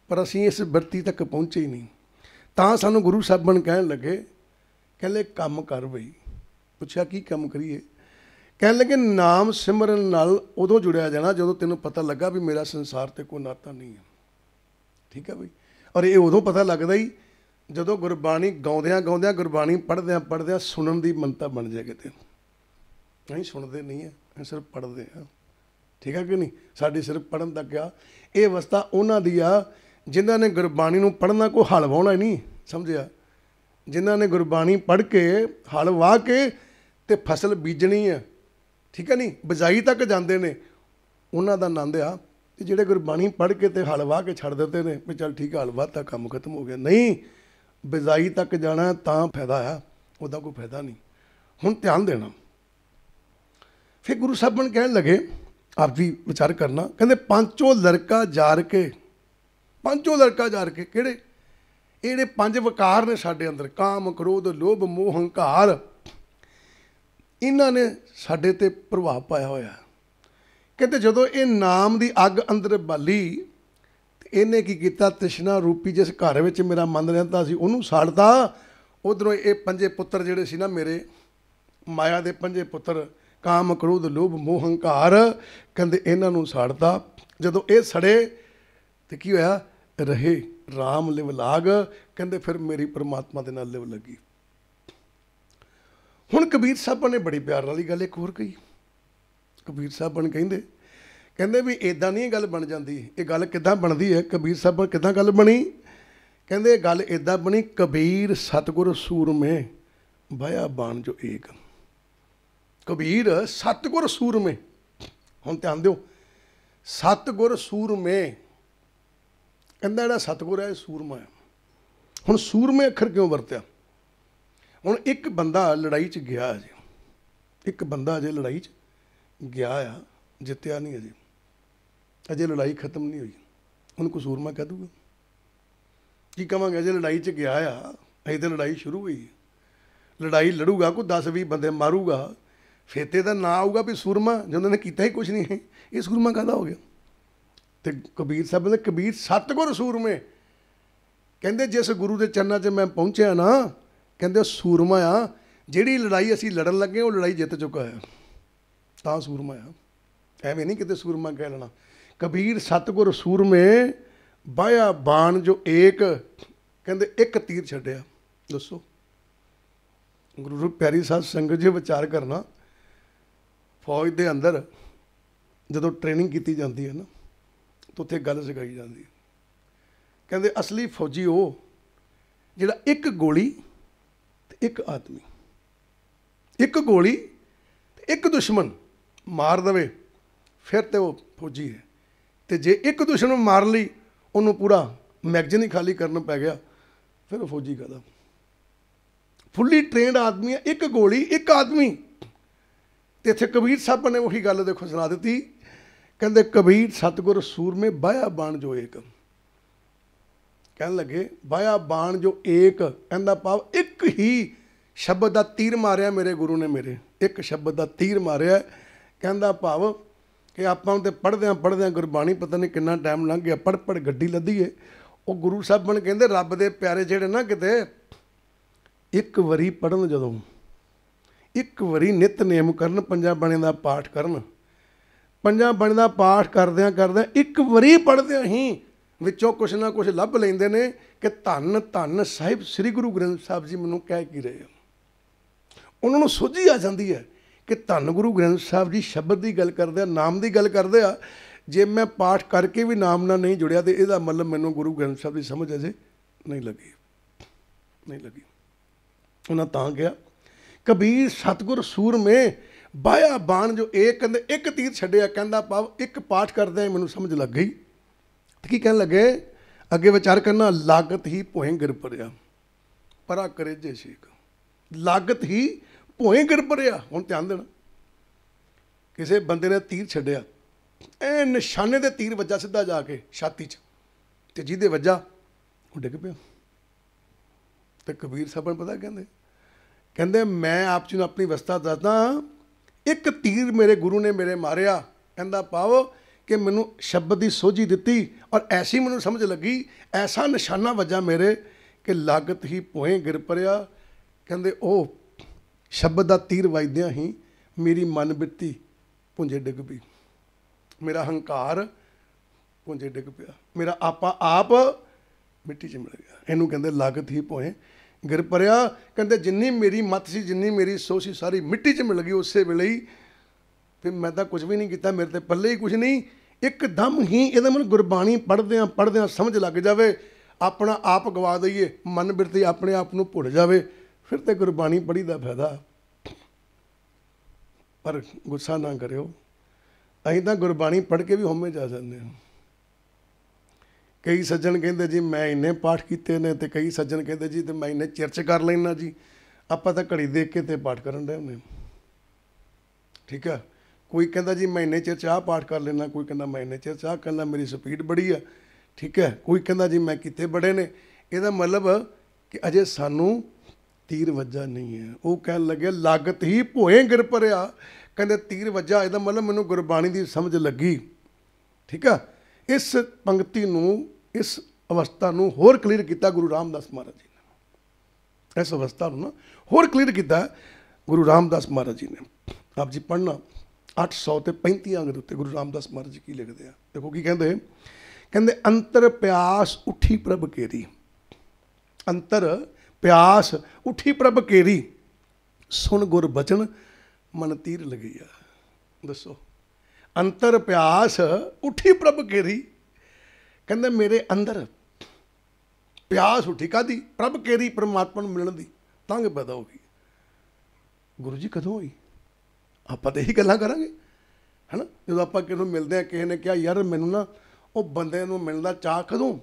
ਪਰ ਅਸੀਂ ਇਸ ਵਰਤੀ ਤੱਕ ਪਹੁੰਚੇ ਹੀ ਨਹੀਂ ਤਾਂ ਸਾਨੂੰ ਗੁਰੂ ਸਾਹਿਬ ਨੇ ਕਹਿਣ ਲੱਗੇ ਕਹਿੰਦੇ ਕੰਮ ਕਰ ਬਈ ਪੁੱਛਿਆ ਕੀ ਕੰਮ ਕਰੀਏ ਕਹਿਣ ਲੱਗੇ ਨਾਮ ਸਿਮਰਨ ਨਾਲ ਉਦੋਂ ਜੁੜਿਆ ਜਾਣਾ ਜਦੋਂ ਤੈਨੂੰ ਪਤਾ ਲੱਗਾ ਵੀ ਮੇਰਾ ਸੰਸਾਰ ਤੇ ਕੋਈ ਨਾਤਾ ਨਹੀਂ ਹੈ ਠੀਕ ਹੈ ਬਈ ਔਰ ਇਹ ਉਦੋਂ ਪਤਾ ਲੱਗਦਾ ਹੀ ਜਦੋਂ ਗੁਰਬਾਣੀ ਗਾਉਂਦਿਆਂ ਗਾਉਂਦਿਆਂ ਗੁਰਬਾਣੀ ਪੜ੍ਹਦਿਆਂ ਪੜ੍ਹਦਿਆਂ ਸੁਣਨ ਦੀ ਮੰਤਾ ਬਣ ਜਾਏ ਕਿਤੇ ਨਹੀਂ ਸੁਣਦੇ ਨਹੀਂ ਐ ਸਿਰਫ ਪੜ੍ਹਦੇ ਆ ਠੀਕ ਹੈ ਕਿ ਨਹੀਂ ਸਾਡੀ ਸਿਰਫ ਪੜਨ ਦਾ ਗਿਆ ਇਹ ਅਵਸਥਾ ਉਹਨਾਂ ਦੀ ਆ ਜਿਨ੍ਹਾਂ ਨੇ ਗੁਰਬਾਣੀ ਨੂੰ ਪੜਨਾ ਕੋ ਹਲ ਵਾਉਣਾ ਨਹੀਂ ਸਮਝਿਆ ਜਿਨ੍ਹਾਂ ਨੇ ਗੁਰਬਾਣੀ ਪੜ੍ਹ ਕੇ ਹਲ ਵਾ ਕੇ ਤੇ ਫਸਲ ਬੀਜਣੀ ਆ ਠੀਕ ਹੈ ਨਹੀਂ ਬਜਾਈ ਤੱਕ ਜਾਂਦੇ ਨੇ ਉਹਨਾਂ ਦਾ ਆਨੰਦ ਆ ਤੇ ਜਿਹੜੇ ਗੁਰਬਾਣੀ ਪੜ੍ਹ ਕੇ ਤੇ ਹਲ ਕੇ ਛੱਡ ਦਿੰਦੇ ਨੇ ਵੀ ਚਲ ਠੀਕ ਹਲ ਵਾਹ ਤਾਂ ਕੰਮ ਖਤਮ ਹੋ ਗਿਆ ਨਹੀਂ ਬਿਜ਼ਾਈ ਤੱਕ ਜਾਣਾ ਤਾਂ ਫਾਇਦਾ ਆ ਉਹਦਾ ਕੋਈ ਫਾਇਦਾ ਨਹੀਂ ਹੁਣ ਧਿਆਨ ਦੇਣਾ ਫਿਰ ਗੁਰੂ ਸਾਹਿਬ ਨੇ ਕਹਿਣ ਲਗੇ ਆਪ ਵੀ ਵਿਚਾਰ ਕਰਨਾ ਕਹਿੰਦੇ ਪੰਜੋ ਲੜਕਾ ਜਾਰ ਕੇ ਪੰਜੋ ਲੜਕਾ ਜਾਰ ਕੇ ਕਿਹੜੇ ਇਹੜੇ ਪੰਜ ਵਿਕਾਰ ਨੇ ਸਾਡੇ ਅੰਦਰ ਕਾਮ ਕ੍ਰੋਧ ਲੋਭ ਮੋਹ ਹੰਕਾਰ ਇਹਨਾਂ ਨੇ ਸਾਡੇ ਤੇ ਪ੍ਰਭਾਵ ਪਾਇਆ ਹੋਇਆ ਕਹਿੰਦੇ ਜਦੋਂ ਇਹ ਨਾਮ ਦੀ ਅੱਗ ਅੰਦਰ ਬਾਲੀ ਇਹਨੇ ਕੀ ਕੀਤਾ ਤ੍ਰਿਸ਼ਨਾ ਰੂਪੀ ਜਿਸ ਘਰ ਵਿੱਚ ਮੇਰਾ ਮਨ ਰਹਿੰਦਾ ਸੀ ਉਹਨੂੰ ਸਾੜਦਾ ਉਧਰੋਂ ਇਹ ਪੰਜੇ ਪੁੱਤਰ ਜਿਹੜੇ ਸੀ ਨਾ ਮੇਰੇ ਮਾਇਆ ਦੇ ਪੰਜੇ ਪੁੱਤਰ ਕਾਮ ਕ੍ਰੋਧ ਲੋਭ ਮੋਹ ਹੰਕਾਰ ਕਹਿੰਦੇ ਇਹਨਾਂ ਨੂੰ ਸਾੜਦਾ ਜਦੋਂ ਇਹ ਸੜੇ ਤੇ ਕੀ ਹੋਇਆ ਰਹੇ RAM ਲਿਵ ਲਾਗ ਕਹਿੰਦੇ ਫਿਰ ਮੇਰੀ ਪਰਮਾਤਮਾ ਦੇ ਨਾਲ ਲਿਵ ਲੱਗੀ ਹੁਣ ਕਬੀਰ ਸਾਹਿਬ ਨੇ ਬੜੀ ਪਿਆਰ ਵਾਲੀ ਗੱਲ ਇੱਕ ਹੋਰ ਕਹੀ ਕਬੀਰ ਸਾਹਿਬ ਨੇ ਕਹਿੰਦੇ ਕਹਿੰਦੇ ਵੀ ਇਦਾਂ ਨਹੀਂ ਗੱਲ ਬਣ ਜਾਂਦੀ ਇਹ ਗੱਲ ਕਿਦਾਂ ਬਣਦੀ ਹੈ ਕਬੀਰ ਸਾਹਿਬ ਕਿਦਾਂ ਗੱਲ ਬਣੀ ਕਹਿੰਦੇ ਇਹ ਗੱਲ ਇਦਾਂ ਬਣੀ ਕਬੀਰ ਸਤਗੁਰ ਸੂਰਮੇ ਬਾਇਆ ਬਾਣ ਜੋ ਏਕ ਕਬੀਰ ਸਤਗੁਰ ਸੂਰਮੇ ਹੁਣ ਧਿਆਨ ਦਿਓ ਸਤਗੁਰ ਸੂਰਮੇ ਕਹਿੰਦਾ ਜਿਹੜਾ ਸਤਗੁਰ ਹੈ ਇਹ ਸੂਰਮਾ ਹੈ ਹੁਣ ਸੂਰਮੇ ਅੱਖਰ ਕਿਉਂ ਵਰਤਿਆ ਹੁਣ ਇੱਕ ਬੰਦਾ ਲੜਾਈ 'ਚ ਗਿਆ ਜੀ ਇੱਕ ਬੰਦਾ ਜੇ ਲੜਾਈ 'ਚ ਗਿਆ ਆ ਜਿੱਤਿਆ ਨਹੀਂ ਅਜੇ ਅਜੇ ਲੜਾਈ ਖਤਮ ਨਹੀਂ ਹੋਈ ਉਹਨੂੰ ਕਸੂਰ ਮੈਂ ਕਹ ਦੂਗਾ ਕੀ ਕਵਾਂਗੇ ਅਜੇ ਲੜਾਈ 'ਚ ਗਿਆ ਆ ਅਜੇ ਤਾਂ ਲੜਾਈ ਸ਼ੁਰੂ ਹੋਈ ਹੈ ਲੜਾਈ ਲੜੂਗਾ ਕੋਈ 10 20 ਬੰਦੇ ਮਾਰੂਗਾ ਫੇਤੇ ਦਾ ਨਾਂ ਆਊਗਾ ਵੀ ਸੂਰਮਾ ਜਿਹਨਾਂ ਨੇ ਕੀਤਾ ਹੀ ਕੁਝ ਨਹੀਂ ਇਹ ਸੂਰਮਾ ਕਹਦਾ ਹੋ ਗਿਆ ਤੇ ਕਬੀਰ ਸਾਹਿਬ ਨੇ ਕਬੀਰ ਸਤਗੁਰ ਸੂਰਮੇ ਕਹਿੰਦੇ ਜਿਸ ਗੁਰੂ ਦੇ ਚਰਨਾਂ 'ਚ ਮੈਂ ਪਹੁੰਚਿਆ ਨਾ ਕਹਿੰਦੇ ਸੂਰਮਾ ਆ ਜਿਹੜੀ ਲੜਾਈ ਅਸੀਂ ਲੜਨ ਲੱਗੇ ਉਹ ਲੜਾਈ ਜਿੱਤ ਚੁੱਕਾ ਹੈ ਤਾਂ ਸੂਰਮਾ ਆ ਐਵੇਂ ਨਹੀਂ ਕਿਤੇ ਸੂਰਮਾ ਕਹਿ ਲੈਣਾ ਕਬੀਰ ਸਤਗੁਰ ਸੂਰਮੇ ਬਾਇਆ ਬਾਣ ਜੋ ਏਕ ਕਹਿੰਦੇ ਇੱਕ ਤੀਰ ਛੱਡਿਆ ਦੱਸੋ ਗੁਰੂ ਰੂਪ ਪਿਆਰੀ ਸਾਹਿਬ ਸੰਗਤ ਜੀ ਵਿਚਾਰ ਕਰਨਾ ਫੌਜ ਦੇ ਅੰਦਰ ਜਦੋਂ ਟ੍ਰੇਨਿੰਗ ਕੀਤੀ ਜਾਂਦੀ ਹੈ ਨਾ ਤਾਂ ਉੱਥੇ ਗੱਲ ਸਿਖਾਈ ਜਾਂਦੀ ਹੈ ਕਹਿੰਦੇ ਅਸਲੀ ਫੌਜੀ ਉਹ ਜਿਹੜਾ ਇੱਕ ਗੋਲੀ ਤੇ ਇੱਕ ਆਦਮੀ ਇੱਕ ਗੋਲੀ ਤੇ ਇੱਕ ਦੁਸ਼ਮਣ ਮਾਰ ਦਵੇ ਫਿਰ ਤੇ ਉਹ ਫੌਜੀ ਹੈ ਤੇ ਜੇ ਇੱਕ ਦੁਸ਼ਮਣ ਨੂੰ ਮਾਰ ਲਈ ਉਹਨੂੰ ਪੂਰਾ ਮੈਗਜ਼ੀਨ ਹੀ ਖਾਲੀ ਕਰਨ ਪੈ ਗਿਆ ਫਿਰ ਉਹ ਫੌਜੀ ਕਹਦਾ ਫੁੱਲੀ ਟ੍ਰੇਨਡ ਆਦਮੀ ਆ ਇੱਕ ਗੋਲੀ ਇੱਕ ਆਦਮੀ ਤੇ ਇੱਥੇ ਕਬੀਰ ਸਾਹਿਬ ਨੇ ਉਹੀ ਗੱਲ ਦੇਖੋ ਸੁਣਾ ਦਿੱਤੀ ਕਹਿੰਦੇ ਕਬੀਰ ਸਤਗੁਰ ਸੂਰਮੇ ਬਾਇਆ ਬਾਣ ਜੋ ਏਕ ਕਹਿਣ ਲੱਗੇ ਬਾਇਆ ਬਾਣ ਜੋ ਏਕ ਕਹਿੰਦਾ ਪਾਵ ਇੱਕ ਹੀ ਸ਼ਬਦ ਦਾ ਤੀਰ ਮਾਰਿਆ ਮੇਰੇ ਗੁਰੂ ਨੇ ਮੇਰੇ ਇੱਕ ਸ਼ਬਦ ਦਾ ਤੀਰ ਮਾਰਿਆ ਕਹਿੰਦਾ ਭਾਵ ਕਿ ਆਪਾਂ ਤੇ ਪੜਦੇ ਆ ਪੜਦੇ ਆ ਗੁਰਬਾਣੀ ਪਤਾ ਨਹੀਂ ਕਿੰਨਾ ਟਾਈਮ ਲੰਘ ਗਿਆ ਪੜ ਪੜ ਗੱਡੀ ਲੱਦੀਏ ਉਹ ਗੁਰੂ ਸਾਹਿਬ ਬਣ ਕਹਿੰਦੇ ਰੱਬ ਦੇ ਪਿਆਰੇ ਜਿਹੜੇ ਨਾ ਕਿਤੇ ਇੱਕ ਵਾਰੀ ਪੜਨ ਜਦੋਂ ਇੱਕ ਵਾਰੀ ਨਿਤ ਨੇਮ ਕਰਨ ਪੰਜਾਂ ਬਣੇ ਦਾ ਪਾਠ ਕਰਨ ਪੰਜਾਂ ਬਣੇ ਦਾ ਪਾਠ ਕਰਦਿਆਂ ਕਰਦਿਆਂ ਇੱਕ ਵਾਰੀ ਆਂ ਹੀ ਵਿੱਚੋਂ ਕੁਛ ਨਾ ਕੁਛ ਲੱਭ ਲੈਂਦੇ ਨੇ ਕਿ ਧੰਨ ਧੰਨ ਸਾਹਿਬ ਸ੍ਰੀ ਗੁਰੂ ਗ੍ਰੰਥ ਸਾਹਿਬ ਜੀ ਮੈਨੂੰ ਕਹਿ ਕੀ ਰਹੇ ਉਹਨਾਂ ਨੂੰ ਸੋਝੀ ਆ ਜਾਂਦੀ ਹੈ ਕਿ ਧੰਨ ਗੁਰੂ ਗ੍ਰੰਥ ਸਾਹਿਬ ਜੀ ਸ਼ਬਦ ਦੀ ਗੱਲ ਕਰਦੇ ਆ ਨਾਮ ਦੀ ਗੱਲ ਕਰਦੇ ਆ ਜੇ ਮੈਂ ਪਾਠ ਕਰਕੇ ਵੀ ਨਾਮ ਨਾਲ ਨਹੀਂ ਜੁੜਿਆ ਤੇ ਇਹਦਾ ਮਤਲਬ ਮੈਨੂੰ ਗੁਰੂ ਗ੍ਰੰਥ ਸਾਹਿਬ ਦੀ ਸਮਝ ਅਜੇ ਨਹੀਂ ਲੱਗੀ ਨਹੀਂ ਲੱਗੀ ਉਹਨਾਂ ਤਾਂ ਗਿਆ ਕਬੀਰ ਸਤਗੁਰ ਸੂਰ ਮੇ ਬਾਇਆ ਬਾਣ ਜੋ ਇਹ ਕਹਿੰਦੇ ਇੱਕ ਤੀਰ ਛੱਡਿਆ ਕਹਿੰਦਾ ਪਾਵ ਇੱਕ ਪਾਠ ਕਰਦੇ ਮੈਨੂੰ ਸਮਝ ਲੱਗ ਗਈ ਤੇ ਕੀ ਕਹਿਣ ਲੱਗੇ ਅੱਗੇ ਵਿਚਾਰ ਕਰਨਾ ਲਾਗਤ ਹੀ ਪੋਹੇ ਗਿਰ ਪਰਿਆ ਪਰਾ ਕਰੇ ਜੇ ਸ਼ੇਖ ਲਾਗਤ ਹੀ ਭੋਏ ਗੜਬੜਿਆ ਹੁਣ ਧਿਆਨ ਦੇਣਾ ਕਿਸੇ ਬੰਦੇ ਨੇ ਤੀਰ ਛੱਡਿਆ ਐ ਨਿਸ਼ਾਨੇ ਦੇ ਤੀਰ ਵੱਜਾ ਸਿੱਧਾ ਜਾ ਕੇ ਛਾਤੀ 'ਚ ਤੇ ਜਿਹਦੇ ਵੱਜਾ ਉਹ ਡਿੱਗ ਪਿਆ ਤੇ ਕਬੀਰ ਸਾਹਿਬ ਨੂੰ ਪਤਾ ਕਹਿੰਦੇ ਕਹਿੰਦੇ ਮੈਂ ਆਪ ਜੀ ਨੂੰ ਆਪਣੀ ਵਸਤਾ ਦੱਸਦਾ ਇੱਕ ਤੀਰ ਮੇਰੇ ਗੁਰੂ ਨੇ ਮੇਰੇ ਮਾਰਿਆ ਕਹਿੰਦਾ ਪਾਵੋ ਕਿ ਮੈਨੂੰ ਸ਼ਬਦ ਦੀ ਸੋਝੀ ਦਿੱਤੀ ਔਰ ਐਸੀ ਮੈਨੂੰ ਸਮਝ ਲੱਗੀ ਐਸਾ ਨਿਸ਼ਾਨਾ ਵੱਜਾ ਮੇਰੇ ਕਿ ਲਾਗਤ ਹੀ ਪੋਏ ਗਿਰ ਪਰਿਆ ਕਹਿੰਦੇ ਉਹ ਸ਼ਬਦ ਦਾ ਤੀਰ ਵਜਦਿਆਂ ਹੀ ਮੇਰੀ ਮਨ ਬਿੱਤੀ ਪੁੰਝੇ ਡਿੱਗ ਪਈ ਮੇਰਾ ਹੰਕਾਰ ਪੁੰਝੇ ਡਿੱਗ ਪਿਆ ਮੇਰਾ ਆਪਾ ਆਪ ਮਿੱਟੀ 'ਚ ਮਿਲ ਗਿਆ ਇਹਨੂੰ ਕਹਿੰਦੇ ਲਗਤ ਹੀ ਪੋਏ ਗਿਰ ਪਰਿਆ ਕਹਿੰਦੇ ਜਿੰਨੀ ਮੇਰੀ ਮਤ ਸੀ ਜਿੰਨੀ ਮੇਰੀ ਸੋਚ ਸੀ ਸਾਰੀ ਮਿੱਟੀ 'ਚ ਮਿਲ ਗਈ ਉਸੇ ਵੇਲੇ ਹੀ ਫਿਰ ਮੈਂ ਤਾਂ ਕੁਝ ਵੀ ਨਹੀਂ ਕੀਤਾ ਮੇਰੇ ਤੇ ਪੱਲੇ ਹੀ ਕੁਝ ਨਹੀਂ ਇੱਕਦਮ ਹੀ ਇਹਦਾ ਮਨ ਗੁਰਬਾਣੀ ਪੜਦੇ ਆ ਪੜਦੇ ਆ ਸਮਝ ਲੱਗ ਜਾਵੇ ਆਪਣਾ ਆਪ ਗਵਾ ਦਈਏ ਮਨ ਬਿਰਤੀ ਆਪਣੇ ਆਪ ਨੂੰ ਭੁੱਲ ਜਾਵੇ ਫਿਰ ਤੇ ਗੁਰਬਾਣੀ ਪੜ੍ਹੀ ਦਾ ਫਾਇਦਾ ਪਰ ਗੁੱਸਾ ਨਾ ਕਰਿਓ ਅਸੀਂ ਤਾਂ ਗੁਰਬਾਣੀ ਪੜ੍ਹ ਕੇ ਵੀ ਹਉਮੈ ਜਾ ਜਾਂਦੇ ਹਾਂ ਕਈ ਸੱਜਣ ਕਹਿੰਦੇ ਜੀ ਮੈਂ ਇੰਨੇ ਪਾਠ ਕੀਤੇ ਨੇ ਤੇ ਕਈ ਸੱਜਣ ਕਹਿੰਦੇ ਜੀ ਤੇ ਮੈਂ ਇੰਨੇ ਚਰਚ ਕਰ ਲੈਣਾ ਜੀ ਆਪਾਂ ਤਾਂ ਘੜੀ ਦੇਖ ਕੇ ਤੇ ਪਾਠ ਕਰਨ ਦੇ ਹੁੰਦੇ ਠੀਕ ਆ ਕੋਈ ਕਹਿੰਦਾ ਜੀ ਮੈਂ ਇੰਨੇ ਚਿਰ ਚਾਹ ਪਾਠ ਕਰ ਲੈਣਾ ਕੋਈ ਕਹਿੰਦਾ ਮੈਂ ਇੰਨੇ ਚਿਰ ਚਾਹ ਕਹਿੰਦਾ ਮੇਰੀ ਸਪੀਡ ਬੜੀ ਆ ਠੀਕ ਹੈ ਕੋਈ ਕਹਿੰਦਾ ਜੀ ਮੈਂ ਕਿੱਥੇ ਬੜੇ ਨੇ ਇਹਦਾ ਮਤਲਬ ਕਿ ਅਜੇ ਸਾਨੂੰ ਤੀਰ ਵੱਜਾ ਨਹੀਂ ਹੈ ਉਹ ਕਹਿਣ ਲੱਗੇ ਲਾਗਤ ਹੀ ਭੋਏ ਗਿਰ ਪਰਿਆ ਕਹਿੰਦੇ ਤੀਰ ਵੱਜਾ ਇਹਦਾ ਮਤਲਬ ਮੈਨੂੰ ਗੁਰਬਾਣੀ ਦੀ ਸਮਝ ਲੱਗੀ ਠੀਕ ਆ ਇਸ ਪੰਕਤੀ ਨੂੰ ਇਸ ਅਵਸਥਾ ਨੂੰ ਹੋਰ ਕਲੀਅਰ ਕੀਤਾ ਗੁਰੂ ਰਾਮਦਾਸ ਮਹਾਰਾਜ ਜੀ ਨੇ ਇਸ ਅਵਸਥਾ ਨੂੰ ਹੋਰ ਕਲੀਅਰ ਕੀਤਾ ਗੁਰੂ ਰਾਮਦਾਸ ਮਹਾਰਾਜ ਜੀ ਨੇ ਆਪ ਜੀ ਪੜਨਾ 800 ਤੇ 35 ਅੰਗ ਦੇ ਉੱਤੇ ਗੁਰੂ ਰਾਮਦਾਸ ਮਹਾਰਾਜ ਜੀ ਕੀ ਲਿਖਦੇ ਆ ਦੇਖੋ ਕੀ ਕਹਿੰਦੇ ਕਹਿੰਦੇ ਅੰਤਰ ਪਿਆਸ ਉਠੀ ਪ੍ਰਭ ਕੇਰੀ ਅੰਤਰ ਪਿਆਸ ਉਠੀ ਪ੍ਰਭ ਕੇਰੀ ਸੁਣ ਗੁਰ ਬਚਨ ਮਨ ਤੀਰ ਲਗਈਆ ਦੱਸੋ ਅੰਤਰ ਪਿਆਸ ਉਠੀ ਪ੍ਰਭ ਕੇਰੀ ਕਹਿੰਦੇ ਮੇਰੇ ਅੰਦਰ ਪਿਆਸ ਉਠੀ ਕਾਦੀ ਪ੍ਰਭ ਕੇਰੀ ਪਰਮਾਤਮਾ ਨੂੰ ਮਿਲਣ ਦੀ ਤੰਗ ਪੈਦਾ ਹੋ ਗਈ ਗੁਰੂ ਜੀ ਕਦੋਂ ਹੋਈ ਆਪਾਂ ਤੇ ਇਹੀ ਗੱਲਾਂ ਕਰਾਂਗੇ ਹਨਾ ਜਦੋਂ ਆਪਾਂ ਕਿਸੇ ਨੂੰ ਮਿਲਦੇ ਆ ਕਿਸੇ ਨੇ ਕਿਹਾ ਯਾਰ ਮੈਨੂੰ ਨਾ ਉਹ ਬੰਦੇ ਨੂੰ ਮਿਲਣ ਦਾ ਚਾਹ ਕਦੋਂ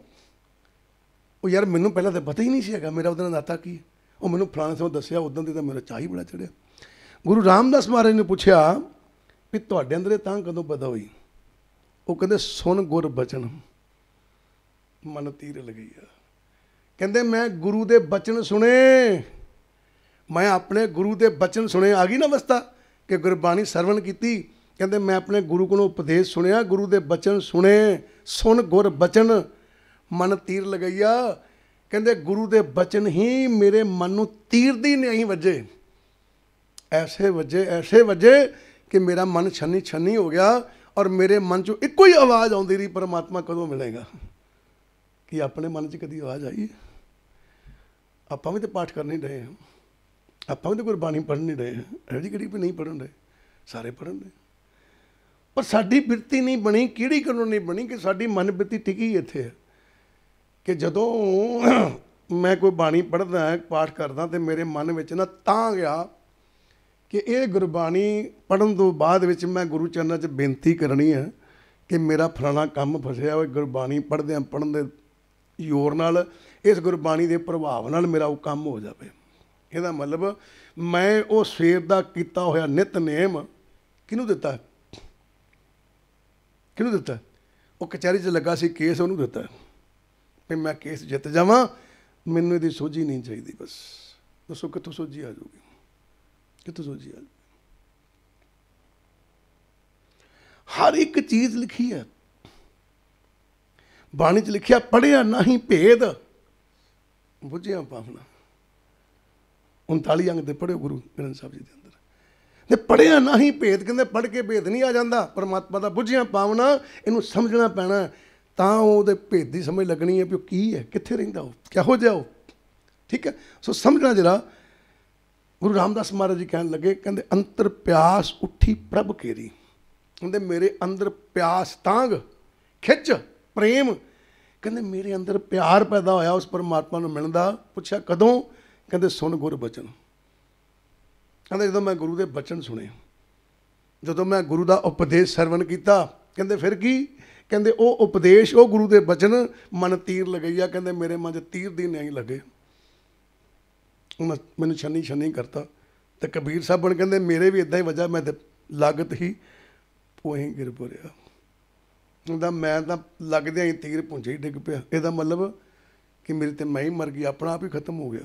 ਉਹ ਯਾਰ ਮੈਨੂੰ ਪਹਿਲਾਂ ਤਾਂ ਪਤਾ ਹੀ ਨਹੀਂ ਸੀ ਹੈਗਾ ਮੇਰਾ ਉਹਦਾਂ ਦਾਤਾ ਨਾਤਾ ਕੀ ਉਹ ਮੈਨੂੰ ਫਲਾਣੇ ਸਮੇਂ ਦੱਸਿਆ ਉਦੋਂ ਦੇ ਤਾਂ ਮੇਰਾ ਚਾਹੀ ਬੜਾ ਚੜਿਆ ਗੁਰੂ ਰਾਮਦਾਸ ਮਹਾਰਾਜ ਨੇ ਪੁੱਛਿਆ ਵੀ ਤੁਹਾਡੇ ਅੰਦਰ ਤਾਂ ਕਦੋਂ ਪਤਾ ਹੋਈ ਉਹ ਕਹਿੰਦੇ ਸੁਣ ਗੁਰ ਬਚਨ ਮਨ ਤੀਰ ਲਗਈ ਆ ਕਹਿੰਦੇ ਮੈਂ ਗੁਰੂ ਦੇ ਬਚਨ ਸੁਣੇ ਮੈਂ ਆਪਣੇ ਗੁਰੂ ਦੇ ਬਚਨ ਸੁਣੇ ਆ ਗਈ ਨਾ ਅਵਸਥਾ ਕਿ ਗੁਰਬਾਣੀ ਸਰਵਣ ਕੀਤੀ ਕਹਿੰਦੇ ਮੈਂ ਆਪਣੇ ਗੁਰੂ ਕੋਲੋਂ ਉਪਦੇਸ਼ ਸੁਣਿਆ ਗੁਰੂ ਦੇ ਬਚਨ ਸੁਣੇ ਸੁਣ ਗੁਰ ਬਚਨ ਮਨ ਤੀਰ ਲਗਈਆ ਕਹਿੰਦੇ ਗੁਰੂ ਦੇ ਬਚਨ ਹੀ ਮੇਰੇ ਮਨ ਨੂੰ ਤੀਰ ਦੀ ਨਹੀਂ ਵਜੇ ਐਸੇ ਵਜੇ ਐਸੇ ਵਜੇ ਕਿ ਮੇਰਾ ਮਨ ਛੰਨੀ ਛੰਨੀ ਹੋ ਗਿਆ ਔਰ ਮੇਰੇ ਮਨ 'ਚੋਂ ਇੱਕੋ ਹੀ ਆਵਾਜ਼ ਆਉਂਦੀ ਰਹੀ ਪਰਮਾਤਮਾ ਕਦੋਂ ਮਿਲੇਗਾ ਕਿ ਆਪਣੇ ਮਨ 'ਚ ਕਦੀ ਆਵਾਜ਼ ਆਈ ਆਪਾਂ ਵੀ ਤੇ ਪਾਠ ਕਰਨੇ ਡਏ ਹਾਂ ਆਪਾਂ ਵੀ ਤੇ ਗੁਰਬਾਣੀ ਪੜ੍ਹਨੀ ਡਏ ਰਹੇ ਹੈ ਕਿਹੜੀ ਵੀ ਨਹੀਂ ਪੜ੍ਹਨ ਰਹੇ ਸਾਰੇ ਪੜ੍ਹਨ ਰਹੇ ਪਰ ਸਾਡੀ ਬਿਰਤੀ ਨਹੀਂ ਬਣੀ ਕਿਹੜੀ ਕਾਨੂੰਨ ਨਹੀਂ ਬਣੀ ਕਿ ਸਾਡੀ ਮਨ ਬਿਰਤੀ ਟਿਕੀ ਇੱਥੇ ਹੈ ਕਿ ਜਦੋਂ ਮੈਂ ਕੋਈ ਬਾਣੀ ਪੜ੍ਹਦਾ ਪਾਠ ਕਰਦਾ ਤੇ ਮੇਰੇ ਮਨ ਵਿੱਚ ਨਾ ਤਾਂ ਗਿਆ ਕਿ ਇਹ ਗੁਰਬਾਣੀ ਪੜਨ ਤੋਂ ਬਾਅਦ ਵਿੱਚ ਮੈਂ ਗੁਰੂ ਚਰਨਾਂ 'ਚ ਬੇਨਤੀ ਕਰਨੀ ਹੈ ਕਿ ਮੇਰਾ ਫਲਾਣਾ ਕੰਮ ਫਸਿਆ ਹੋਇਆ ਗੁਰਬਾਣੀ ਪੜ੍ਹਦਿਆਂ ਪੜਨ ਦੇ ਯੋਰ ਨਾਲ ਇਸ ਗੁਰਬਾਣੀ ਦੇ ਪ੍ਰਭਾਵ ਨਾਲ ਮੇਰਾ ਉਹ ਕੰਮ ਹੋ ਜਾਵੇ ਇਹਦਾ ਮਤਲਬ ਮੈਂ ਉਹ ਸਵੇਰ ਦਾ ਕੀਤਾ ਹੋਇਆ ਨਿਤਨੇਮ ਕਿਹਨੂੰ ਦਿੱਤਾ ਕਿਹਨੂੰ ਦਿੱਤਾ ਉਹ ਕਚਹਿਰੀ 'ਚ ਲੱਗਾ ਸੀ ਕੇਸ ਉਹਨੂੰ ਦਿੱਤਾ ਵੀ ਮੈਂ ਕੇਸ ਜਿੱਤ ਜਾਵਾਂ ਮੈਨੂੰ ਇਹਦੀ ਸੋਝੀ ਨਹੀਂ ਚਾਹੀਦੀ ਬਸ ਦੱਸੋ ਕਿੱਥੋਂ ਸੋਝੀ ਆ ਜਾਊਗੀ ਕਿੱਥੋਂ ਸੋਝੀ ਆ ਹਰ ਇੱਕ ਚੀਜ਼ ਲਿਖੀ ਹੈ ਬਾਣੀ 'ਚ ਲਿਖਿਆ ਪੜਿਆ ਨਹੀਂ ਭੇਦ ਬੁੱਝਿਆ ਪਾਵਣਾ 39 ਅੰਗ ਦੇ ਪੜਿਓ ਗੁਰੂ ਗ੍ਰੰਥ ਸਾਹਿਬ ਜੀ ਦੇ ਅੰਦਰ ਤੇ ਪੜਿਆ ਨਹੀਂ ਭੇਦ ਕਹਿੰਦੇ ਪੜ ਕੇ ਭੇਦ ਨਹੀਂ ਆ ਜਾਂਦਾ ਪਰਮਾਤਮਾ ਦਾ ਬੁੱਝਿਆ ਪਾਵਣਾ ਇਹਨੂੰ ਸਮਝਣਾ ਪੈਣਾ ਤਾਂ ਉਹਦੇ ਭੇਦ ਦੀ ਸਮਝ ਲੱਗਣੀ ਹੈ ਕਿ ਉਹ ਕੀ ਹੈ ਕਿੱਥੇ ਰਹਿੰਦਾ ਉਹ ਕਿਹੋ ਜਿਹਾ ਉਹ ਠੀਕ ਹੈ ਸੋ ਸਮਝਣਾ ਜਰਾ ਗੁਰੂ ਰਾਮਦਾਸ ਮਹਾਰਾਜ ਜੀ ਕਹਿਣ ਲੱਗੇ ਕਹਿੰਦੇ ਅੰਤਰ ਪਿਆਸ ਉੱਠੀ ਪ੍ਰਭ ਕੇਰੀ ਕਹਿੰਦੇ ਮੇਰੇ ਅੰਦਰ ਪਿਆਸ ਤਾਂਗ ਖਿੱਚ ਪ੍ਰੇਮ ਕਹਿੰਦੇ ਮੇਰੇ ਅੰਦਰ ਪਿਆਰ ਪੈਦਾ ਹੋਇਆ ਉਸ ਪਰਮਾਤਮਾ ਨੂੰ ਮਿਲਣ ਦਾ ਪੁੱਛਿਆ ਕਦੋਂ ਕਹਿੰਦੇ ਸੁਣ ਗੁਰ ਬਚਨ ਕਹਿੰਦੇ ਜਦੋਂ ਮੈਂ ਗੁਰੂ ਦੇ ਬਚਨ ਸੁਣੇ ਜਦੋਂ ਮੈਂ ਗੁਰੂ ਦਾ ਉਪਦੇਸ਼ ਸਰਵਣ ਕੀਤਾ ਕਹਿੰਦੇ ਫਿਰ ਕੀ ਕਹਿੰਦੇ ਉਹ ਉਪਦੇਸ਼ ਉਹ ਗੁਰੂ ਦੇ ਬਚਨ ਮਨ ਤੀਰ ਲਗਈਆ ਕਹਿੰਦੇ ਮੇਰੇ ਮਨ 'ਚ ਤੀਰ ਦੀ ਨਹੀਂ ਲੱਗੇ ਮੈਨੂੰ ਛੰਨੀ ਛੰਨੀ ਕਰਤਾ ਤੇ ਕਬੀਰ ਸਾਹਿਬ ਬਣ ਕਹਿੰਦੇ ਮੇਰੇ ਵੀ ਇਦਾਂ ਹੀ ਵਜਾ ਮੈਂ ਤੇ ਲਗਤ ਹੀ ਉਹੀ ਗਿਰ ਪੁਰਿਆ ਹੁੰਦਾ ਮੈਂ ਤਾਂ ਲੱਗਦਿਆਂ ਹੀ ਤੀਰ ਪੁੰਝੇ ਹੀ ਡਿੱਗ ਪਿਆ ਇਹਦਾ ਮਤਲਬ ਕਿ ਮੇਰੇ ਤੇ ਮੈਂ ਹੀ ਮਰ ਗਈ ਆਪਣਾ ਆਪ ਹੀ ਖਤਮ ਹੋ ਗਿਆ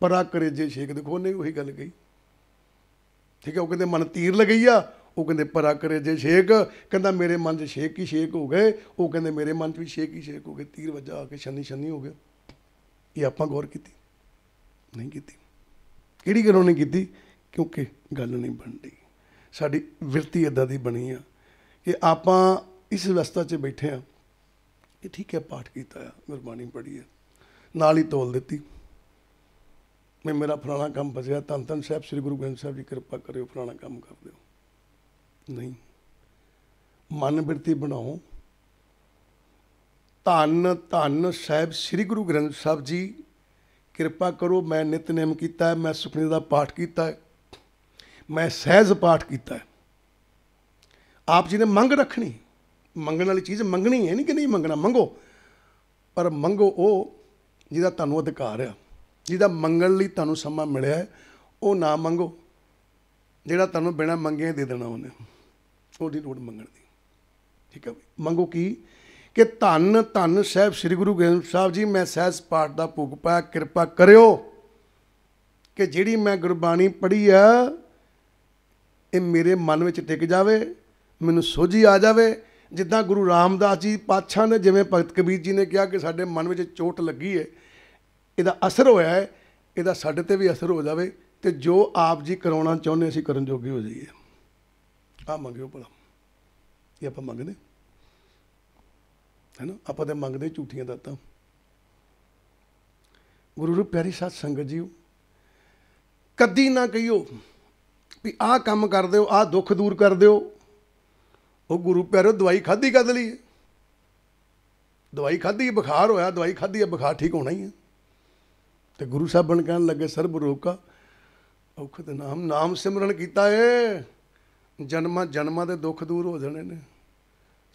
ਪਰਾ ਕਰੇ ਜੇ ਸ਼ੇਖ ਦੇਖੋ ਨਹੀਂ ਉਹੀ ਗੱਲ ਕਹੀ ਠੀਕ ਹੈ ਉਹ ਕਹਿੰਦੇ ਮਨ ਤੀਰ ਲਗਈਆ ਉਹ ਕਹਿੰਦੇ ਪਰਾ ਕਰੇ ਜੇ ਸ਼ੇਕ ਕਹਿੰਦਾ ਮੇਰੇ ਮਨ 'ਚ ਸ਼ੇਕ ਹੀ ਸ਼ੇਕ ਹੋ ਗਏ ਉਹ ਕਹਿੰਦੇ ਮੇਰੇ ਮਨ 'ਚ ਵੀ ਸ਼ੇਕ ਹੀ ਸ਼ੇਕ ਹੋ ਗਏ ਤੀਰ ਵਜਾ ਆ ਕੇ ਛੰਨੀ ਛੰਨੀ ਹੋ ਗਿਆ ਇਹ ਆਪਾਂ ਗੌਰ ਕੀਤੀ ਨਹੀਂ ਕੀਤੀ ਕਿਹੜੀ ਗੱਲ ਉਹਨੇ ਕੀਤੀ ਕਿਉਂਕਿ ਗੱਲ ਨਹੀਂ ਬਣਦੀ ਸਾਡੀ ਵਿਰਤੀ ਇਦਾਂ ਦੀ ਬਣੀ ਆ ਕਿ ਆਪਾਂ ਇਸ ਅਵਸਥਾ 'ਚ ਬੈਠੇ ਆ ਕਿ ਠੀਕ ਹੈ ਪਾਠ ਕੀਤਾ ਆ ਗੁਰਬਾਣੀ ਪੜ੍ਹੀ ਆ ਨਾਲ ਹੀ ਤੋਲ ਦਿੱਤੀ ਮੈਂ ਮੇਰਾ ਫਲਾਣਾ ਕੰਮ ਬਚਿਆ ਤਾਂ ਤਨ ਸਾਹਿਬ ਸ੍ਰੀ ਗੁਰੂ ਗ੍ਰੰਥ ਸਾਹਿਬ ਜੀ ਕਿਰਪਾ ਕਰਿਓ ਫਲਾਣਾ ਕੰਮ ਕਰ ਦਿਓ ਨਹੀਂ ਮਨ ਬਿਰਤੀ ਬਣਾਓ ਧੰਨ ਧੰਨ ਸਾਹਿਬ ਸ੍ਰੀ ਗੁਰੂ ਗ੍ਰੰਥ ਸਾਹਿਬ ਜੀ ਕਿਰਪਾ ਕਰੋ ਮੈਂ ਨਿਤਨੇਮ ਕੀਤਾ ਮੈਂ ਸੁਖਨੇ ਦਾ ਪਾਠ ਕੀਤਾ ਮੈਂ ਸਹਿਜ ਪਾਠ ਕੀਤਾ ਆਪ ਜੀ ਨੇ ਮੰਗ ਰੱਖਣੀ ਮੰਗਣ ਵਾਲੀ ਚੀਜ਼ ਮੰਗਣੀ ਹੈ ਨਹੀਂ ਕਿ ਨਹੀਂ ਮੰਗਣਾ ਮੰਗੋ ਪਰ ਮੰਗੋ ਉਹ ਜਿਹਦਾ ਤੁਹਾਨੂੰ ਅਧਿਕਾਰ ਆ ਜਿਹਦਾ ਮੰਗਣ ਲਈ ਤੁਹਾਨੂੰ ਸਮਾਂ ਮਿਲਿਆ ਉਹ ਨਾ ਮੰਗੋ ਜਿਹੜਾ ਤੁਹਾਨੂੰ ਬਿਨਾ ਮੰਗੇ ਦੇ ਦੇਣਾ ਉਹਨੇ ਤੁਹਾਡੀ ਲੋੜ ਮੰਗਣ ਦੀ ਠੀਕ ਹੈ ਮੰਗੋ ਕੀ ਕਿ ਧੰਨ ਧੰਨ ਸਹਿਬ ਸ੍ਰੀ ਗੁਰੂ ਗ੍ਰੰਥ ਸਾਹਿਬ ਜੀ ਮੈਂ ਸਹਿਜ ਪਾਠ ਦਾ ਭੋਗ ਪਾਇਆ ਕਿਰਪਾ ਕਰਿਓ ਕਿ ਜਿਹੜੀ ਮੈਂ ਗੁਰਬਾਣੀ ਪੜ੍ਹੀ ਆ ਇਹ ਮੇਰੇ ਮਨ ਵਿੱਚ ਟਿਕ ਜਾਵੇ ਮੈਨੂੰ ਸੋਝੀ ਆ ਜਾਵੇ ਜਿੱਦਾਂ ਗੁਰੂ ਰਾਮਦਾਸ ਜੀ ਪਾਤਸ਼ਾਹ ਨੇ ਜਿਵੇਂ ਭਗਤ ਕਬੀਰ ਜੀ ਨੇ ਕਿਹਾ ਕਿ ਸਾਡੇ ਮਨ ਵਿੱਚ ਚੋਟ ਲੱਗੀ ਹੈ ਇਹਦਾ ਅਸਰ ਹੋਇਆ ਹੈ ਇਹਦਾ ਸਾਡੇ ਤੇ ਵੀ ਅਸਰ ਹੋ ਜਾਵੇ ਤੇ ਜੋ ਆਪ ਜੀ ਕਰਾਉਣਾ ਚਾਹੁੰਦੇ ਅਸੀਂ ਕਰਨ ਜੋਗੀ ਹੋ ਜਾਈਏ ਆ ਮੰਗਿਓ ਭਲਾ ਇਹ ਆਪਾਂ ਮੰਗਦੇ ਹੈਨਾ ਆਪਾਂ ਤੇ ਮੰਗਦੇ ਝੂਠੀਆਂ ਦਾਤਾਂ ਗੁਰੂ ਰੂਪ ਪਿਆਰੀ ਸਾਧ ਸੰਗਤ ਜੀ ਕਦੀ ਨਾ ਕਹੀਓ ਵੀ ਆਹ ਕੰਮ ਕਰਦੇ ਹੋ ਆਹ ਦੁੱਖ ਦੂਰ ਕਰਦੇ ਹੋ ਉਹ ਗੁਰੂ ਪਿਆਰੋ ਦਵਾਈ ਖਾਧੀ ਕਦ ਲਈ ਦਵਾਈ ਖਾਧੀ ਬੁਖਾਰ ਹੋਇਆ ਦਵਾਈ ਖਾਧੀ ਬੁਖਾਰ ਠੀਕ ਹੋਣਾ ਹੀ ਹੈ ਤੇ ਗੁਰੂ ਸਾਹਿਬ ਬਣ ਕਹਿਣ ਲੱਗੇ ਸਰਬ ਰੋਕਾ ਔਖਤ ਨਾਮ ਨਾਮ ਸਿਮਰਨ ਕੀਤਾ ਏ ਜਨਮਾਂ ਜਨਮਾਂ ਦੇ ਦੁੱਖ ਦੂਰ ਹੋ ਜਾਣੇ ਨੇ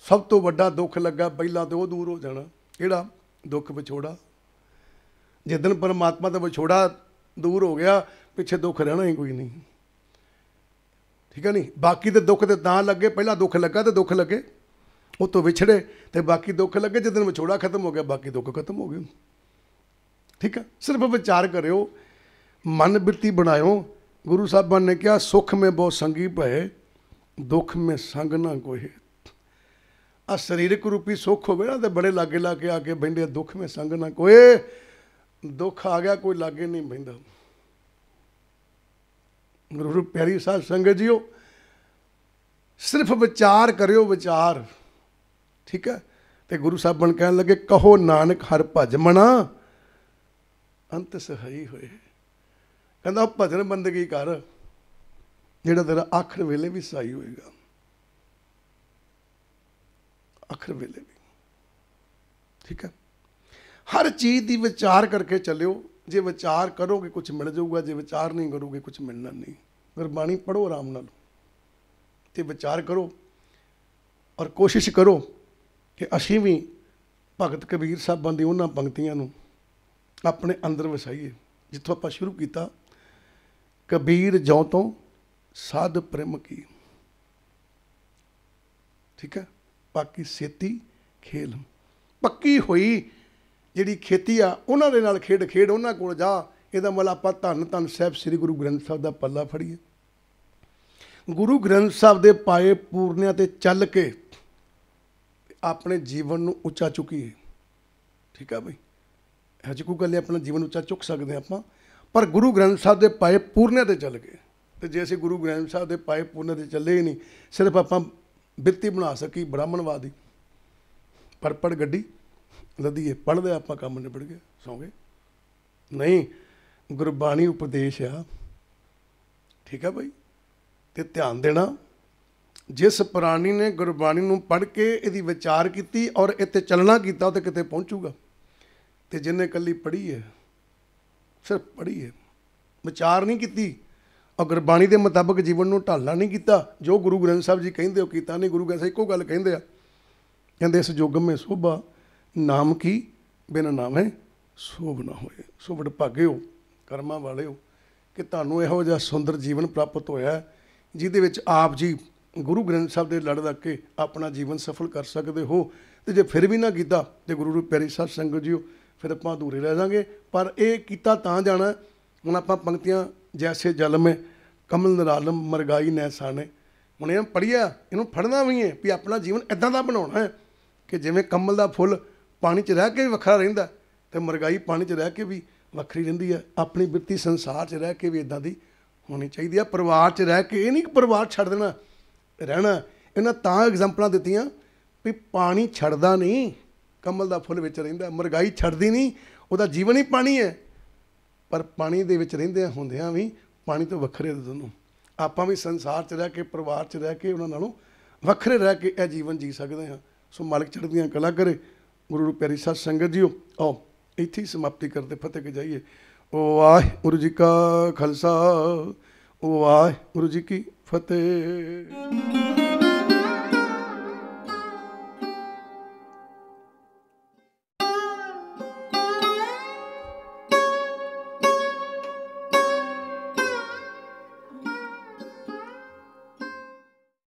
ਸਭ ਤੋਂ ਵੱਡਾ ਦੁੱਖ ਲੱਗਾ ਪਹਿਲਾਂ ਤੇ ਉਹ ਦੂਰ ਹੋ ਜਾਣਾ ਕਿਹੜਾ ਦੁੱਖ ਵਿਛੋੜਾ ਜਿੱਦਨ ਪਰਮਾਤਮਾ ਦਾ ਵਿਛੋੜਾ ਦੂਰ ਹੋ ਗਿਆ ਪਿੱਛੇ ਦੁੱਖ ਰਹਿਣਾ ਹੀ ਕੋਈ ਨਹੀਂ ਠੀਕ ਹੈ ਨਹੀਂ ਬਾਕੀ ਤੇ ਦੁੱਖ ਤੇ ਤਾਂ ਲੱਗੇ ਪਹਿਲਾਂ ਦੁੱਖ ਲੱਗਾ ਤੇ ਦੁੱਖ ਲੱਗੇ ਉਹ ਤੋਂ ਵਿਛੜੇ ਤੇ ਬਾਕੀ ਦੁੱਖ ਲੱਗੇ ਦਿਨ ਵਿਛੋੜਾ ਖਤਮ ਹੋ ਗਿਆ ਬਾਕੀ ਦੁੱਖ ਖਤਮ ਹੋ ਗਏ ਠੀਕ ਹੈ ਸਿਰਫ ਵਿਚਾਰ ਕਰਿਓ ਮਨ ਬਿਰਤੀ ਬਣਾਇਓ ਗੁਰੂ ਸਾਹਿਬਾਨ ਨੇ ਕਿਹਾ ਸੁਖ ਮੇ ਬਹੁ ਸੰਗੀ ਭਏ ਦੁੱਖ ਮੇ ਸੰਗ ਨਾ ਕੋਈ ਆ ਸਰੀਰਕ ਰੂਪੀ ਸੁੱਖ ਹੋਵੇ ਨਾ ਤੇ ਬੜੇ ਲਾਗੇ ਲਾ ਕੇ ਆ ਕੇ ਬੈਂਦੇ ਦੁੱਖ ਮੇ ਸੰਗ ਨਾ ਕੋਏ ਦੁੱਖ ਆ ਗਿਆ ਕੋਈ ਲਾਗੇ ਨਹੀਂ ਬੈਂਦਾ ਗੁਰੂ ਪਿਆਰੀ ਸਾਹ ਸੰਗ ਜੀਓ ਸਿਰਫ ਵਿਚਾਰ ਕਰਿਓ ਵਿਚਾਰ ਠੀਕ ਹੈ ਤੇ ਗੁਰੂ ਸਾਹਿਬ ਬਣ ਕਹਿਣ ਲੱਗੇ ਕਹੋ ਨਾਨਕ ਹਰ ਭਜ ਮਣਾ ਅੰਤ ਸਹੀ ਹੋਏ ਕਹਿੰਦਾ ਭਜਨ ਬੰਦਗੀ ਕਰ ਜਿਹੜਾ ਤੇਰਾ ਆਖਰ ਵੇਲੇ ਵੀ ਸਾਈ ਹੋਏਗਾ ਆਖਰ ਵੇਲੇ ਵੀ ਠੀਕ ਹੈ ਹਰ ਚੀਜ਼ ਦੀ ਵਿਚਾਰ ਕਰਕੇ ਚੱਲਿਓ ਜੇ ਵਿਚਾਰ ਕਰੋਗੇ ਕੁਝ ਮਿਲ ਜਾਊਗਾ ਜੇ ਵਿਚਾਰ ਨਹੀਂ ਕਰੋਗੇ ਕੁਝ ਮਿਲਣਾ ਨਹੀਂ ਗੁਰਬਾਣੀ ਪੜੋ ਆਰਾਮ ਨਾਲ ਤੇ ਵਿਚਾਰ ਕਰੋ ਔਰ ਕੋਸ਼ਿਸ਼ ਕਰੋ ਕਿ ਅਸੀਂ ਵੀ ਭਗਤ ਕਬੀਰ ਸਾਹਿਬਾਂ ਦੀ ਉਹਨਾਂ ਪੰਕਤੀਆਂ ਨੂੰ ਆਪਣੇ ਅੰਦਰ ਵਸਾਈਏ ਜਿੱਥੋਂ ਆਪਾਂ ਸ਼ੁਰੂ ਕੀਤਾ ਕਬੀਰ ਜਉ ਤੋਂ ਸਾਧ ਪ੍ਰੇਮ ਕੀ ਠੀਕ ਹੈ ਬਾਕੀ ਸੇਤੀ ਖੇਲ ਪੱਕੀ ਹੋਈ ਜਿਹੜੀ ਖੇਤੀ ਆ ਉਹਨਾਂ ਦੇ ਨਾਲ ਖੇਡ ਖੇਡ ਉਹਨਾਂ ਕੋਲ ਜਾ ਇਹਦਾ ਮਤਲਬ ਆਪਾਂ ਧੰਨ ਧੰਨ ਸਾਹਿਬ ਸ੍ਰੀ ਗੁਰੂ ਗ੍ਰੰਥ ਸਾਹਿਬ ਦਾ ਪੱਲਾ ਫੜੀਏ ਗੁਰੂ ਗ੍ਰੰਥ ਸਾਹਿਬ ਦੇ ਪਾਏ ਪੂਰਨਿਆਂ ਤੇ ਚੱਲ ਕੇ ਆਪਣੇ ਜੀਵਨ ਨੂੰ ਉੱਚਾ ਚੁੱਕੀਏ ਠੀਕ ਆ ਬਈ ਹਜੇ ਕੋ ਗੱਲੇ ਆਪਣਾ ਜੀਵਨ ਉੱਚਾ ਚੁੱਕ ਸਕਦੇ ਆਪਾਂ ਪਰ ਗੁਰੂ ਗ੍ਰੰਥ ਸਾਹਿਬ ਦੇ ਪਾਏ ਪੂਰਨਿਆਂ ਤੇ ਚੱਲ ਕੇ ਤੇ ਜੇ ਅਸੀਂ ਗੁਰੂ ਗ੍ਰੰਥ ਸਾਹਿਬ ਦੇ ਪਾਏ ਪੁੰਨ ਤੇ ਚੱਲੇ ਹੀ ਨਹੀਂ ਸਿਰਫ ਆਪਾਂ ਬਿਰਤੀ ਬਣਾ ਸਕੀ ਬ੍ਰਾਹਮਣਵਾਦੀ ਪਰ ਪੜ ਗੱਡੀ ਲਦੀਏ ਪੜਦੇ ਆਪਾਂ ਕੰਮ ਨਿਬੜ ਗਏ ਸੌਂਗੇ ਨਹੀਂ ਗੁਰਬਾਣੀ ਉਪਦੇਸ਼ ਆ ਠੀਕ ਆ ਭਾਈ ਤੇ ਧਿਆਨ ਦੇਣਾ ਜਿਸ ਪ੍ਰਾਣੀ ਨੇ ਗੁਰਬਾਣੀ ਨੂੰ ਪੜ ਕੇ ਇਹਦੀ ਵਿਚਾਰ ਕੀਤੀ ਔਰ ਇੱਥੇ ਚੱਲਣਾ ਕੀਤਾ ਉਹ ਤੇ ਕਿਤੇ ਪਹੁੰਚੂਗਾ ਤੇ ਜਿਨੇ ਕੱਲੀ ਪੜੀ ਹੈ ਸਿਰਫ ਪੜੀ ਹੈ ਵਿਚਾਰ ਨਹੀਂ ਕੀਤੀ ਅਗਰ ਬਾਣੀ ਦੇ ਮੁਤਾਬਕ ਜੀਵਨ ਨੂੰ ਢਾਲਣਾ ਨਹੀਂ ਕੀਤਾ ਜੋ ਗੁਰੂ ਗ੍ਰੰਥ ਸਾਹਿਬ ਜੀ ਕਹਿੰਦੇ ਹੋ ਕੀਤਾ ਨਹੀਂ ਗੁਰੂ ਗ੍ਰੰਥ ਸਾਹਿਬ ਇੱਕੋ ਗੱਲ ਕਹਿੰਦੇ ਆ ਕਹਿੰਦੇ ਇਸ ਜੁਗ ਮੇ ਸੋਭਾ ਨਾਮ ਕੀ ਬਿਨ ਨਾਮੇ ਸੋਭ ਨਾ ਹੋਏ ਸੋ ਵਡ ਭਾਗਿਓ ਕਰਮਾਂ ਵਾਲਿਓ ਕਿ ਤੁਹਾਨੂੰ ਇਹੋ ਜਿਹਾ ਸੁੰਦਰ ਜੀਵਨ ਪ੍ਰਾਪਤ ਹੋਇਆ ਜਿਹਦੇ ਵਿੱਚ ਆਪ ਜੀ ਗੁਰੂ ਗ੍ਰੰਥ ਸਾਹਿਬ ਦੇ ਲੜ ਲੱਗ ਕੇ ਆਪਣਾ ਜੀਵਨ ਸਫਲ ਕਰ ਸਕਦੇ ਹੋ ਤੇ ਜੇ ਫਿਰ ਵੀ ਨਾ ਕੀਤਾ ਤੇ ਗੁਰੂ ਰੂਪ ਪਿਆਰੀ ਸਾਧ ਸੰਗਤ ਜੀਓ ਫਿਰ ਆਪਾਂ ਅਧੂਰੇ ਰਹਿ ਜਾਾਂਗੇ ਪਰ ਇਹ ਕੀਤਾ ਤਾਂ ਜਾਣਾ ਹੁਣ ਆਪਾਂ ਪੰਕਤੀਆਂ ਜੈਸੇ ਜਲ ਮੇ ਕਮਲ ਨਰਾਲਮ ਮਰਗਾਈ ਨੈਸਾਨੇ ਹੁਣ ਇਹ ਪੜਿਆ ਇਹਨੂੰ ਫੜਨਾ ਵੀ ਹੈ ਵੀ ਆਪਣਾ ਜੀਵਨ ਇਦਾਂ ਦਾ ਬਣਾਉਣਾ ਹੈ ਕਿ ਜਿਵੇਂ ਕਮਲ ਦਾ ਫੁੱਲ ਪਾਣੀ 'ਚ ਰਹਿ ਕੇ ਵੀ ਵੱਖਰਾ ਰਹਿੰਦਾ ਤੇ ਮਰਗਾਈ ਪਾਣੀ 'ਚ ਰਹਿ ਕੇ ਵੀ ਵੱਖਰੀ ਰਹਿੰਦੀ ਹੈ ਆਪਣੀ ਬਿਰਤੀ ਸੰਸਾਰ 'ਚ ਰਹਿ ਕੇ ਵੀ ਇਦਾਂ ਦੀ ਹੋਣੀ ਚਾਹੀਦੀ ਹੈ ਪਰਿਵਾਰ 'ਚ ਰਹਿ ਕੇ ਇਹ ਨਹੀਂ ਕਿ ਪਰਿਵਾਰ ਛੱਡ ਦੇਣਾ ਰਹਿਣਾ ਇਹਨਾਂ ਤਾਂ ਐਗਜ਼ਾਮਪਲਾਂ ਦਿੱਤੀਆਂ ਵੀ ਪਾਣੀ ਛੱਡਦਾ ਨਹੀਂ ਕਮਲ ਦਾ ਫੁੱਲ ਵਿੱਚ ਰਹਿੰਦਾ ਮਰਗਾਈ ਛੱਡਦੀ ਨਹੀਂ ਉਹਦਾ ਜੀਵਨ ਹੀ ਪਾਣੀ ਹੈ ਪਰ ਪਾਣੀ ਦੇ ਵਿੱਚ ਰਹਿੰਦੇ ਹੁੰਦਿਆਂ ਵੀ ਪਾਣੀ ਤੋਂ ਵੱਖਰੇ ਦੋਨੋਂ ਆਪਾਂ ਵੀ ਸੰਸਾਰ 'ਚ ਰਹਿ ਕੇ ਪਰਿਵਾਰ 'ਚ ਰਹਿ ਕੇ ਉਹਨਾਂ ਨਾਲੋਂ ਵੱਖਰੇ ਰਹਿ ਕੇ ਇਹ ਜੀਵਨ ਜੀ ਸਕਦੇ ਹਾਂ ਸੋ ਮਾਲਕ ਚੜ੍ਹਦੀਆਂ ਕਲਾ ਕਰੇ ਗੁਰੂ ਪਿਆਰੀ ਸਾਧ ਸੰਗਤ ਜੀਓ ਆਓ ਇੱਥੇ ਹੀ ਸਮਾਪਤੀ ਕਰਦੇ ਫਤਿਹ ਕੇ ਜਾਈਏ ਓ ਗੁਰੂ ਜੀ ਕਾ ਖਾਲਸਾ ਓ ਗੁਰੂ ਜੀ ਕੀ ਫਤਿਹ